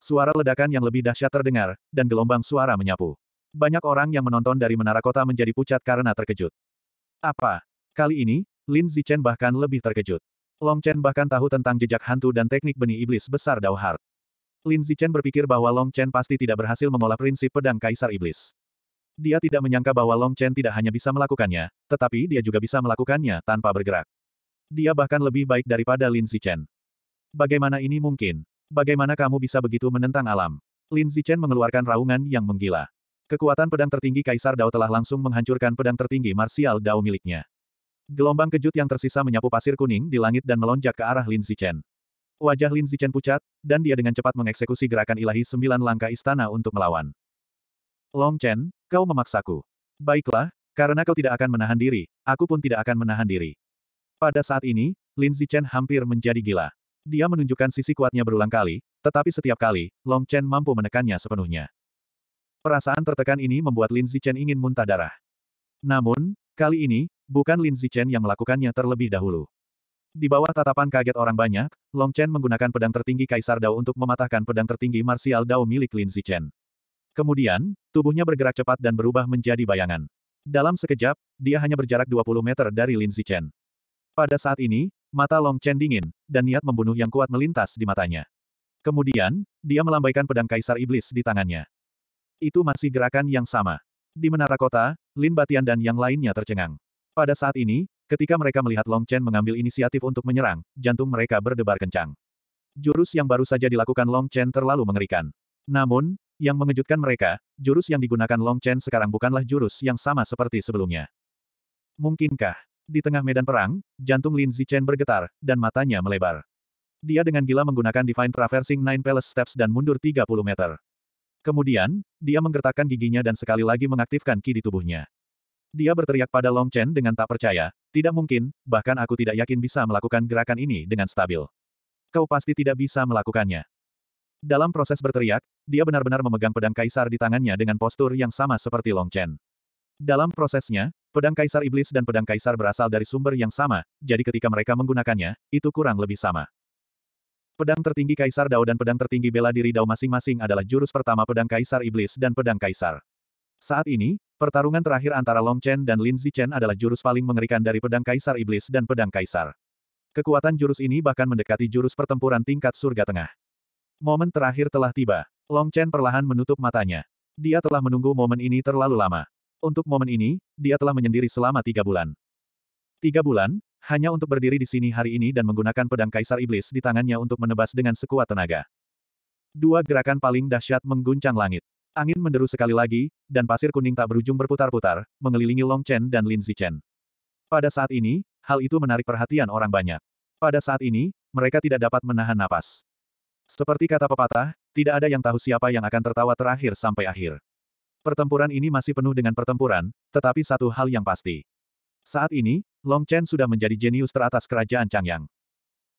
Suara ledakan yang lebih dahsyat terdengar, dan gelombang suara menyapu. Banyak orang yang menonton dari menara kota menjadi pucat karena terkejut. Apa? Kali ini, Lin Zichen bahkan lebih terkejut. Long Chen bahkan tahu tentang jejak hantu dan teknik benih iblis besar Dao Heart. Lin Zichen berpikir bahwa Long Chen pasti tidak berhasil mengolah prinsip pedang Kaisar Iblis. Dia tidak menyangka bahwa Long Chen tidak hanya bisa melakukannya, tetapi dia juga bisa melakukannya tanpa bergerak. Dia bahkan lebih baik daripada Lin Zichen. Bagaimana ini mungkin? Bagaimana kamu bisa begitu menentang alam? Lin Zichen mengeluarkan raungan yang menggila. Kekuatan pedang tertinggi Kaisar Dao telah langsung menghancurkan pedang tertinggi Martial Dao miliknya. Gelombang kejut yang tersisa menyapu pasir kuning di langit dan melonjak ke arah Lin Zichen. Wajah Lin Zichen pucat, dan dia dengan cepat mengeksekusi gerakan ilahi sembilan langkah istana untuk melawan. Long Chen, kau memaksaku. Baiklah, karena kau tidak akan menahan diri, aku pun tidak akan menahan diri. Pada saat ini, Lin Zichen hampir menjadi gila. Dia menunjukkan sisi kuatnya berulang kali, tetapi setiap kali, Long Chen mampu menekannya sepenuhnya. Perasaan tertekan ini membuat Lin Zichen ingin muntah darah. Namun, kali ini, bukan Lin Zichen yang melakukannya terlebih dahulu. Di bawah tatapan kaget orang banyak, Long Chen menggunakan pedang tertinggi Kaisar Dao untuk mematahkan pedang tertinggi Martial Dao milik Lin Zichen. Kemudian, tubuhnya bergerak cepat dan berubah menjadi bayangan. Dalam sekejap, dia hanya berjarak 20 meter dari Lin Zichen. Pada saat ini, Mata Long Chen dingin, dan niat membunuh yang kuat melintas di matanya. Kemudian, dia melambaikan pedang kaisar iblis di tangannya. Itu masih gerakan yang sama. Di menara kota, Lin Batian dan yang lainnya tercengang. Pada saat ini, ketika mereka melihat Long Chen mengambil inisiatif untuk menyerang, jantung mereka berdebar kencang. Jurus yang baru saja dilakukan Long Chen terlalu mengerikan. Namun, yang mengejutkan mereka, jurus yang digunakan Long Chen sekarang bukanlah jurus yang sama seperti sebelumnya. Mungkinkah di tengah medan perang, jantung Lin Zichen bergetar, dan matanya melebar. Dia dengan gila menggunakan Divine Traversing Nine Palace Steps dan mundur 30 meter. Kemudian, dia menggertakkan giginya dan sekali lagi mengaktifkan ki di tubuhnya. Dia berteriak pada Long Chen dengan tak percaya, tidak mungkin, bahkan aku tidak yakin bisa melakukan gerakan ini dengan stabil. Kau pasti tidak bisa melakukannya. Dalam proses berteriak, dia benar-benar memegang pedang kaisar di tangannya dengan postur yang sama seperti Long Chen. Dalam prosesnya, Pedang Kaisar Iblis dan Pedang Kaisar berasal dari sumber yang sama, jadi ketika mereka menggunakannya, itu kurang lebih sama. Pedang tertinggi Kaisar Dao dan pedang tertinggi bela diri Dao masing-masing adalah jurus pertama Pedang Kaisar Iblis dan Pedang Kaisar. Saat ini, pertarungan terakhir antara Long Chen dan Lin Zichen adalah jurus paling mengerikan dari Pedang Kaisar Iblis dan Pedang Kaisar. Kekuatan jurus ini bahkan mendekati jurus pertempuran tingkat surga tengah. Momen terakhir telah tiba. Long Chen perlahan menutup matanya. Dia telah menunggu momen ini terlalu lama. Untuk momen ini, dia telah menyendiri selama tiga bulan. Tiga bulan, hanya untuk berdiri di sini hari ini dan menggunakan pedang Kaisar Iblis di tangannya untuk menebas dengan sekuat tenaga. Dua gerakan paling dahsyat mengguncang langit. Angin menderu sekali lagi, dan pasir kuning tak berujung berputar-putar, mengelilingi Long Chen dan Lin Zichen. Pada saat ini, hal itu menarik perhatian orang banyak. Pada saat ini, mereka tidak dapat menahan napas. Seperti kata pepatah, tidak ada yang tahu siapa yang akan tertawa terakhir sampai akhir. Pertempuran ini masih penuh dengan pertempuran, tetapi satu hal yang pasti. Saat ini, Long Chen sudah menjadi jenius teratas kerajaan Changyang.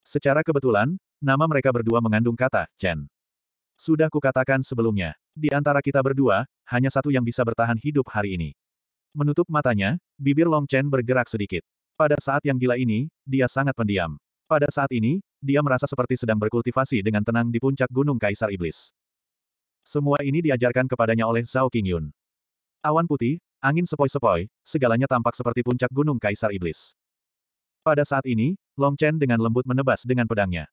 Secara kebetulan, nama mereka berdua mengandung kata, Chen. Sudah kukatakan sebelumnya, di antara kita berdua, hanya satu yang bisa bertahan hidup hari ini. Menutup matanya, bibir Long Chen bergerak sedikit. Pada saat yang gila ini, dia sangat pendiam. Pada saat ini, dia merasa seperti sedang berkultivasi dengan tenang di puncak Gunung Kaisar Iblis. Semua ini diajarkan kepadanya oleh Zhao Qingyun. Awan putih, angin sepoi-sepoi, segalanya tampak seperti puncak gunung Kaisar Iblis. Pada saat ini, Long Chen dengan lembut menebas dengan pedangnya.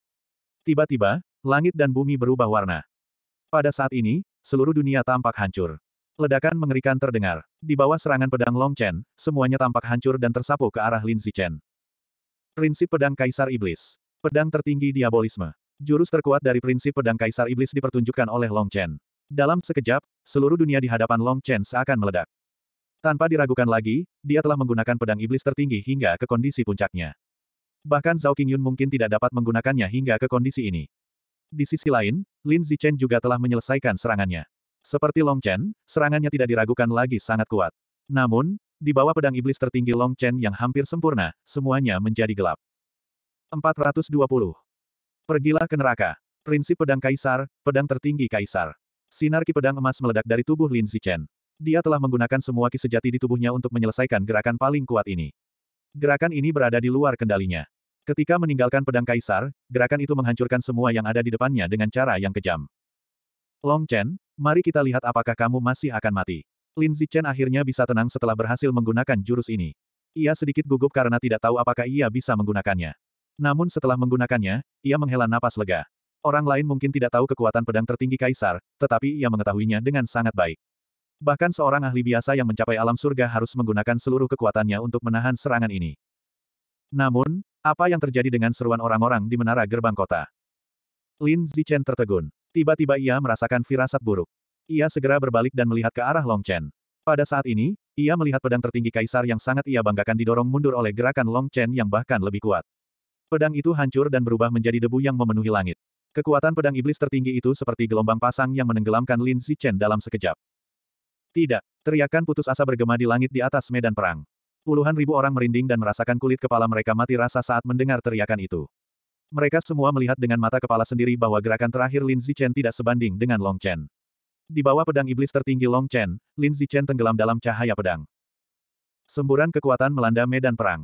Tiba-tiba, langit dan bumi berubah warna. Pada saat ini, seluruh dunia tampak hancur. Ledakan mengerikan terdengar. Di bawah serangan pedang Long Chen, semuanya tampak hancur dan tersapu ke arah Lin Zichen. Prinsip pedang Kaisar Iblis. Pedang tertinggi diabolisme. Jurus terkuat dari prinsip pedang Kaisar Iblis dipertunjukkan oleh Long Chen. Dalam sekejap, seluruh dunia di hadapan Long Chen seakan meledak. Tanpa diragukan lagi, dia telah menggunakan pedang iblis tertinggi hingga ke kondisi puncaknya. Bahkan Zhao Qingyun mungkin tidak dapat menggunakannya hingga ke kondisi ini. Di sisi lain, Lin Zichen juga telah menyelesaikan serangannya. Seperti Long Chen, serangannya tidak diragukan lagi sangat kuat. Namun, di bawah pedang iblis tertinggi Long Chen yang hampir sempurna, semuanya menjadi gelap. 420 Pergilah ke neraka. Prinsip pedang kaisar, pedang tertinggi kaisar. Sinar ki pedang emas meledak dari tubuh Lin Zichen. Dia telah menggunakan semua ki sejati di tubuhnya untuk menyelesaikan gerakan paling kuat ini. Gerakan ini berada di luar kendalinya. Ketika meninggalkan pedang kaisar, gerakan itu menghancurkan semua yang ada di depannya dengan cara yang kejam. Long Chen, mari kita lihat apakah kamu masih akan mati. Lin Zichen akhirnya bisa tenang setelah berhasil menggunakan jurus ini. Ia sedikit gugup karena tidak tahu apakah ia bisa menggunakannya. Namun setelah menggunakannya, ia menghela napas lega. Orang lain mungkin tidak tahu kekuatan pedang tertinggi Kaisar, tetapi ia mengetahuinya dengan sangat baik. Bahkan seorang ahli biasa yang mencapai alam surga harus menggunakan seluruh kekuatannya untuk menahan serangan ini. Namun, apa yang terjadi dengan seruan orang-orang di menara gerbang kota? Lin Zichen tertegun. Tiba-tiba ia merasakan firasat buruk. Ia segera berbalik dan melihat ke arah Long Chen. Pada saat ini, ia melihat pedang tertinggi kaisar yang sangat ia banggakan didorong mundur oleh gerakan Long Chen yang bahkan lebih kuat. Pedang itu hancur dan berubah menjadi debu yang memenuhi langit. Kekuatan pedang iblis tertinggi itu seperti gelombang pasang yang menenggelamkan Lin Zichen dalam sekejap. Tidak. Teriakan putus asa bergema di langit di atas medan perang. Puluhan ribu orang merinding dan merasakan kulit kepala mereka mati rasa saat mendengar teriakan itu. Mereka semua melihat dengan mata kepala sendiri bahwa gerakan terakhir Lin Zichen tidak sebanding dengan Long Chen. Di bawah pedang iblis tertinggi Long Chen, Lin Zichen tenggelam dalam cahaya pedang. Semburan kekuatan melanda medan perang.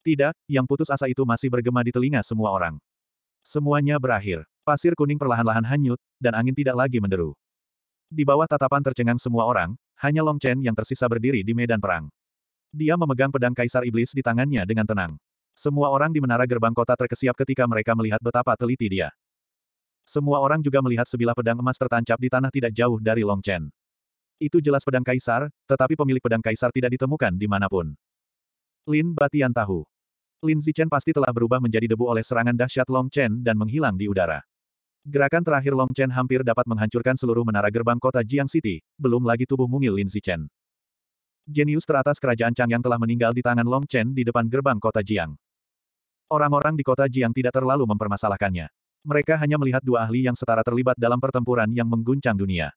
Tidak, yang putus asa itu masih bergema di telinga semua orang. Semuanya berakhir. Pasir kuning perlahan-lahan hanyut, dan angin tidak lagi menderu. Di bawah tatapan tercengang semua orang, hanya Long Chen yang tersisa berdiri di medan perang. Dia memegang pedang Kaisar Iblis di tangannya dengan tenang. Semua orang di menara gerbang kota terkesiap ketika mereka melihat betapa teliti dia. Semua orang juga melihat sebilah pedang emas tertancap di tanah tidak jauh dari Long Chen. Itu jelas pedang Kaisar, tetapi pemilik pedang Kaisar tidak ditemukan di pun. Lin Batian tahu. Lin Zichen pasti telah berubah menjadi debu oleh serangan dahsyat Long Chen dan menghilang di udara. Gerakan terakhir Long Chen hampir dapat menghancurkan seluruh menara gerbang kota Jiang City, belum lagi tubuh mungil Lin Zichen. Jenius teratas kerajaan Chang yang telah meninggal di tangan Long Chen di depan gerbang kota Jiang. Orang-orang di kota Jiang tidak terlalu mempermasalahkannya. Mereka hanya melihat dua ahli yang setara terlibat dalam pertempuran yang mengguncang dunia.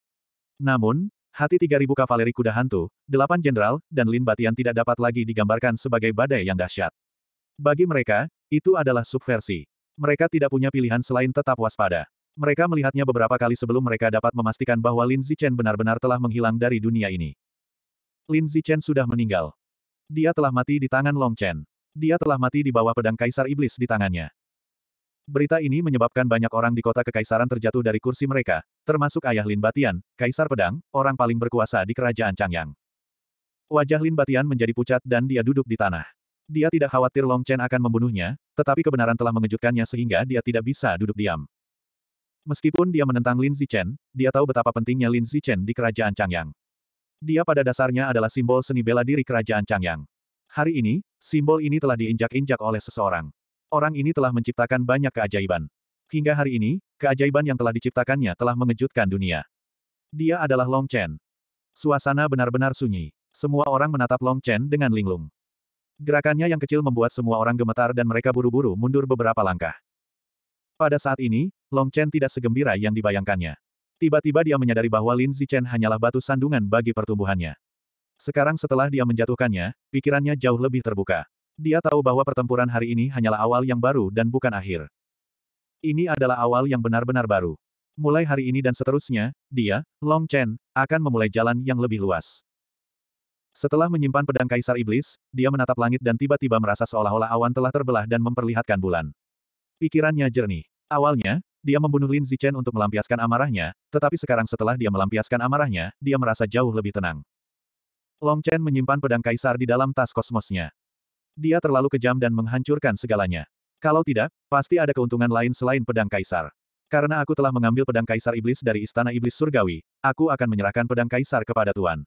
Namun, Hati 3000 kavaleri kuda hantu, delapan jenderal, dan Lin Batian tidak dapat lagi digambarkan sebagai badai yang dahsyat. Bagi mereka, itu adalah subversi. Mereka tidak punya pilihan selain tetap waspada. Mereka melihatnya beberapa kali sebelum mereka dapat memastikan bahwa Lin Zichen benar-benar telah menghilang dari dunia ini. Lin Zichen sudah meninggal. Dia telah mati di tangan Long Chen. Dia telah mati di bawah pedang Kaisar Iblis di tangannya. Berita ini menyebabkan banyak orang di kota kekaisaran terjatuh dari kursi mereka, termasuk ayah Lin Batian, Kaisar Pedang, orang paling berkuasa di kerajaan Changyang. Wajah Lin Batian menjadi pucat dan dia duduk di tanah. Dia tidak khawatir Long Chen akan membunuhnya, tetapi kebenaran telah mengejutkannya sehingga dia tidak bisa duduk diam. Meskipun dia menentang Lin Zichen, dia tahu betapa pentingnya Lin Zichen di kerajaan Changyang. Dia pada dasarnya adalah simbol seni bela diri kerajaan Changyang. Hari ini, simbol ini telah diinjak-injak oleh seseorang. Orang ini telah menciptakan banyak keajaiban. Hingga hari ini, Keajaiban yang telah diciptakannya telah mengejutkan dunia. Dia adalah Long Chen. Suasana benar-benar sunyi. Semua orang menatap Long Chen dengan linglung. Gerakannya yang kecil membuat semua orang gemetar dan mereka buru-buru mundur beberapa langkah. Pada saat ini, Long Chen tidak segembira yang dibayangkannya. Tiba-tiba dia menyadari bahwa Lin Zichen hanyalah batu sandungan bagi pertumbuhannya. Sekarang setelah dia menjatuhkannya, pikirannya jauh lebih terbuka. Dia tahu bahwa pertempuran hari ini hanyalah awal yang baru dan bukan akhir. Ini adalah awal yang benar-benar baru. Mulai hari ini dan seterusnya, dia, Long Chen, akan memulai jalan yang lebih luas. Setelah menyimpan pedang Kaisar Iblis, dia menatap langit dan tiba-tiba merasa seolah-olah awan telah terbelah dan memperlihatkan bulan. Pikirannya jernih. Awalnya, dia membunuh Lin Zichen untuk melampiaskan amarahnya, tetapi sekarang setelah dia melampiaskan amarahnya, dia merasa jauh lebih tenang. Long Chen menyimpan pedang Kaisar di dalam tas kosmosnya. Dia terlalu kejam dan menghancurkan segalanya. Kalau tidak, pasti ada keuntungan lain selain pedang kaisar. Karena aku telah mengambil pedang kaisar iblis dari istana iblis surgawi, aku akan menyerahkan pedang kaisar kepada Tuan.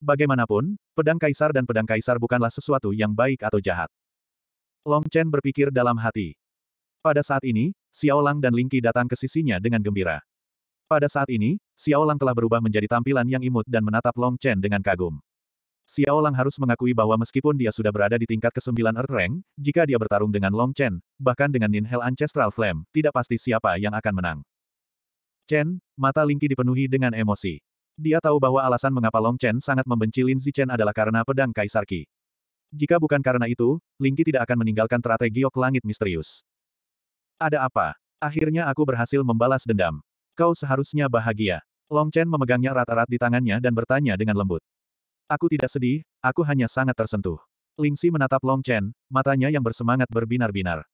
Bagaimanapun, pedang kaisar dan pedang kaisar bukanlah sesuatu yang baik atau jahat. Long Chen berpikir dalam hati. Pada saat ini, Xiao Lang dan Lingqi datang ke sisinya dengan gembira. Pada saat ini, Xiao Lang telah berubah menjadi tampilan yang imut dan menatap Long Chen dengan kagum. Xiao Lang harus mengakui bahwa meskipun dia sudah berada di tingkat ke-9 Earth Rank, jika dia bertarung dengan Long Chen, bahkan dengan Nin Hell Ancestral Flame, tidak pasti siapa yang akan menang. Chen, mata Lingqi dipenuhi dengan emosi. Dia tahu bahwa alasan mengapa Long Chen sangat membenci Lin Zichen adalah karena pedang Kaisar Qi. Jika bukan karena itu, Lingqi tidak akan meninggalkan strategi Giok Langit Misterius. Ada apa? Akhirnya aku berhasil membalas dendam. Kau seharusnya bahagia. Long Chen memegangnya rata rata di tangannya dan bertanya dengan lembut. Aku tidak sedih, aku hanya sangat tersentuh. Ling Lingxi menatap Long Chen, matanya yang bersemangat berbinar-binar.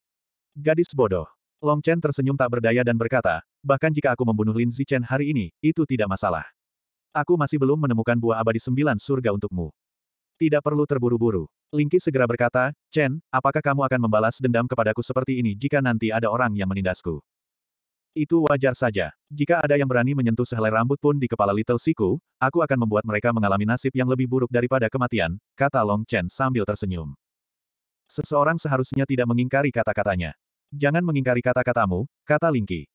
Gadis bodoh. Long Chen tersenyum tak berdaya dan berkata, bahkan jika aku membunuh Lin Zichen hari ini, itu tidak masalah. Aku masih belum menemukan buah abadi sembilan surga untukmu. Tidak perlu terburu-buru. Ling Qi segera berkata, Chen, apakah kamu akan membalas dendam kepadaku seperti ini jika nanti ada orang yang menindasku? Itu wajar saja. Jika ada yang berani menyentuh sehelai rambut pun di kepala Little Siku, aku akan membuat mereka mengalami nasib yang lebih buruk daripada kematian, kata Long Chen sambil tersenyum. Seseorang seharusnya tidak mengingkari kata-katanya. Jangan mengingkari kata-katamu, kata Lingqi.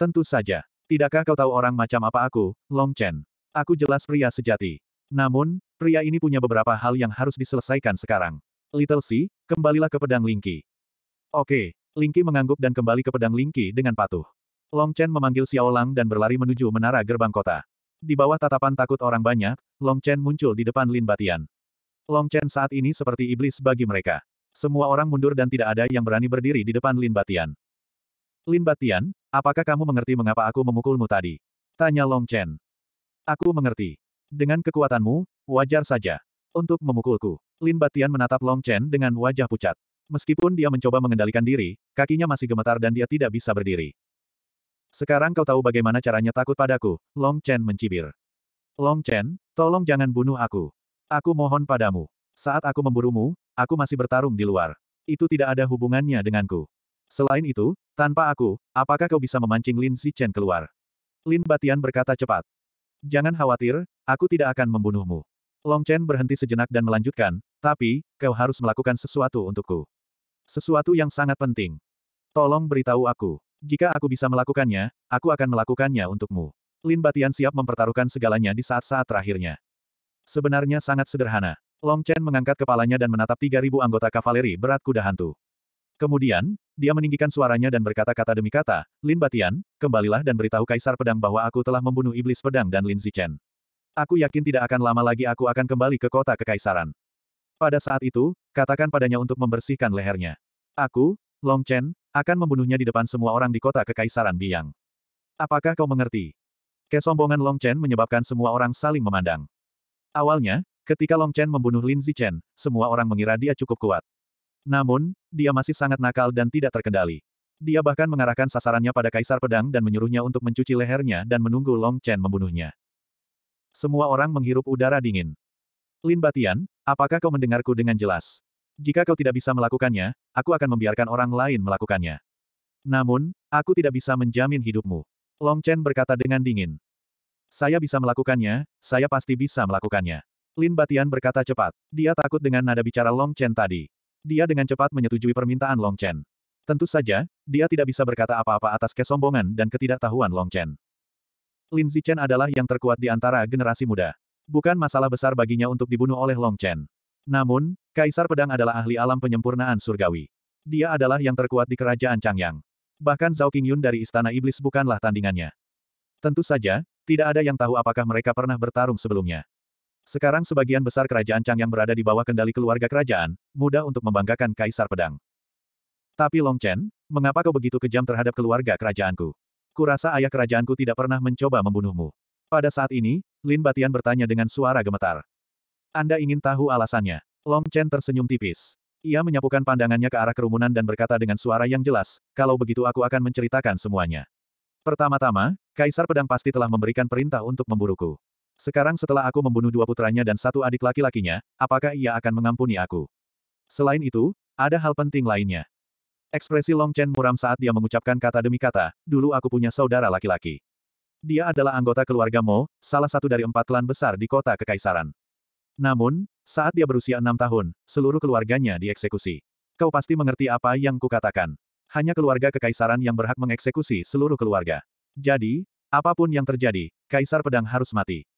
Tentu saja. Tidakkah kau tahu orang macam apa aku, Long Chen? Aku jelas pria sejati. Namun, pria ini punya beberapa hal yang harus diselesaikan sekarang. Little Si, kembalilah ke pedang Lingqi. Oke, Lingqi mengangguk dan kembali ke pedang Lingqi dengan patuh. Long Chen memanggil Xiao Lang dan berlari menuju menara gerbang kota. Di bawah tatapan takut orang banyak, Long Chen muncul di depan Lin Batian. Long Chen saat ini seperti iblis bagi mereka. Semua orang mundur dan tidak ada yang berani berdiri di depan Lin Batian. Lin Batian, apakah kamu mengerti mengapa aku memukulmu tadi? Tanya Long Chen. Aku mengerti. Dengan kekuatanmu, wajar saja. Untuk memukulku, Lin Batian menatap Long Chen dengan wajah pucat. Meskipun dia mencoba mengendalikan diri, kakinya masih gemetar dan dia tidak bisa berdiri. Sekarang kau tahu bagaimana caranya takut padaku, Long Chen mencibir. Long Chen, tolong jangan bunuh aku. Aku mohon padamu. Saat aku memburumu, aku masih bertarung di luar. Itu tidak ada hubungannya denganku. Selain itu, tanpa aku, apakah kau bisa memancing Lin Chen keluar? Lin Batian berkata cepat. Jangan khawatir, aku tidak akan membunuhmu. Long Chen berhenti sejenak dan melanjutkan, tapi, kau harus melakukan sesuatu untukku. Sesuatu yang sangat penting. Tolong beritahu aku. Jika aku bisa melakukannya, aku akan melakukannya untukmu. Lin Batian siap mempertaruhkan segalanya di saat-saat terakhirnya. Sebenarnya sangat sederhana. Long Chen mengangkat kepalanya dan menatap 3.000 anggota kavaleri berat kuda hantu. Kemudian, dia meninggikan suaranya dan berkata-kata demi kata, Lin Batian, kembalilah dan beritahu Kaisar Pedang bahwa aku telah membunuh Iblis Pedang dan Lin Zichen. Aku yakin tidak akan lama lagi aku akan kembali ke kota Kekaisaran. Pada saat itu, katakan padanya untuk membersihkan lehernya. Aku, Long Chen, akan membunuhnya di depan semua orang di kota Kekaisaran Biang. Apakah kau mengerti? Kesombongan Long Chen menyebabkan semua orang saling memandang. Awalnya, ketika Long Chen membunuh Lin Zichen, semua orang mengira dia cukup kuat. Namun, dia masih sangat nakal dan tidak terkendali. Dia bahkan mengarahkan sasarannya pada Kaisar Pedang dan menyuruhnya untuk mencuci lehernya dan menunggu Long Chen membunuhnya. Semua orang menghirup udara dingin. Lin Batian, apakah kau mendengarku dengan jelas? Jika kau tidak bisa melakukannya, aku akan membiarkan orang lain melakukannya. Namun, aku tidak bisa menjamin hidupmu. Long Chen berkata dengan dingin. Saya bisa melakukannya, saya pasti bisa melakukannya. Lin Batian berkata cepat. Dia takut dengan nada bicara Long Chen tadi. Dia dengan cepat menyetujui permintaan Long Chen. Tentu saja, dia tidak bisa berkata apa-apa atas kesombongan dan ketidaktahuan Long Chen. Lin Zichen adalah yang terkuat di antara generasi muda. Bukan masalah besar baginya untuk dibunuh oleh Long Chen. Namun, Kaisar Pedang adalah ahli alam penyempurnaan surgawi. Dia adalah yang terkuat di kerajaan Changyang. Bahkan Zhao Qingyun dari Istana Iblis bukanlah tandingannya. Tentu saja, tidak ada yang tahu apakah mereka pernah bertarung sebelumnya. Sekarang sebagian besar kerajaan Changyang berada di bawah kendali keluarga kerajaan, mudah untuk membanggakan Kaisar Pedang. Tapi Long Chen, mengapa kau begitu kejam terhadap keluarga kerajaanku? Kurasa ayah kerajaanku tidak pernah mencoba membunuhmu. Pada saat ini, Lin Batian bertanya dengan suara gemetar. Anda ingin tahu alasannya? Long Chen tersenyum tipis. Ia menyapukan pandangannya ke arah kerumunan dan berkata dengan suara yang jelas, kalau begitu aku akan menceritakan semuanya. Pertama-tama, Kaisar Pedang pasti telah memberikan perintah untuk memburuku. Sekarang setelah aku membunuh dua putranya dan satu adik laki-lakinya, apakah ia akan mengampuni aku? Selain itu, ada hal penting lainnya. Ekspresi Long Chen muram saat dia mengucapkan kata demi kata, dulu aku punya saudara laki-laki. Dia adalah anggota keluarga Mo, salah satu dari empat klan besar di kota Kekaisaran. Namun, saat dia berusia enam tahun, seluruh keluarganya dieksekusi. Kau pasti mengerti apa yang kukatakan. Hanya keluarga kekaisaran yang berhak mengeksekusi seluruh keluarga. Jadi, apapun yang terjadi, kaisar pedang harus mati.